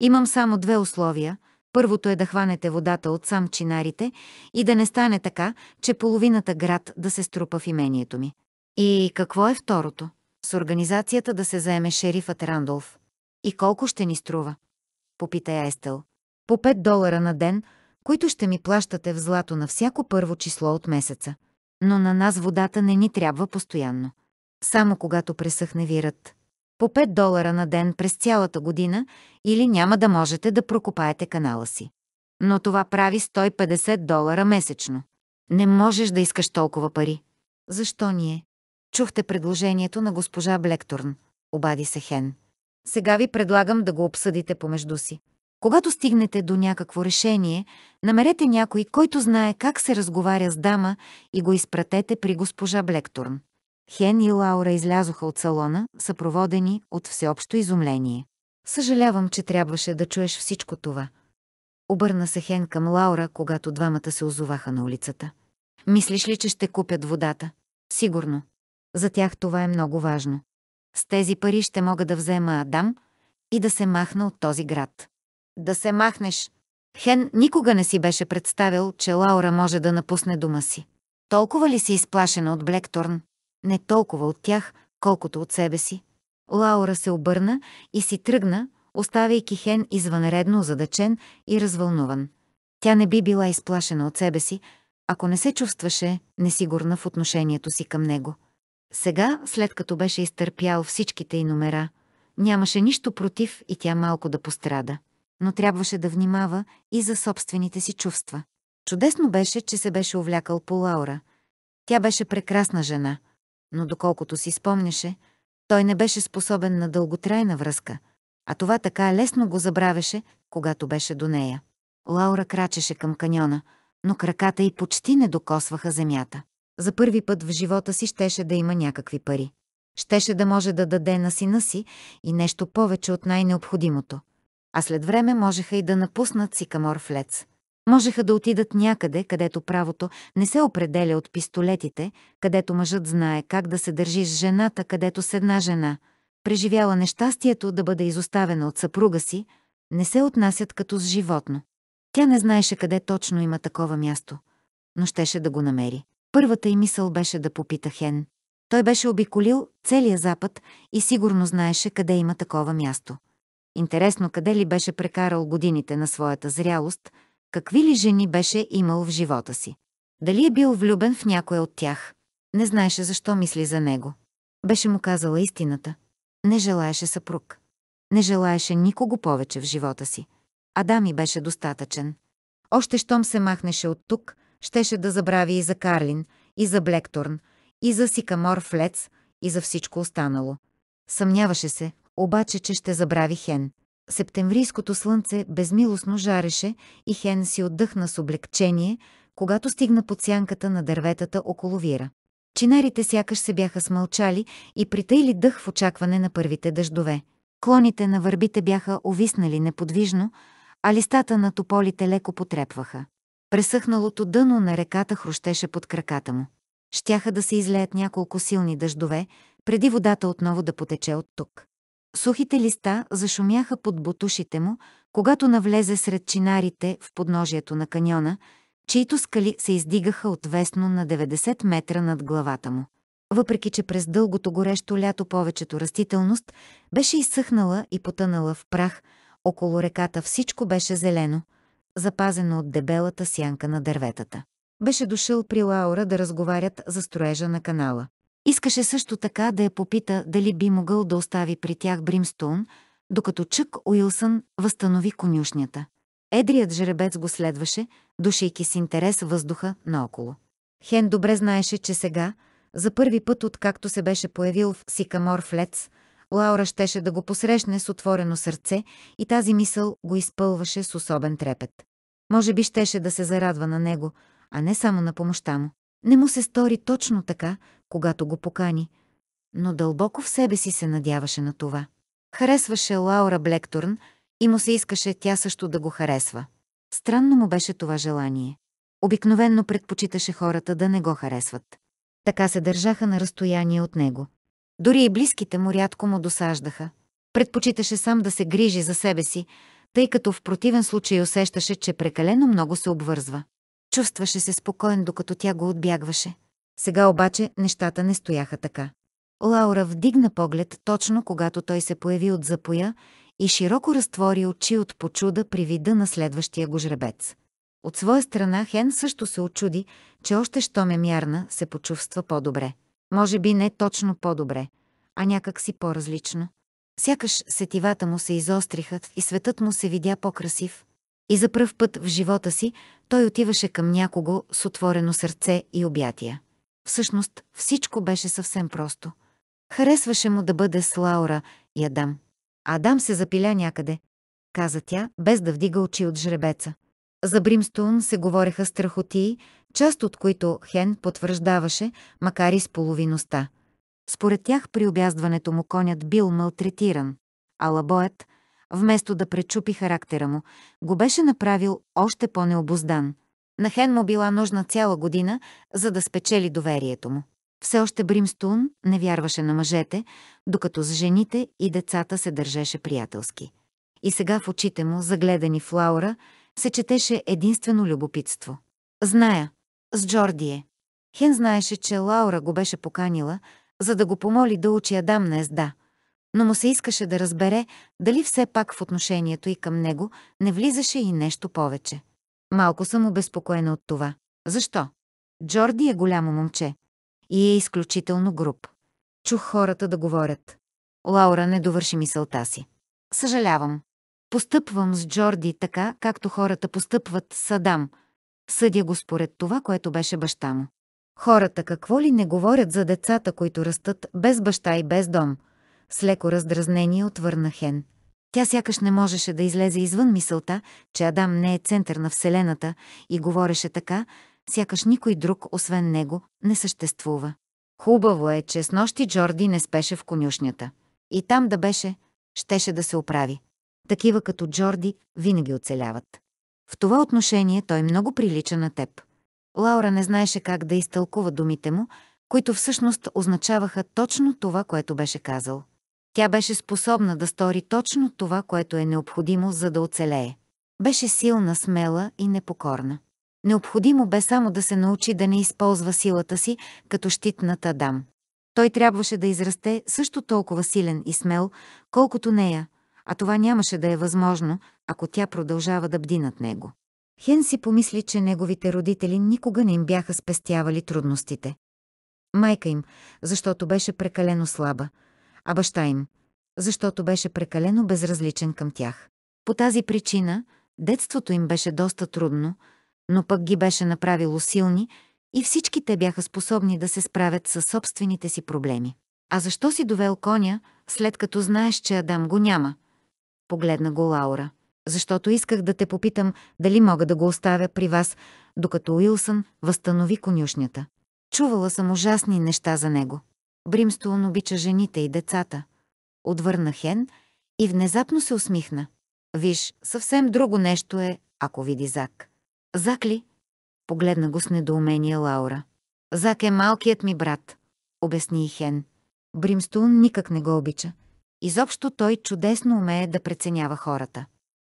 Имам само две условия, Първото е да хванете водата от сам чинарите и да не стане така, че половината град да се струпа в имението ми. И какво е второто? С организацията да се заеме шерифът Рандолф. И колко ще ни струва? Попита Естел. По 5 долара на ден, които ще ми плащате в злато на всяко първо число от месеца. Но на нас водата не ни трябва постоянно. Само когато пресъхне вират по 5 долара на ден през цялата година или няма да можете да прокопаете канала си. Но това прави 150 долара месечно. Не можеш да искаш толкова пари. Защо ние? Чухте предложението на госпожа Блекторн, обади се Хен. Сега ви предлагам да го обсъдите помежду си. Когато стигнете до някакво решение, намерете някой, който знае как се разговаря с дама и го изпратете при госпожа Блекторн. Хен и Лаура излязоха от салона, съпроводени от всеобщо изумление. Съжалявам, че трябваше да чуеш всичко това. Обърна се Хен към Лаура, когато двамата се озоваха на улицата. Мислиш ли, че ще купят водата? Сигурно. За тях това е много важно. С тези пари ще мога да взема Адам и да се махна от този град. Да се махнеш! Хен никога не си беше представил, че Лаура може да напусне дома си. Толкова ли си изплашена от Блекторн, не толкова от тях, колкото от себе си. Лаура се обърна и си тръгна, оставяйки Хен извънредно задачен и развълнуван. Тя не би била изплашена от себе си, ако не се чувстваше несигурна в отношението си към него. Сега, след като беше изтърпял всичките й номера, нямаше нищо против и тя малко да пострада. Но трябваше да внимава и за собствените си чувства. Чудесно беше, че се беше увлякал по Лаура. Тя беше прекрасна жена, но доколкото си спомняше, той не беше способен на дълготрайна връзка, а това така лесно го забравяше, когато беше до нея. Лаура крачеше към каньона, но краката й почти не докосваха земята. За първи път в живота си щеше да има някакви пари. Щеше да може да даде на сина си и нещо повече от най-необходимото. А след време можеха и да напуснат си към Орфлец. Можеха да отидат някъде, където правото не се определя от пистолетите, където мъжът знае как да се държи с жената, където с една жена, преживяла нещастието да бъде изоставена от съпруга си, не се отнасят като с животно. Тя не знаеше къде точно има такова място, но щеше да го намери. Първата й мисъл беше да попита Хен. Той беше обиколил целия запад и сигурно знаеше къде има такова място. Интересно къде ли беше прекарал годините на своята зрялост – Какви ли жени беше имал в живота си? Дали е бил влюбен в някоя от тях? Не знаеше защо мисли за него. Беше му казала истината. Не желаеше съпруг. Не желаеше никого повече в живота си. Адами беше достатъчен. Още щом се махнеше от тук, щеше да забрави и за Карлин, и за Блекторн, и за Сикамор Флец, и за всичко останало. Съмняваше се, обаче, че ще забрави Хен. Септемврийското слънце безмилостно жареше и Хен си отдъхна с облегчение, когато стигна под сянката на дърветата около вира. Чинарите сякаш се бяха смълчали и притъйли дъх в очакване на първите дъждове. Клоните на върбите бяха овиснали неподвижно, а листата на тополите леко потрепваха. Пресъхналото дъно на реката хрущеше под краката му. Щяха да се излеят няколко силни дъждове, преди водата отново да потече от тук. Сухите листа зашумяха под бутушите му, когато навлезе сред чинарите в подножието на каньона, чието скали се издигаха отвесно на 90 метра над главата му. Въпреки, че през дългото горещо лято повечето растителност беше изсъхнала и потънала в прах, около реката всичко беше зелено, запазено от дебелата сянка на дърветата. Беше дошъл при Лаура да разговарят за строежа на канала. Искаше също така да я попита дали би могъл да остави при тях Бримстоун, докато Чък Уилсън възстанови конюшнята. Едрият жребец го следваше, душейки с интерес въздуха наоколо. Хен добре знаеше, че сега, за първи път откакто се беше появил в Сикамор Флец, Лаура щеше да го посрещне с отворено сърце и тази мисъл го изпълваше с особен трепет. Може би щеше да се зарадва на него, а не само на помощта му. Не му се стори точно така, когато го покани, но дълбоко в себе си се надяваше на това. Харесваше Лаура Блекторн и му се искаше тя също да го харесва. Странно му беше това желание. Обикновенно предпочиташе хората да не го харесват. Така се държаха на разстояние от него. Дори и близките му рядко му досаждаха. Предпочиташе сам да се грижи за себе си, тъй като в противен случай усещаше, че прекалено много се обвързва. Чувстваше се спокоен, докато тя го отбягваше. Сега обаче нещата не стояха така. Лаура вдигна поглед точно когато той се появи от запоя и широко разтвори очи от почуда при вида на следващия го жребец. От своя страна Хен също се очуди, че още що ме мярна се почувства по-добре. Може би не точно по-добре, а някак си по-различно. Сякаш сетивата му се изостриха и светът му се видя по-красив. И за пръв път в живота си той отиваше към някого с отворено сърце и обятия. Всъщност, всичко беше съвсем просто. Харесваше му да бъде с Лаура и Адам. Адам се запиля някъде, каза тя, без да вдига очи от жребеца. За Бримстоун се говореха страхотии, част от които Хен потвърждаваше, макар и с половиността. Според тях при обяздването му конят бил малтретиран, а лабоят, вместо да пречупи характера му, го беше направил още по-необоздан – на Хен му била нужна цяла година, за да спечели доверието му. Все още Бримстун не вярваше на мъжете, докато с жените и децата се държеше приятелски. И сега в очите му, загледани в Лаура, се четеше единствено любопитство. Зная, с Джорди е. Хен знаеше, че Лаура го беше поканила, за да го помоли да учи Адам на езда, но му се искаше да разбере дали все пак в отношението и към него не влизаше и нещо повече. Малко съм обезпокоена от това. Защо? Джорди е голямо момче и е изключително груб. Чух хората да говорят. Лаура не довърши мисълта си. Съжалявам. Постъпвам с Джорди така, както хората постъпват с Адам. Съдя го според това, което беше баща му. Хората какво ли не говорят за децата, които растат без баща и без дом? С леко раздразнение отвърна Хен. Тя сякаш не можеше да излезе извън мисълта, че Адам не е център на Вселената и говореше така, сякаш никой друг, освен него, не съществува. Хубаво е, че с нощи Джорди не спеше в конюшнята. И там да беше, щеше да се оправи. Такива като Джорди винаги оцеляват. В това отношение той много прилича на теб. Лаура не знаеше как да изтълкува думите му, които всъщност означаваха точно това, което беше казал. Тя беше способна да стори точно това, което е необходимо, за да оцелее. Беше силна, смела и непокорна. Необходимо бе само да се научи да не използва силата си като щитната дам. Той трябваше да израсте също толкова силен и смел, колкото нея, а това нямаше да е възможно, ако тя продължава да бди над него. Хен си помисли, че неговите родители никога не им бяха спестявали трудностите. Майка им, защото беше прекалено слаба, а баща им, защото беше прекалено безразличен към тях. По тази причина детството им беше доста трудно, но пък ги беше направило силни и всички те бяха способни да се справят с собствените си проблеми. А защо си довел коня, след като знаеш, че Адам го няма? Погледна го Лаура. Защото исках да те попитам дали мога да го оставя при вас, докато Уилсън възстанови конюшнята. Чувала съм ужасни неща за него. Бримстоун обича жените и децата. Отвърна Хен и внезапно се усмихна. Виж, съвсем друго нещо е, ако види Зак. Зак ли? Погледна го с недоумение Лаура. Зак е малкият ми брат, обясни и Хен. Бримстоун никак не го обича. Изобщо той чудесно умее да преценява хората.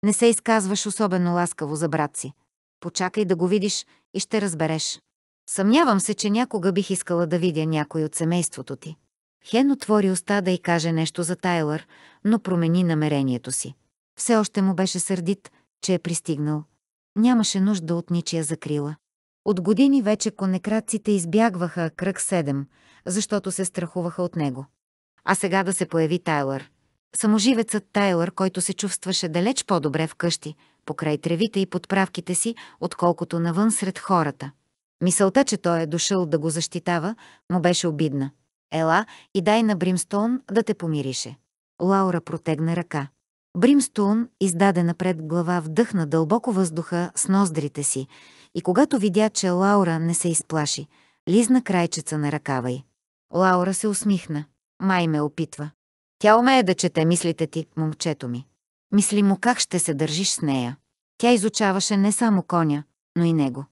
Не се изказваш особено ласкаво за брат си. Почакай да го видиш и ще разбереш. Съмнявам се, че някога бих искала да видя някой от семейството ти. Хен отвори уста да й каже нещо за Тайлър, но промени намерението си. Все още му беше сърдит, че е пристигнал. Нямаше нужда от ничия закрила. От години вече конекратците избягваха кръг 7, защото се страхуваха от него. А сега да се появи Тайлър. Саможивецът Тайлър, който се чувстваше далеч по-добре вкъщи, покрай тревите и подправките си, отколкото навън сред хората. Мисълта, че той е дошъл да го защитава, му беше обидна. Ела и дай на Бримстоун да те помирише. Лаура протегна ръка. Бримстоун издаде напред глава, вдъхна дълбоко въздуха с ноздрите си и когато видя, че Лаура не се изплаши, лизна крайчеца на ръкава й. Лаура се усмихна. Май ме опитва. Тя умее да чете мислите ти, момчето ми. Мисли му как ще се държиш с нея. Тя изучаваше не само коня, но и него.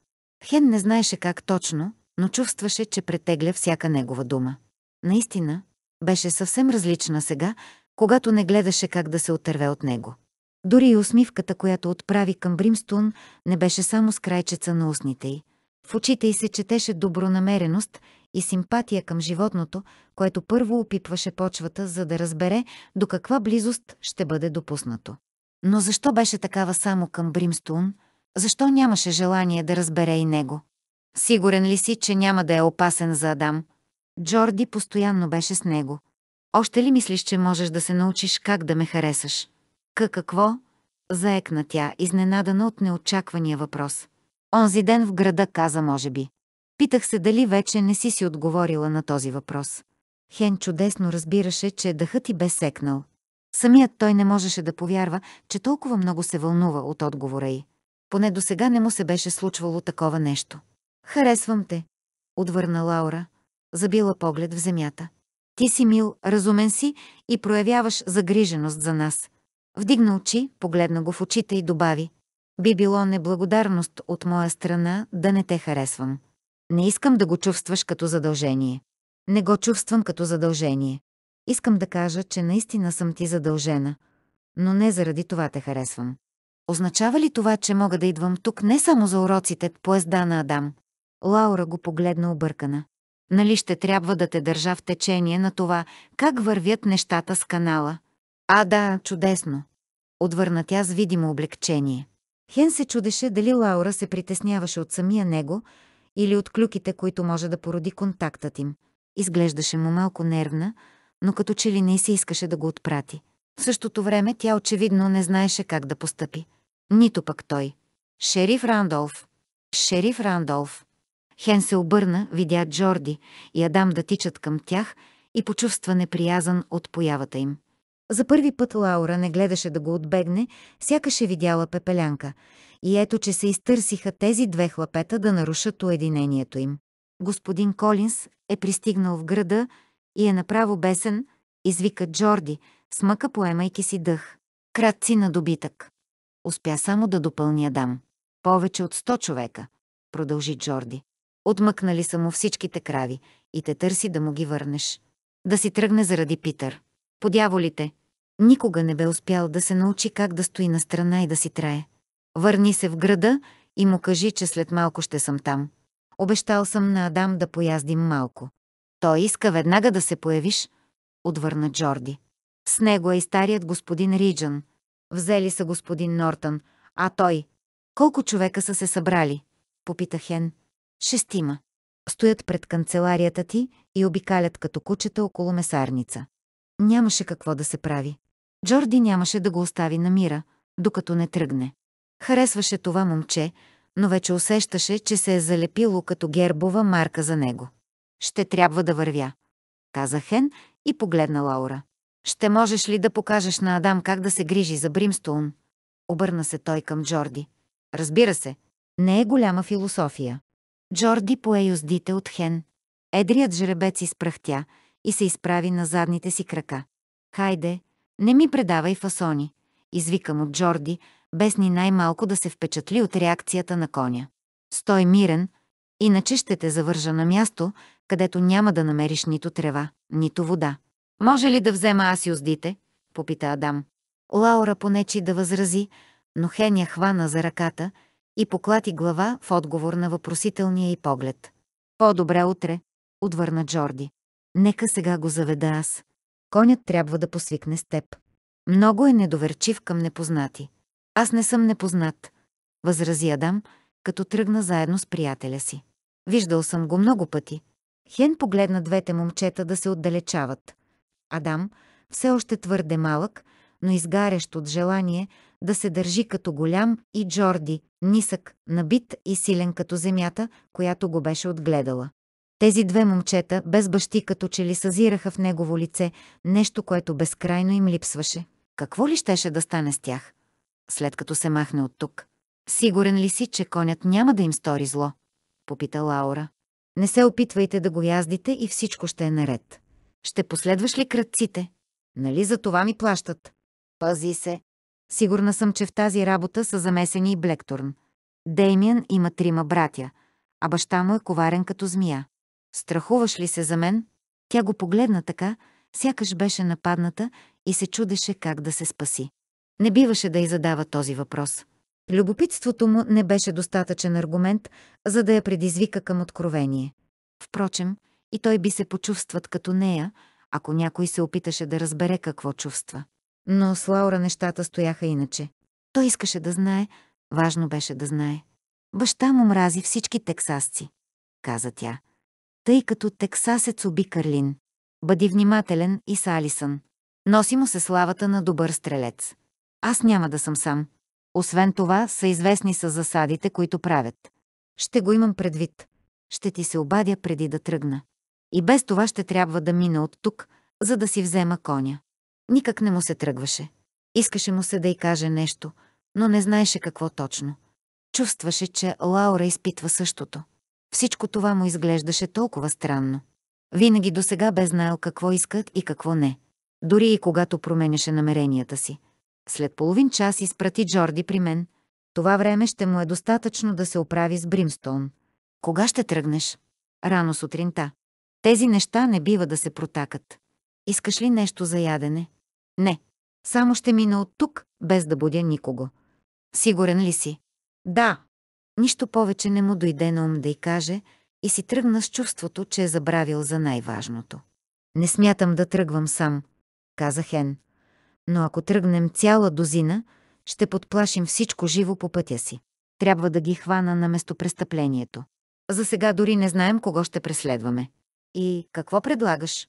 Хен не знаеше как точно, но чувстваше, че претегля всяка негова дума. Наистина, беше съвсем различна сега, когато не гледаше как да се отърве от него. Дори и усмивката, която отправи към Бримстун, не беше само с крайчеца на устните й. В очите й се четеше добронамереност и симпатия към животното, което първо опипваше почвата, за да разбере до каква близост ще бъде допуснато. Но защо беше такава само към Бримстун – защо нямаше желание да разбере и него? Сигурен ли си, че няма да е опасен за Адам? Джорди постоянно беше с него. Още ли мислиш, че можеш да се научиш как да ме харесаш? Къ какво? Заекна тя, изненадана от неочаквания въпрос. Онзи ден в града каза, може би. Питах се дали вече не си си отговорила на този въпрос. Хен чудесно разбираше, че дъхът и бе секнал. Самият той не можеше да повярва, че толкова много се вълнува от отговора й. Поне до сега не му се беше случвало такова нещо. Харесвам те, отвърна Лаура, забила поглед в земята. Ти си мил, разумен си и проявяваш загриженост за нас. Вдигна очи, погледна го в очите и добави. Би било неблагодарност от моя страна да не те харесвам. Не искам да го чувстваш като задължение. Не го чувствам като задължение. Искам да кажа, че наистина съм ти задължена, но не заради това те харесвам. Означава ли това, че мога да идвам тук не само за уроците по езда на Адам? Лаура го погледна объркана. Нали ще трябва да те държа в течение на това, как вървят нещата с канала? А да, чудесно. Отвърна тя с видимо облегчение. Хен се чудеше дали Лаура се притесняваше от самия него или от клюките, които може да породи контактът им. Изглеждаше му малко нервна, но като че ли не се искаше да го отпрати. В същото време тя очевидно не знаеше как да постъпи. Нито пък той. Шериф Рандолф. Шериф Рандолф. Хен се обърна, видя Джорди и Адам да тичат към тях и почувства неприязан от появата им. За първи път Лаура не гледаше да го отбегне, сякаш е видяла пепелянка. И ето, че се изтърсиха тези две хлапета да нарушат уединението им. Господин Колинс е пристигнал в града и е направо бесен, извика Джорди – с мъка поемайки си дъх. Кратци на добитък. Успя само да допълня дам. Повече от 100 човека, продължи Джорди. Отмъкнали са му всичките крави и те търси да му ги върнеш. Да си тръгне заради Питър. Подяволите. Никога не бе успял да се научи как да стои на страна и да си трае. Върни се в града и му кажи, че след малко ще съм там. Обещал съм на Адам да пояздим малко. Той иска веднага да се появиш, отвърна Джорди. С него е и старият господин Риджан. Взели са господин Нортън, а той... Колко човека са се събрали? Попита Хен. Шестима. Стоят пред канцеларията ти и обикалят като кучета около месарница. Нямаше какво да се прави. Джорди нямаше да го остави на мира, докато не тръгне. Харесваше това момче, но вече усещаше, че се е залепило като гербова марка за него. Ще трябва да вървя, каза Хен и погледна Лаура. Ще можеш ли да покажеш на Адам как да се грижи за Бримстоун? Обърна се той към Джорди. Разбира се, не е голяма философия. Джорди пое юздите от Хен. Едрият жребец изпръхтя и се изправи на задните си крака. Хайде, не ми предавай фасони, извикам от Джорди, без ни най-малко да се впечатли от реакцията на коня. Стой мирен, иначе ще те завържа на място, където няма да намериш нито трева, нито вода. Може ли да взема аз юздите? попита Адам. Лаура понечи да възрази, но Хеня хвана за ръката и поклати глава в отговор на въпросителния й поглед. По-добре утре, отвърна Джорди. Нека сега го заведа аз. Конят трябва да посвикне с теб. Много е недоверчив към непознати. Аз не съм непознат, възрази Адам, като тръгна заедно с приятеля си. Виждал съм го много пъти. Хен погледна двете момчета да се отдалечават. Адам, все още твърде малък, но изгарящ от желание да се държи като голям и Джорди, нисък, набит и силен като земята, която го беше отгледала. Тези две момчета без бащи като че ли съзираха в негово лице нещо, което безкрайно им липсваше. Какво ли щеше да стане с тях, след като се махне от тук? Сигурен ли си, че конят няма да им стори зло? Попита Лаура. Не се опитвайте да го яздите и всичко ще е наред. Ще последваш ли кръците? Нали за това ми плащат? Пази се. Сигурна съм, че в тази работа са замесени и Блекторн. Деймиан има трима братя, а баща му е коварен като змия. Страхуваш ли се за мен? Тя го погледна така, сякаш беше нападната и се чудеше как да се спаси. Не биваше да й задава този въпрос. Любопитството му не беше достатъчен аргумент, за да я предизвика към откровение. Впрочем, и той би се почувстват като нея, ако някой се опиташе да разбере какво чувства. Но с Лаура нещата стояха иначе. Той искаше да знае, важно беше да знае. Баща му мрази всички тексасци, каза тя. Тъй като тексасец уби Карлин. Бъди внимателен и с Алисън. Носи му се славата на добър стрелец. Аз няма да съм сам. Освен това, са известни с засадите, които правят. Ще го имам предвид. Ще ти се обадя преди да тръгна. И без това ще трябва да мина от тук, за да си взема коня. Никак не му се тръгваше. Искаше му се да й каже нещо, но не знаеше какво точно. Чувстваше, че Лаура изпитва същото. Всичко това му изглеждаше толкова странно. Винаги до сега бе знаел какво искат и какво не. Дори и когато променяше намеренията си. След половин час изпрати Джорди при мен. Това време ще му е достатъчно да се оправи с Бримстон. Кога ще тръгнеш? Рано сутринта. Тези неща не бива да се протакат. Искаш ли нещо за ядене? Не. Само ще мина от тук, без да будя никого. Сигурен ли си? Да. Нищо повече не му дойде на ум да й каже и си тръгна с чувството, че е забравил за най-важното. Не смятам да тръгвам сам, каза Хен. Но ако тръгнем цяла дозина, ще подплашим всичко живо по пътя си. Трябва да ги хвана на местопрестъплението. За сега дори не знаем кого ще преследваме. И какво предлагаш?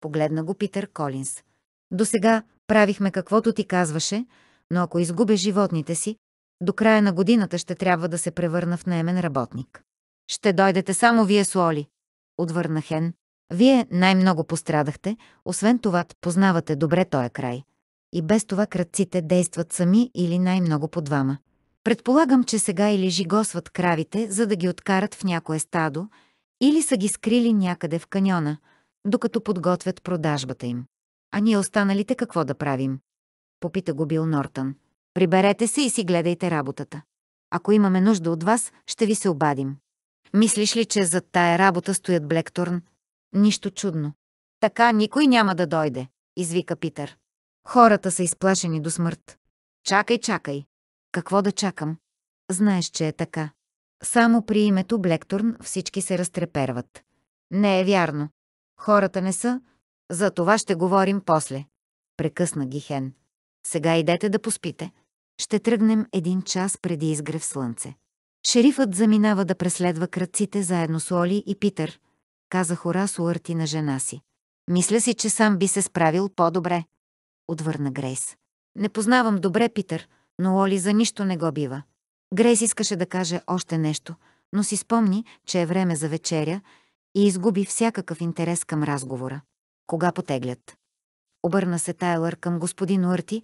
Погледна го Питър Колинс. До сега правихме каквото ти казваше, но ако изгубя животните си, до края на годината ще трябва да се превърна в наемен работник. Ще дойдете само вие с Оли, отвърна Хен. Вие най-много пострадахте, освен това познавате добре този край. И без това кръците действат сами или най-много по двама. Предполагам, че сега или жигосват кравите, за да ги откарат в някое стадо, или са ги скрили някъде в каньона, докато подготвят продажбата им. А ние останалите какво да правим? Попита го Бил Нортън. Приберете се и си гледайте работата. Ако имаме нужда от вас, ще ви се обадим. Мислиш ли, че зад тая работа стоят Блекторн? Нищо чудно. Така никой няма да дойде, извика Питър. Хората са изплашени до смърт. Чакай, чакай. Какво да чакам? Знаеш, че е така. Само при името Блекторн всички се разтреперват. Не е вярно. Хората не са. За това ще говорим после. Прекъсна ги Хен. Сега идете да поспите. Ще тръгнем един час преди изгрев слънце. Шерифът заминава да преследва кръците заедно с Оли и Питър, каза Хорас Уърти на жена си. Мисля си, че сам би се справил по-добре, отвърна Грейс. Не познавам добре Питър, но Оли за нищо не го бива. Грейс искаше да каже още нещо, но си спомни, че е време за вечеря и изгуби всякакъв интерес към разговора. Кога потеглят? Обърна се Тайлър към господин Уърти,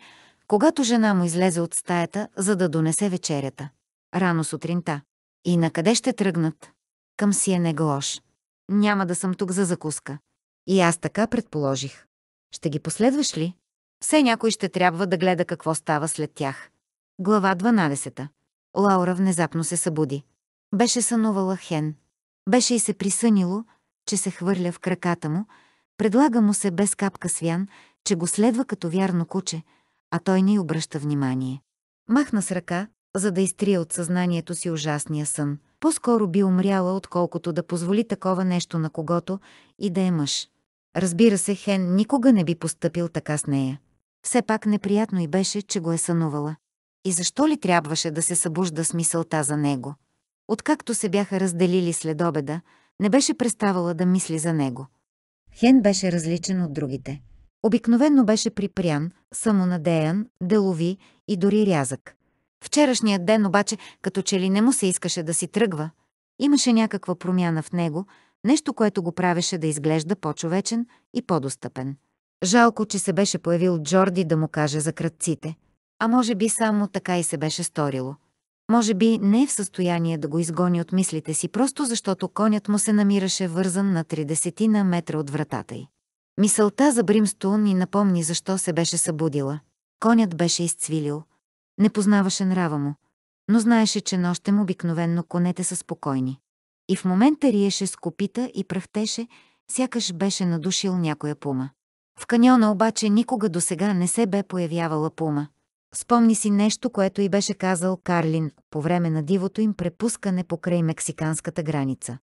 когато жена му излезе от стаята, за да донесе вечерята. Рано сутринта. И на къде ще тръгнат? Към Сиене Галош. Няма да съм тук за закуска. И аз така предположих. Ще ги последваш ли? Все някой ще трябва да гледа какво става след тях. Глава 12. Лаура внезапно се събуди. Беше сънувала Хен. Беше и се присънило, че се хвърля в краката му, предлага му се без капка свян, че го следва като вярно куче, а той не й обръща внимание. Махна с ръка, за да изтрия от съзнанието си ужасния сън. По-скоро би умряла, отколкото да позволи такова нещо на когото и да е мъж. Разбира се, Хен никога не би постъпил така с нея. Все пак неприятно и беше, че го е сънувала. И защо ли трябваше да се събужда с мисълта за него? Откакто се бяха разделили след обеда, не беше преставала да мисли за него. Хен беше различен от другите. Обикновенно беше припрян, самонадеян, делови и дори рязък. Вчерашният ден обаче, като че ли не му се искаше да си тръгва, имаше някаква промяна в него, нещо, което го правеше да изглежда по-човечен и по-достъпен. Жалко, че се беше появил Джорди да му каже за кръците – а може би само така и се беше сторило. Може би не е в състояние да го изгони от мислите си, просто защото конят му се намираше вързан на 30 на метра от вратата й. Мисълта за Бримстоун ни напомни защо се беше събудила. Конят беше изцвилил. Не познаваше нрава му, но знаеше, че нощем обикновенно конете са спокойни. И в момента риеше с копита и пръхтеше, сякаш беше надушил някоя пума. В каньона обаче никога досега не се бе появявала пума. Спомни си нещо, което и беше казал Карлин по време на дивото им препускане покрай мексиканската граница.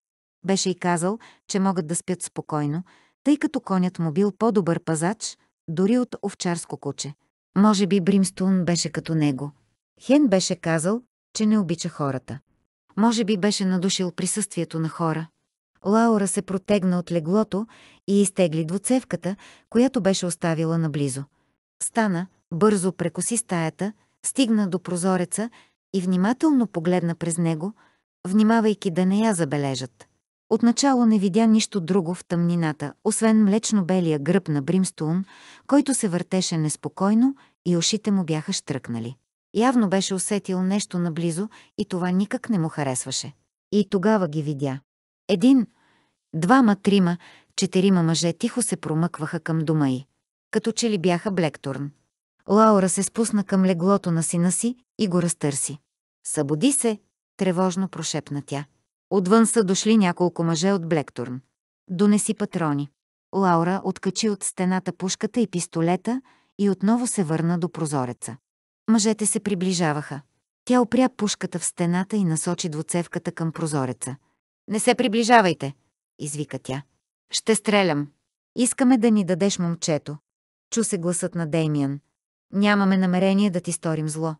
Беше и казал, че могат да спят спокойно, тъй като конят му бил по-добър пазач, дори от овчарско куче. Може би Бримстун беше като него. Хен беше казал, че не обича хората. Може би беше надушил присъствието на хора. Лаура се протегна от леглото и изтегли двуцевката, която беше оставила наблизо. Стана, Бързо прекоси стаята, стигна до прозореца и внимателно погледна през него, внимавайки да не я забележат. Отначало не видя нищо друго в тъмнината, освен млечно-белия гръб на Бримстоун, който се въртеше неспокойно и ушите му бяха штръкнали. Явно беше усетил нещо наблизо и това никак не му харесваше. И тогава ги видя. Един, двама, трима, четирима мъже тихо се промъкваха към дома й, като че ли бяха Блекторн. Лаура се спусна към леглото на сина си и го разтърси. Събуди се, тревожно прошепна тя. Отвън са дошли няколко мъже от Блекторн. Донеси патрони. Лаура откачи от стената пушката и пистолета и отново се върна до прозореца. Мъжете се приближаваха. Тя опря пушката в стената и насочи двуцевката към прозореца. «Не се приближавайте!» извика тя. «Ще стрелям! Искаме да ни дадеш момчето!» Чу се гласът на Деймиан. Нямаме намерение да ти сторим зло.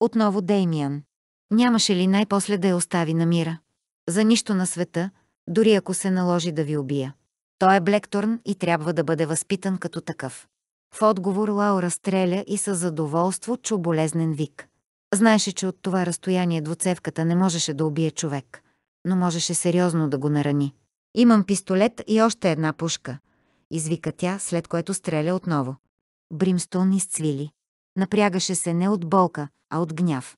Отново Деймиан. Нямаше ли най-после да я остави на мира? За нищо на света, дори ако се наложи да ви убия. Той е Блекторн и трябва да бъде възпитан като такъв. В отговор Лаура стреля и със задоволство чу болезнен вик. Знаеше, че от това разстояние двуцевката не можеше да убие човек, но можеше сериозно да го нарани. Имам пистолет и още една пушка. Извика тя, след което стреля отново. Бримстон изцвили. Напрягаше се не от болка, а от гняв.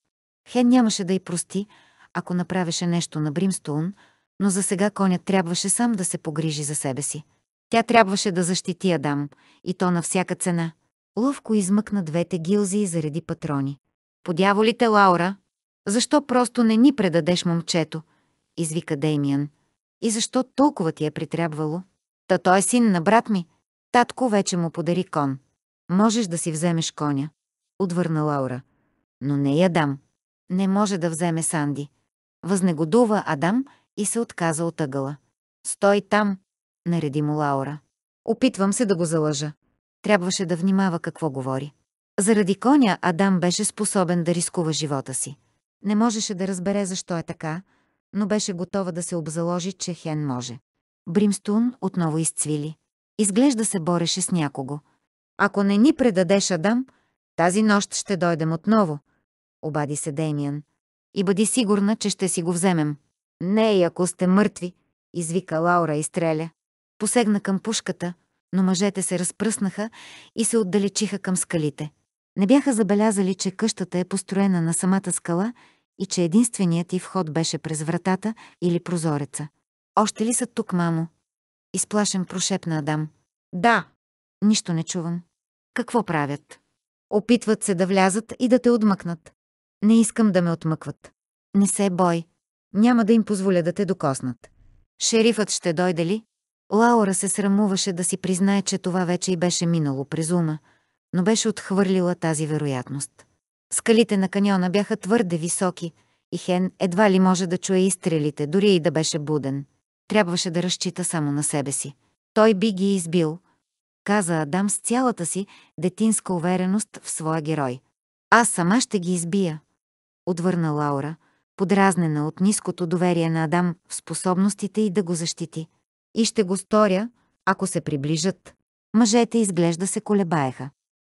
Хен нямаше да й прости, ако направеше нещо на Бримстоун, но за сега конят трябваше сам да се погрижи за себе си. Тя трябваше да защити Адам, и то на всяка цена. Ловко измъкна двете гилзи и зареди патрони. Подяволите, Лаура! Защо просто не ни предадеш момчето? Извика Деймиан. И защо толкова ти е притрябвало? Та той е син на брат ми. Татко вече му подари кон. Можеш да си вземеш коня, отвърна Лаура. Но не я дам. Не може да вземе Санди. Възнегодува Адам и се отказа от ъгъла. Стой там, нареди му Лаура. Опитвам се да го залъжа. Трябваше да внимава какво говори. Заради коня Адам беше способен да рискува живота си. Не можеше да разбере защо е така, но беше готова да се обзаложи, че Хен може. Бримстун отново изцвили. Изглежда се бореше с някого – ако не ни предадеш Адам, тази нощ ще дойдем отново, обади се Деймиан. И бъди сигурна, че ще си го вземем. Не и ако сте мъртви, извика Лаура и стреля. Посегна към пушката, но мъжете се разпръснаха и се отдалечиха към скалите. Не бяха забелязали, че къщата е построена на самата скала и че единственият и вход беше през вратата или прозореца. «Още ли са тук, мамо?» Изплашен прошепна Адам. «Да!» Нищо не чувам. Какво правят? Опитват се да влязат и да те отмъкнат. Не искам да ме отмъкват. Не се бой. Няма да им позволя да те докоснат. Шерифът ще дойде ли? Лаура се срамуваше да си признае, че това вече и беше минало през ума, но беше отхвърлила тази вероятност. Скалите на каньона бяха твърде високи и Хен едва ли може да чуе изстрелите, дори и да беше буден. Трябваше да разчита само на себе си. Той би ги избил, каза Адам с цялата си детинска увереност в своя герой. Аз сама ще ги избия, отвърна Лаура, подразнена от ниското доверие на Адам в способностите и да го защити. И ще го сторя, ако се приближат. Мъжете изглежда се колебаеха.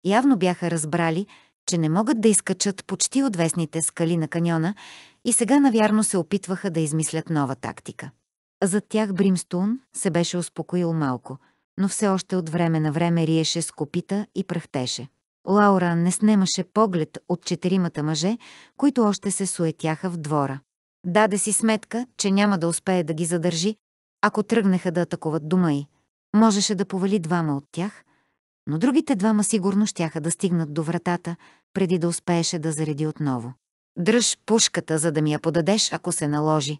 Явно бяха разбрали, че не могат да изкачат почти отвесните скали на каньона и сега навярно се опитваха да измислят нова тактика. Зад тях Бримстун се беше успокоил малко – но все още от време на време риеше с копита и пръхтеше. Лаура не снемаше поглед от четиримата мъже, които още се суетяха в двора. Даде си сметка, че няма да успее да ги задържи, ако тръгнаха да атакуват дома й. Можеше да повали двама от тях, но другите двама сигурно щяха да стигнат до вратата, преди да успееше да зареди отново. «Дръж пушката, за да ми я подадеш, ако се наложи»,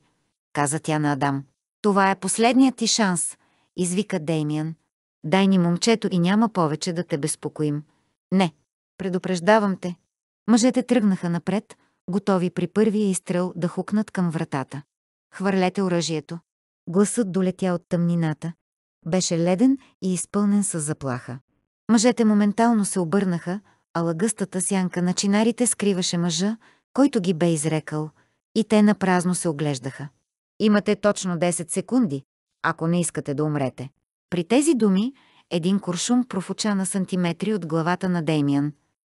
каза тя на Адам. «Това е последният ти шанс», извика Деймиан. Дай ни момчето и няма повече да те безпокоим. Не, предупреждавам те. Мъжете тръгнаха напред, готови при първия изстрел да хукнат към вратата. Хвърлете оръжието. Гласът долетя от тъмнината. Беше леден и изпълнен с заплаха. Мъжете моментално се обърнаха, а лъгъстата сянка на чинарите скриваше мъжа, който ги бе изрекал, и те напразно се оглеждаха. Имате точно 10 секунди, ако не искате да умрете. При тези думи един куршум профуча на сантиметри от главата на Деймиан.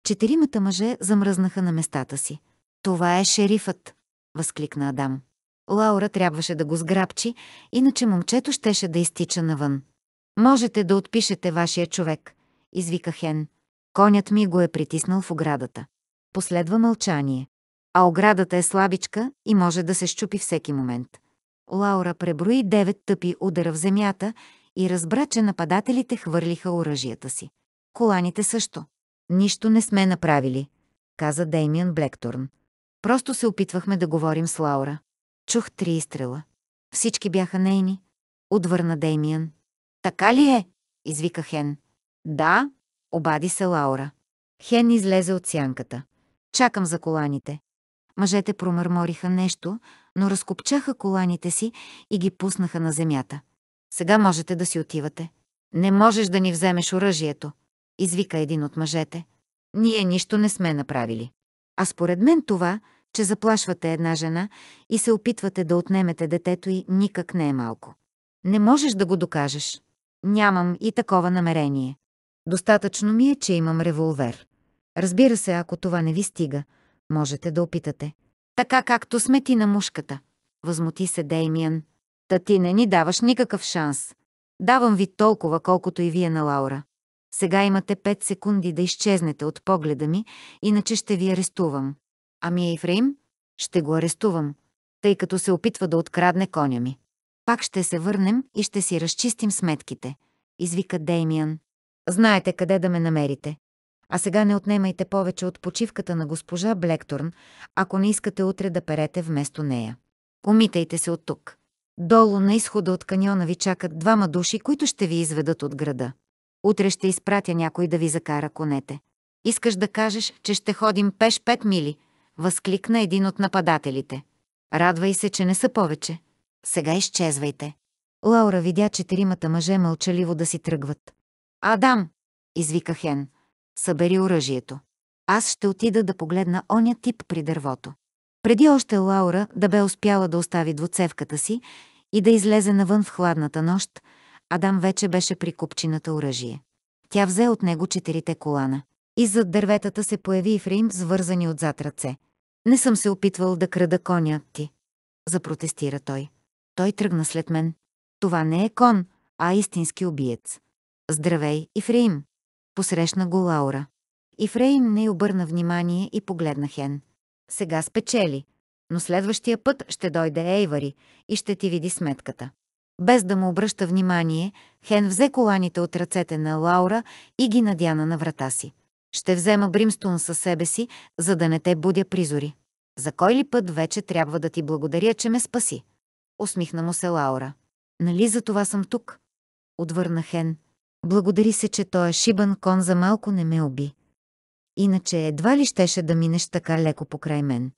Четиримата мъже замръзнаха на местата си. Това е шерифът, възкликна Адам. Лаура трябваше да го сграбчи, иначе момчето щеше да изтича навън. Можете да отпишете вашия човек, извика Хен. Конят ми го е притиснал в оградата. Последва мълчание. А оградата е слабичка и може да се щупи всеки момент. Лаура преброи девет тъпи удара в земята и разбра, че нападателите хвърлиха оръжията си. Коланите също. Нищо не сме направили, каза Деймиан Блекторн. Просто се опитвахме да говорим с Лаура. Чух три изстрела. Всички бяха нейни, отвърна Деймиан. Така ли е? извика Хен. Да, обади се Лаура. Хен излезе от сянката. Чакам за коланите. Мъжете промърмориха нещо, но разкопчаха коланите си и ги пуснаха на земята. Сега можете да си отивате. Не можеш да ни вземеш оръжието, извика един от мъжете. Ние нищо не сме направили. А според мен това, че заплашвате една жена и се опитвате да отнемете детето й, никак не е малко. Не можеш да го докажеш. Нямам и такова намерение. Достатъчно ми е, че имам револвер. Разбира се, ако това не ви стига, можете да опитате. Така както сме ти на мушката, възмути се Деймиан, Та ти не ни даваш никакъв шанс. Давам ви толкова, колкото и вие на Лаура. Сега имате 5 секунди да изчезнете от погледа ми, иначе ще ви арестувам. Ами Ефраим? Ще го арестувам, тъй като се опитва да открадне коня ми. Пак ще се върнем и ще си разчистим сметките, извика Деймиан. Знаете къде да ме намерите. А сега не отнемайте повече от почивката на госпожа Блекторн, ако не искате утре да перете вместо нея. Умитайте се от тук. Долу на изхода от каньона ви чакат двама души, които ще ви изведат от града. Утре ще изпратя някой да ви закара конете. Искаш да кажеш, че ще ходим пеш пет мили, възкликна един от нападателите. Радвай се, че не са повече. Сега изчезвайте. Лаура видя четиримата мъже мълчаливо да си тръгват. Адам, извика Хен, събери оръжието. Аз ще отида да погледна оня тип при дървото. Преди още Лаура да бе успяла да остави двуцевката си и да излезе навън в хладната нощ, Адам вече беше при купчината оръжие. Тя взе от него четирите колана. И зад дърветата се появи Ифрим с вързани отзад ръце. Не съм се опитвал да крада коня ти, запротестира той. Той тръгна след мен. Това не е кон, а истински убиец. Здравей, Ифрим! Посрещна го Лаура. Ифрейм не обърна внимание и погледна Хен сега спечели, но следващия път ще дойде Ейвари и ще ти види сметката. Без да му обръща внимание, Хен взе коланите от ръцете на Лаура и ги надяна на врата си. Ще взема Бримстон със себе си, за да не те будя призори. За кой ли път вече трябва да ти благодаря, че ме спаси? Усмихна му се Лаура. Нали за това съм тук? Отвърна Хен. Благодари се, че той е шибан кон за малко не ме уби. Иначе едва ли щеше да минеш така леко покрай мен.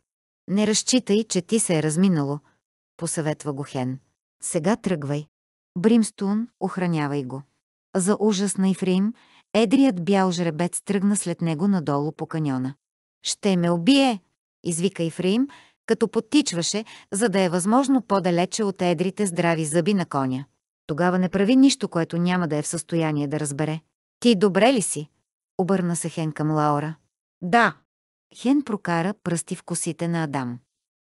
Не разчитай, че ти се е разминало, посъветва го Хен. Сега тръгвай. Бримстун, охранявай го. За ужас на Ифрим, едрият бял жребец тръгна след него надолу по каньона. «Ще ме убие!» извика Ифрим, като потичваше, за да е възможно по-далече от едрите здрави зъби на коня. Тогава не прави нищо, което няма да е в състояние да разбере. «Ти добре ли си?» Обърна се Хен към Лаура. Да. Хен прокара пръсти в косите на Адам.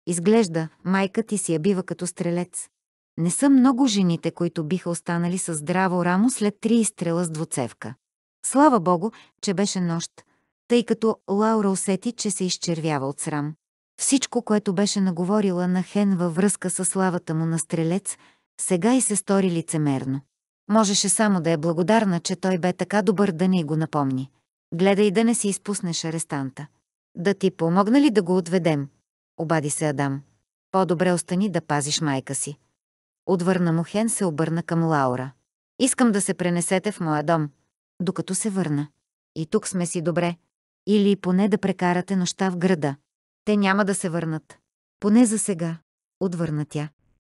Изглежда, майка ти си я бива като стрелец. Не са много жените, които биха останали с здраво рамо след три изстрела с двуцевка. Слава богу, че беше нощ, тъй като Лаура усети, че се изчервява от срам. Всичко, което беше наговорила на Хен във връзка с славата му на стрелец, сега и се стори лицемерно. Можеше само да е благодарна, че той бе така добър да не го напомни. Гледай да не си изпуснеш арестанта. Да ти помогна ли да го отведем? Обади се Адам. По-добре остани да пазиш майка си. Отвърна му Хен се обърна към Лаура. Искам да се пренесете в моя дом, докато се върна. И тук сме си добре. Или поне да прекарате нощта в града. Те няма да се върнат. Поне за сега, отвърна тя.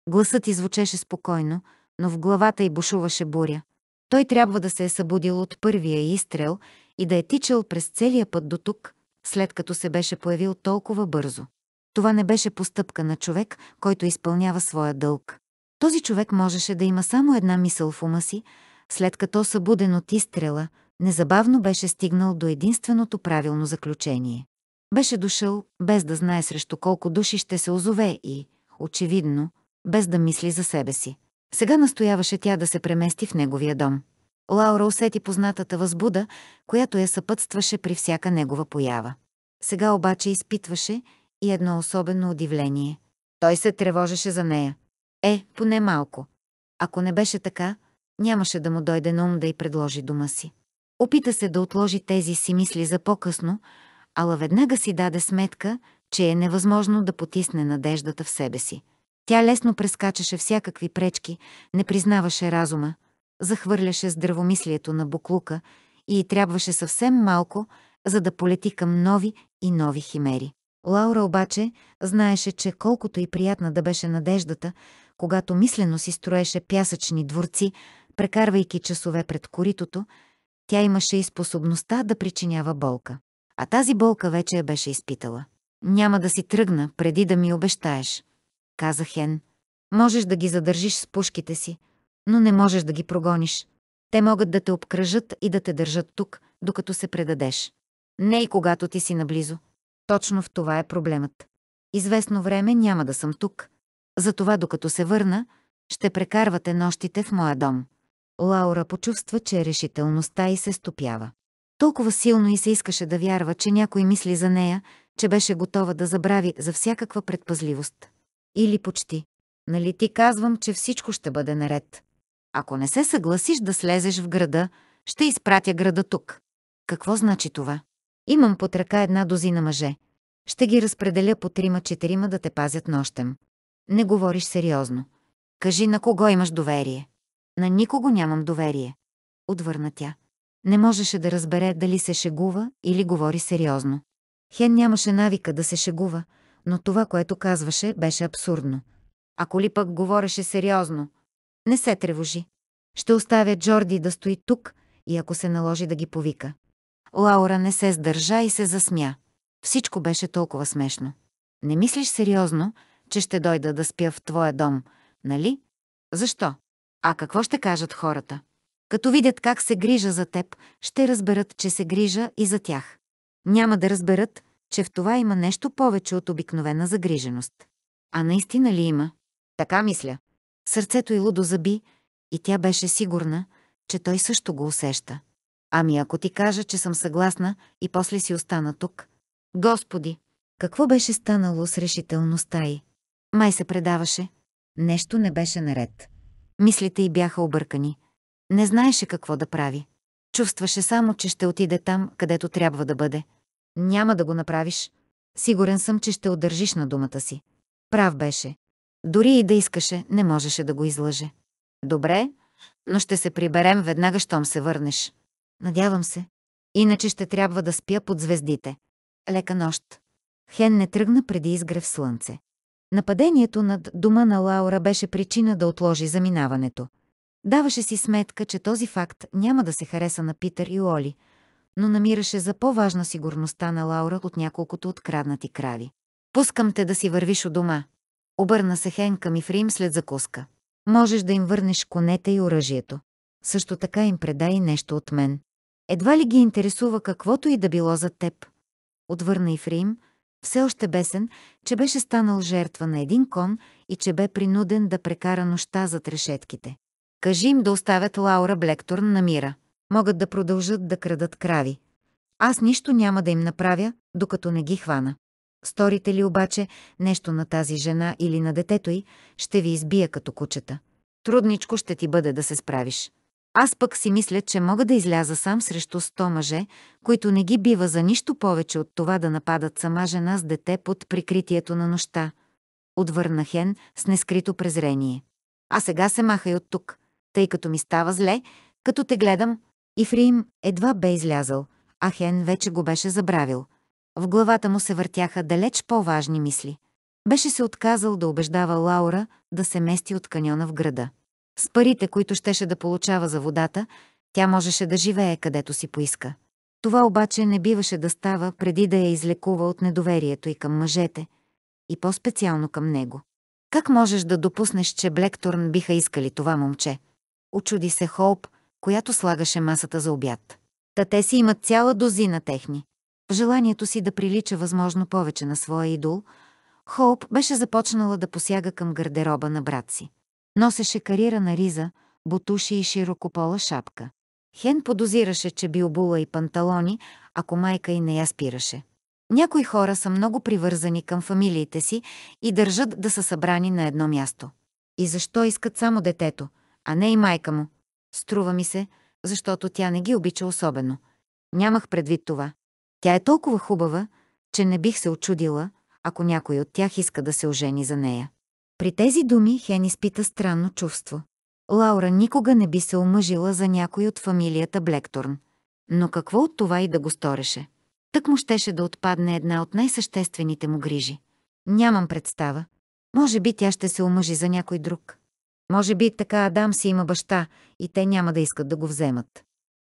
Гласът извучеше спокойно, но в главата й бушуваше буря. Той трябва да се е събудил от първия изстрел и да е тичал през целия път до тук, след като се беше появил толкова бързо. Това не беше постъпка на човек, който изпълнява своя дълг. Този човек можеше да има само една мисъл в ума си, след като събуден от изстрела, незабавно беше стигнал до единственото правилно заключение. Беше дошъл, без да знае срещу колко души ще се озове и, очевидно, без да мисли за себе си. Сега настояваше тя да се премести в неговия дом. Лаура усети познатата възбуда, която я съпътстваше при всяка негова поява. Сега обаче изпитваше и едно особено удивление. Той се тревожеше за нея. Е, поне малко. Ако не беше така, нямаше да му дойде на ум да й предложи дома си. Опита се да отложи тези си мисли за по-късно, ала веднага си даде сметка, че е невъзможно да потисне надеждата в себе си. Тя лесно прескачаше всякакви пречки, не признаваше разума, захвърляше здравомислието на буклука и трябваше съвсем малко, за да полети към нови и нови химери. Лаура обаче знаеше, че колкото и приятна да беше надеждата, когато мислено си строеше пясъчни дворци, прекарвайки часове пред коритото, тя имаше и способността да причинява болка. А тази болка вече я беше изпитала. «Няма да си тръгна, преди да ми обещаеш», каза Хен. «Можеш да ги задържиш с пушките си, но не можеш да ги прогониш. Те могат да те обкръжат и да те държат тук, докато се предадеш. Не и когато ти си наблизо. Точно в това е проблемът. Известно време няма да съм тук. Затова, докато се върна, ще прекарвате нощите в моя дом. Лаура почувства, че решителността и се стопява. Толкова силно и се искаше да вярва, че някой мисли за нея, че беше готова да забрави за всякаква предпазливост. Или почти. Нали ти казвам, че всичко ще бъде наред? Ако не се съгласиш да слезеш в града, ще изпратя града тук. Какво значи това? Имам под ръка една дозина мъже. Ще ги разпределя по трима-четирима да те пазят нощем. Не говориш сериозно. Кажи на кого имаш доверие. На никого нямам доверие. Отвърна тя. Не можеше да разбере дали се шегува или говори сериозно. Хен нямаше навика да се шегува, но това, което казваше, беше абсурдно. Ако ли пък говореше сериозно, не се тревожи. Ще оставя Джорди да стои тук и ако се наложи да ги повика. Лаура не се сдържа и се засмя. Всичко беше толкова смешно. Не мислиш сериозно, че ще дойда да спя в твоя дом, нали? Защо? А какво ще кажат хората? Като видят как се грижа за теб, ще разберат, че се грижа и за тях. Няма да разберат, че в това има нещо повече от обикновена загриженост. А наистина ли има? Така мисля. Сърцето й лудо заби и тя беше сигурна, че той също го усеща. Ами ако ти кажа, че съм съгласна и после си остана тук. Господи! Какво беше станало с решителността й? Май се предаваше. Нещо не беше наред. Мислите й бяха объркани. Не знаеше какво да прави. Чувстваше само, че ще отиде там, където трябва да бъде. Няма да го направиш. Сигурен съм, че ще удържиш на думата си. Прав беше. Дори и да искаше, не можеше да го излъже. Добре, но ще се приберем веднага, щом се върнеш. Надявам се. Иначе ще трябва да спя под звездите. Лека нощ. Хен не тръгна преди изгрев слънце. Нападението над дома на Лаура беше причина да отложи заминаването. Даваше си сметка, че този факт няма да се хареса на Питър и Оли, но намираше за по-важна сигурността на Лаура от няколкото откраднати крави. «Пускам те да си вървиш у дома», Обърна се Хен към Ифрим след закуска. Можеш да им върнеш конете и оръжието. Също така им предай нещо от мен. Едва ли ги интересува каквото и да било за теб. Отвърна Ифрим, все още бесен, че беше станал жертва на един кон и че бе принуден да прекара нощта зад решетките. Кажи им да оставят Лаура Блекторн на мира. Могат да продължат да крадат крави. Аз нищо няма да им направя, докато не ги хвана. Сторите ли обаче нещо на тази жена или на детето й, ще ви избия като кучета. Трудничко ще ти бъде да се справиш. Аз пък си мисля, че мога да изляза сам срещу сто мъже, които не ги бива за нищо повече от това да нападат сама жена с дете под прикритието на нощта. Отвърна Хен с нескрито презрение. А сега се махай от тук, тъй като ми става зле, като те гледам. Ифрим едва бе излязал, а Хен вече го беше забравил – в главата му се въртяха далеч по-важни мисли. Беше се отказал да убеждава Лаура да се мести от каньона в града. С парите, които щеше да получава за водата, тя можеше да живее където си поиска. Това обаче не биваше да става преди да я излекува от недоверието и към мъжете, и по-специално към него. Как можеш да допуснеш, че Блекторн биха искали това момче? Очуди се Холп, която слагаше масата за обяд. Та те си имат цяла дозина техни. В желанието си да прилича възможно повече на своя идол, Хоуп беше започнала да посяга към гардероба на брат си. Носеше карира на риза, бутуши и широкопола шапка. Хен подозираше, че би обула и панталони, ако майка и не я спираше. Някои хора са много привързани към фамилиите си и държат да са събрани на едно място. И защо искат само детето, а не и майка му? Струва ми се, защото тя не ги обича особено. Нямах предвид това. Тя е толкова хубава, че не бих се очудила, ако някой от тях иска да се ожени за нея. При тези думи Хен изпита странно чувство. Лаура никога не би се омъжила за някой от фамилията Блекторн. Но какво от това и да го стореше? Тък му щеше да отпадне една от най-съществените му грижи. Нямам представа. Може би тя ще се омъжи за някой друг. Може би така Адам си има баща и те няма да искат да го вземат.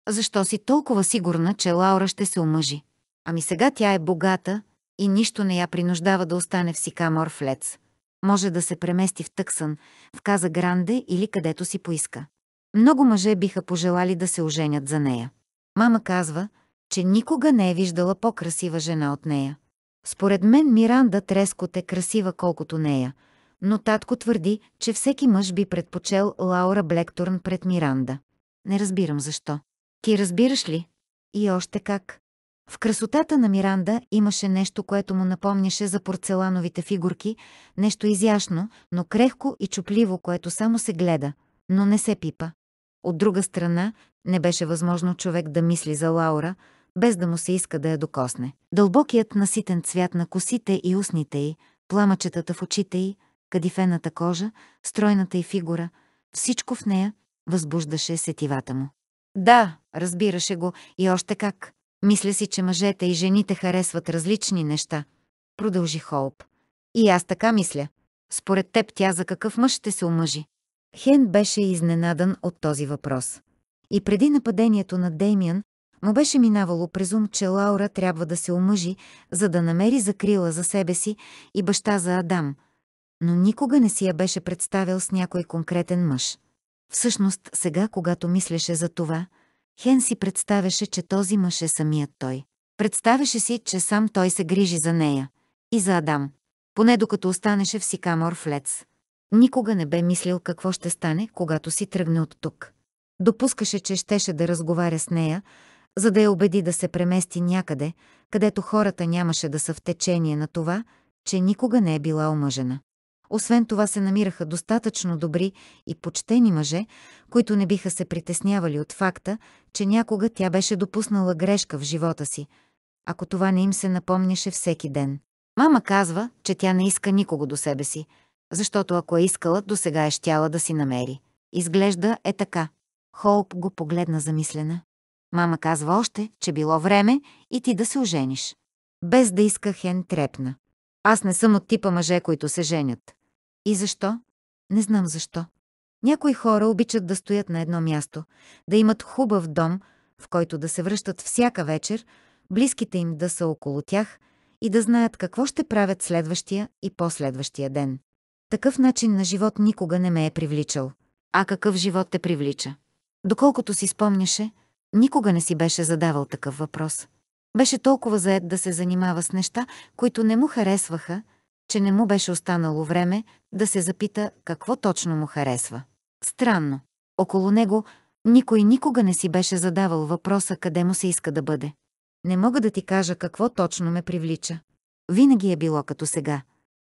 Защо си толкова сигурна, че Лаура ще се омъжи? Ами сега тя е богата и нищо не я принуждава да остане в Сикамор Лец. Може да се премести в Тъксън, в Каза Гранде или където си поиска. Много мъже биха пожелали да се оженят за нея. Мама казва, че никога не е виждала по-красива жена от нея. Според мен Миранда Трескот е красива колкото нея, но татко твърди, че всеки мъж би предпочел Лаура Блекторн пред Миранда. Не разбирам защо. Ти разбираш ли? И още как. В красотата на Миранда имаше нещо, което му напомняше за порцелановите фигурки, нещо изящно, но крехко и чупливо, което само се гледа, но не се пипа. От друга страна, не беше възможно човек да мисли за Лаура, без да му се иска да я докосне. Дълбокият наситен цвят на косите и устните й, пламъчетата в очите й, кадифената кожа, стройната й фигура, всичко в нея възбуждаше сетивата му. Да, разбираше го и още как. Мисля си, че мъжете и жените харесват различни неща, продължи Холп. И аз така мисля. Според теб тя за какъв мъж ще се омъжи? Хен беше изненадан от този въпрос. И преди нападението на Деймиан, му беше минавало през ум, че Лаура трябва да се омъжи, за да намери закрила за себе си и баща за Адам, но никога не си я беше представил с някой конкретен мъж. Всъщност, сега, когато мислеше за това, Хен си представяше, че този мъж е самият той. Представяше си, че сам той се грижи за нея и за Адам, поне докато останеше в Сикамор в Лец. Никога не бе мислил какво ще стане, когато си тръгне от тук. Допускаше, че щеше да разговаря с нея, за да я убеди да се премести някъде, където хората нямаше да са в течение на това, че никога не е била омъжена. Освен това се намираха достатъчно добри и почтени мъже, които не биха се притеснявали от факта, че някога тя беше допуснала грешка в живота си, ако това не им се напомняше всеки ден. Мама казва, че тя не иска никого до себе си, защото ако е искала, до сега е щяла да си намери. Изглежда е така. Холп го погледна замислена. Мама казва още, че било време и ти да се ожениш. Без да иска Хен трепна. Аз не съм от типа мъже, които се женят. И защо? Не знам защо. Някои хора обичат да стоят на едно място, да имат хубав дом, в който да се връщат всяка вечер, близките им да са около тях и да знаят какво ще правят следващия и последващия ден. Такъв начин на живот никога не ме е привличал. А какъв живот те привлича? Доколкото си спомняше, никога не си беше задавал такъв въпрос. Беше толкова заед да се занимава с неща, които не му харесваха, че не му беше останало време да се запита какво точно му харесва. Странно. Около него никой никога не си беше задавал въпроса къде му се иска да бъде. Не мога да ти кажа какво точно ме привлича. Винаги е било като сега.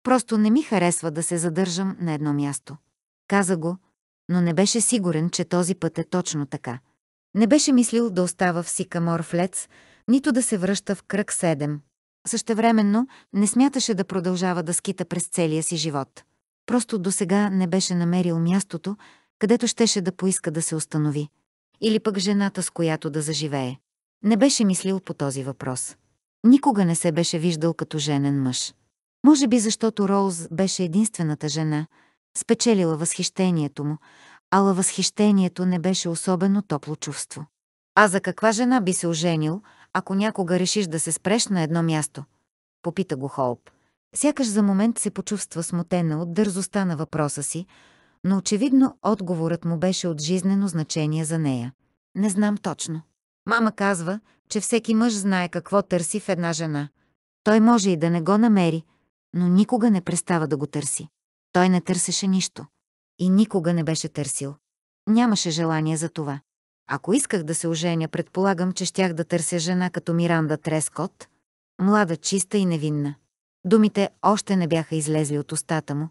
Просто не ми харесва да се задържам на едно място. Каза го, но не беше сигурен, че този път е точно така. Не беше мислил да остава в Сикамор в Лец, нито да се връща в кръг 7. Същевременно не смяташе да продължава да скита през целия си живот. Просто до сега не беше намерил мястото, където щеше да поиска да се установи. Или пък жената, с която да заживее. Не беше мислил по този въпрос. Никога не се беше виждал като женен мъж. Може би защото Роуз беше единствената жена, спечелила възхищението му, ала възхищението не беше особено топло чувство. А за каква жена би се оженил, ако някога решиш да се спреш на едно място? Попита го Холп. Сякаш за момент се почувства смутена от дързостта на въпроса си, но очевидно отговорът му беше от жизнено значение за нея. Не знам точно. Мама казва, че всеки мъж знае какво търси в една жена. Той може и да не го намери, но никога не престава да го търси. Той не търсеше нищо. И никога не беше търсил. Нямаше желание за това. Ако исках да се оженя, предполагам, че щях да търся жена като Миранда Трескот, млада, чиста и невинна. Думите още не бяха излезли от устата му,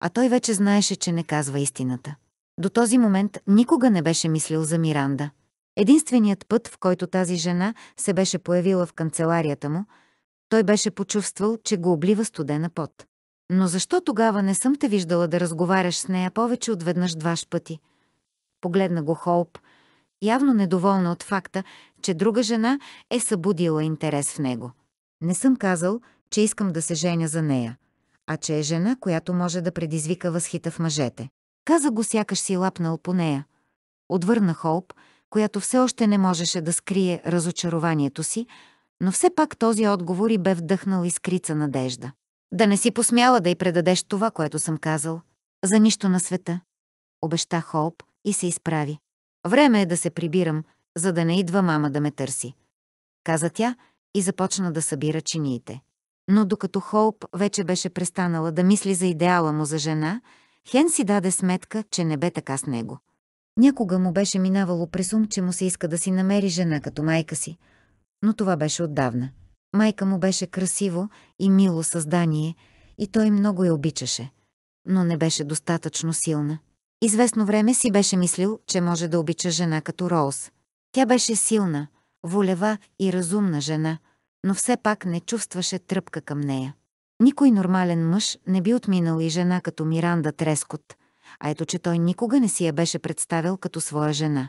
а той вече знаеше, че не казва истината. До този момент никога не беше мислил за Миранда. Единственият път, в който тази жена се беше появила в канцеларията му, той беше почувствал, че го облива студена пот. Но защо тогава не съм те виждала да разговаряш с нея повече от веднъж дваш пъти? Погледна го Холп, явно недоволна от факта, че друга жена е събудила интерес в него. Не съм казал, че искам да се женя за нея, а че е жена, която може да предизвика възхита в мъжете. Каза го сякаш си лапнал по нея. Отвърна Холп, която все още не можеше да скрие разочарованието си, но все пак този отговор и бе вдъхнал искрица надежда. Да не си посмяла да й предадеш това, което съм казал. За нищо на света. Обеща Холп и се изправи. Време е да се прибирам, за да не идва мама да ме търси. Каза тя и започна да събира чиниите. Но докато Хоуп вече беше престанала да мисли за идеала му за жена, Хен си даде сметка, че не бе така с него. Някога му беше минавало през ум, че му се иска да си намери жена като майка си, но това беше отдавна. Майка му беше красиво и мило създание и той много я обичаше, но не беше достатъчно силна. Известно време си беше мислил, че може да обича жена като Роуз. Тя беше силна, волева и разумна жена, но все пак не чувстваше тръпка към нея. Никой нормален мъж не би отминал и жена като Миранда Трескот, а ето че той никога не си я беше представил като своя жена.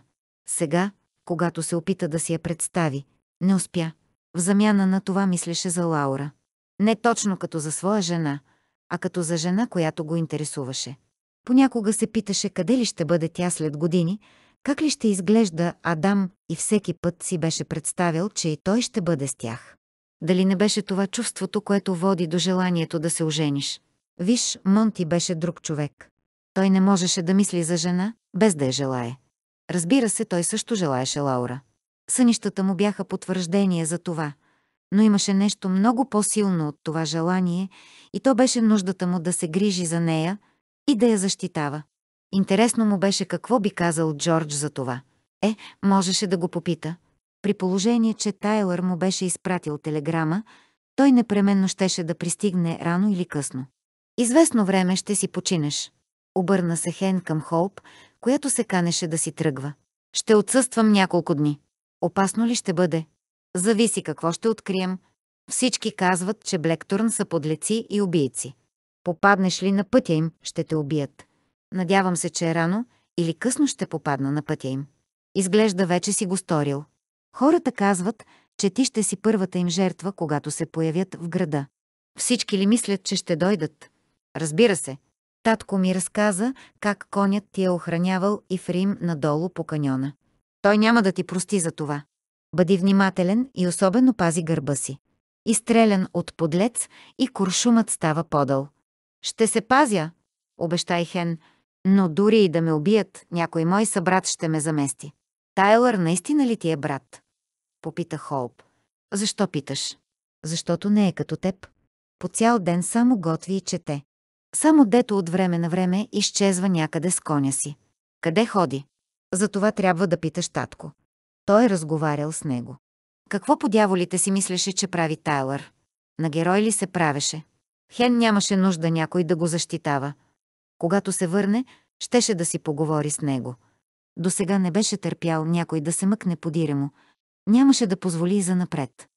Сега, когато се опита да си я представи, не успя. В замяна на това мислеше за Лаура. Не точно като за своя жена, а като за жена, която го интересуваше. Понякога се питаше къде ли ще бъде тя след години, как ли ще изглежда Адам и всеки път си беше представил, че и той ще бъде с тях. Дали не беше това чувството, което води до желанието да се ожениш? Виж, Монти беше друг човек. Той не можеше да мисли за жена, без да я желае. Разбира се, той също желаеше Лаура. Сънищата му бяха потвърждение за това, но имаше нещо много по-силно от това желание и то беше нуждата му да се грижи за нея, и да я защитава. Интересно му беше какво би казал Джордж за това. Е, можеше да го попита. При положение, че Тайлър му беше изпратил телеграма, той непременно щеше да пристигне рано или късно. Известно време ще си починеш. Обърна се Хен към Холп, която се канеше да си тръгва. Ще отсъствам няколко дни. Опасно ли ще бъде? Зависи какво ще открием. Всички казват, че Блекторн са подлеци и убийци. Попаднеш ли на пътя им, ще те убият. Надявам се, че е рано или късно ще попадна на пътя им. Изглежда вече си го сторил. Хората казват, че ти ще си първата им жертва, когато се появят в града. Всички ли мислят, че ще дойдат? Разбира се. Татко ми разказа как конят ти е охранявал и в Рим надолу по каньона. Той няма да ти прости за това. Бъди внимателен и особено пази гърба си. Изстрелян от подлец и куршумът става подъл. Ще се пазя, обещай Хен, но дори и да ме убият, някой мой събрат ще ме замести. Тайлър наистина ли ти е брат? Попита Холп. Защо питаш? Защото не е като теб. По цял ден само готви и чете. Само дето от време на време изчезва някъде с коня си. Къде ходи? Затова трябва да питаш татко. Той е разговарял с него. Какво по дяволите си мислеше, че прави Тайлър? На герой ли се правеше? Хен нямаше нужда някой да го защитава. Когато се върне, щеше да си поговори с него. До сега не беше търпял някой да се мъкне подире му. Нямаше да позволи и занапред.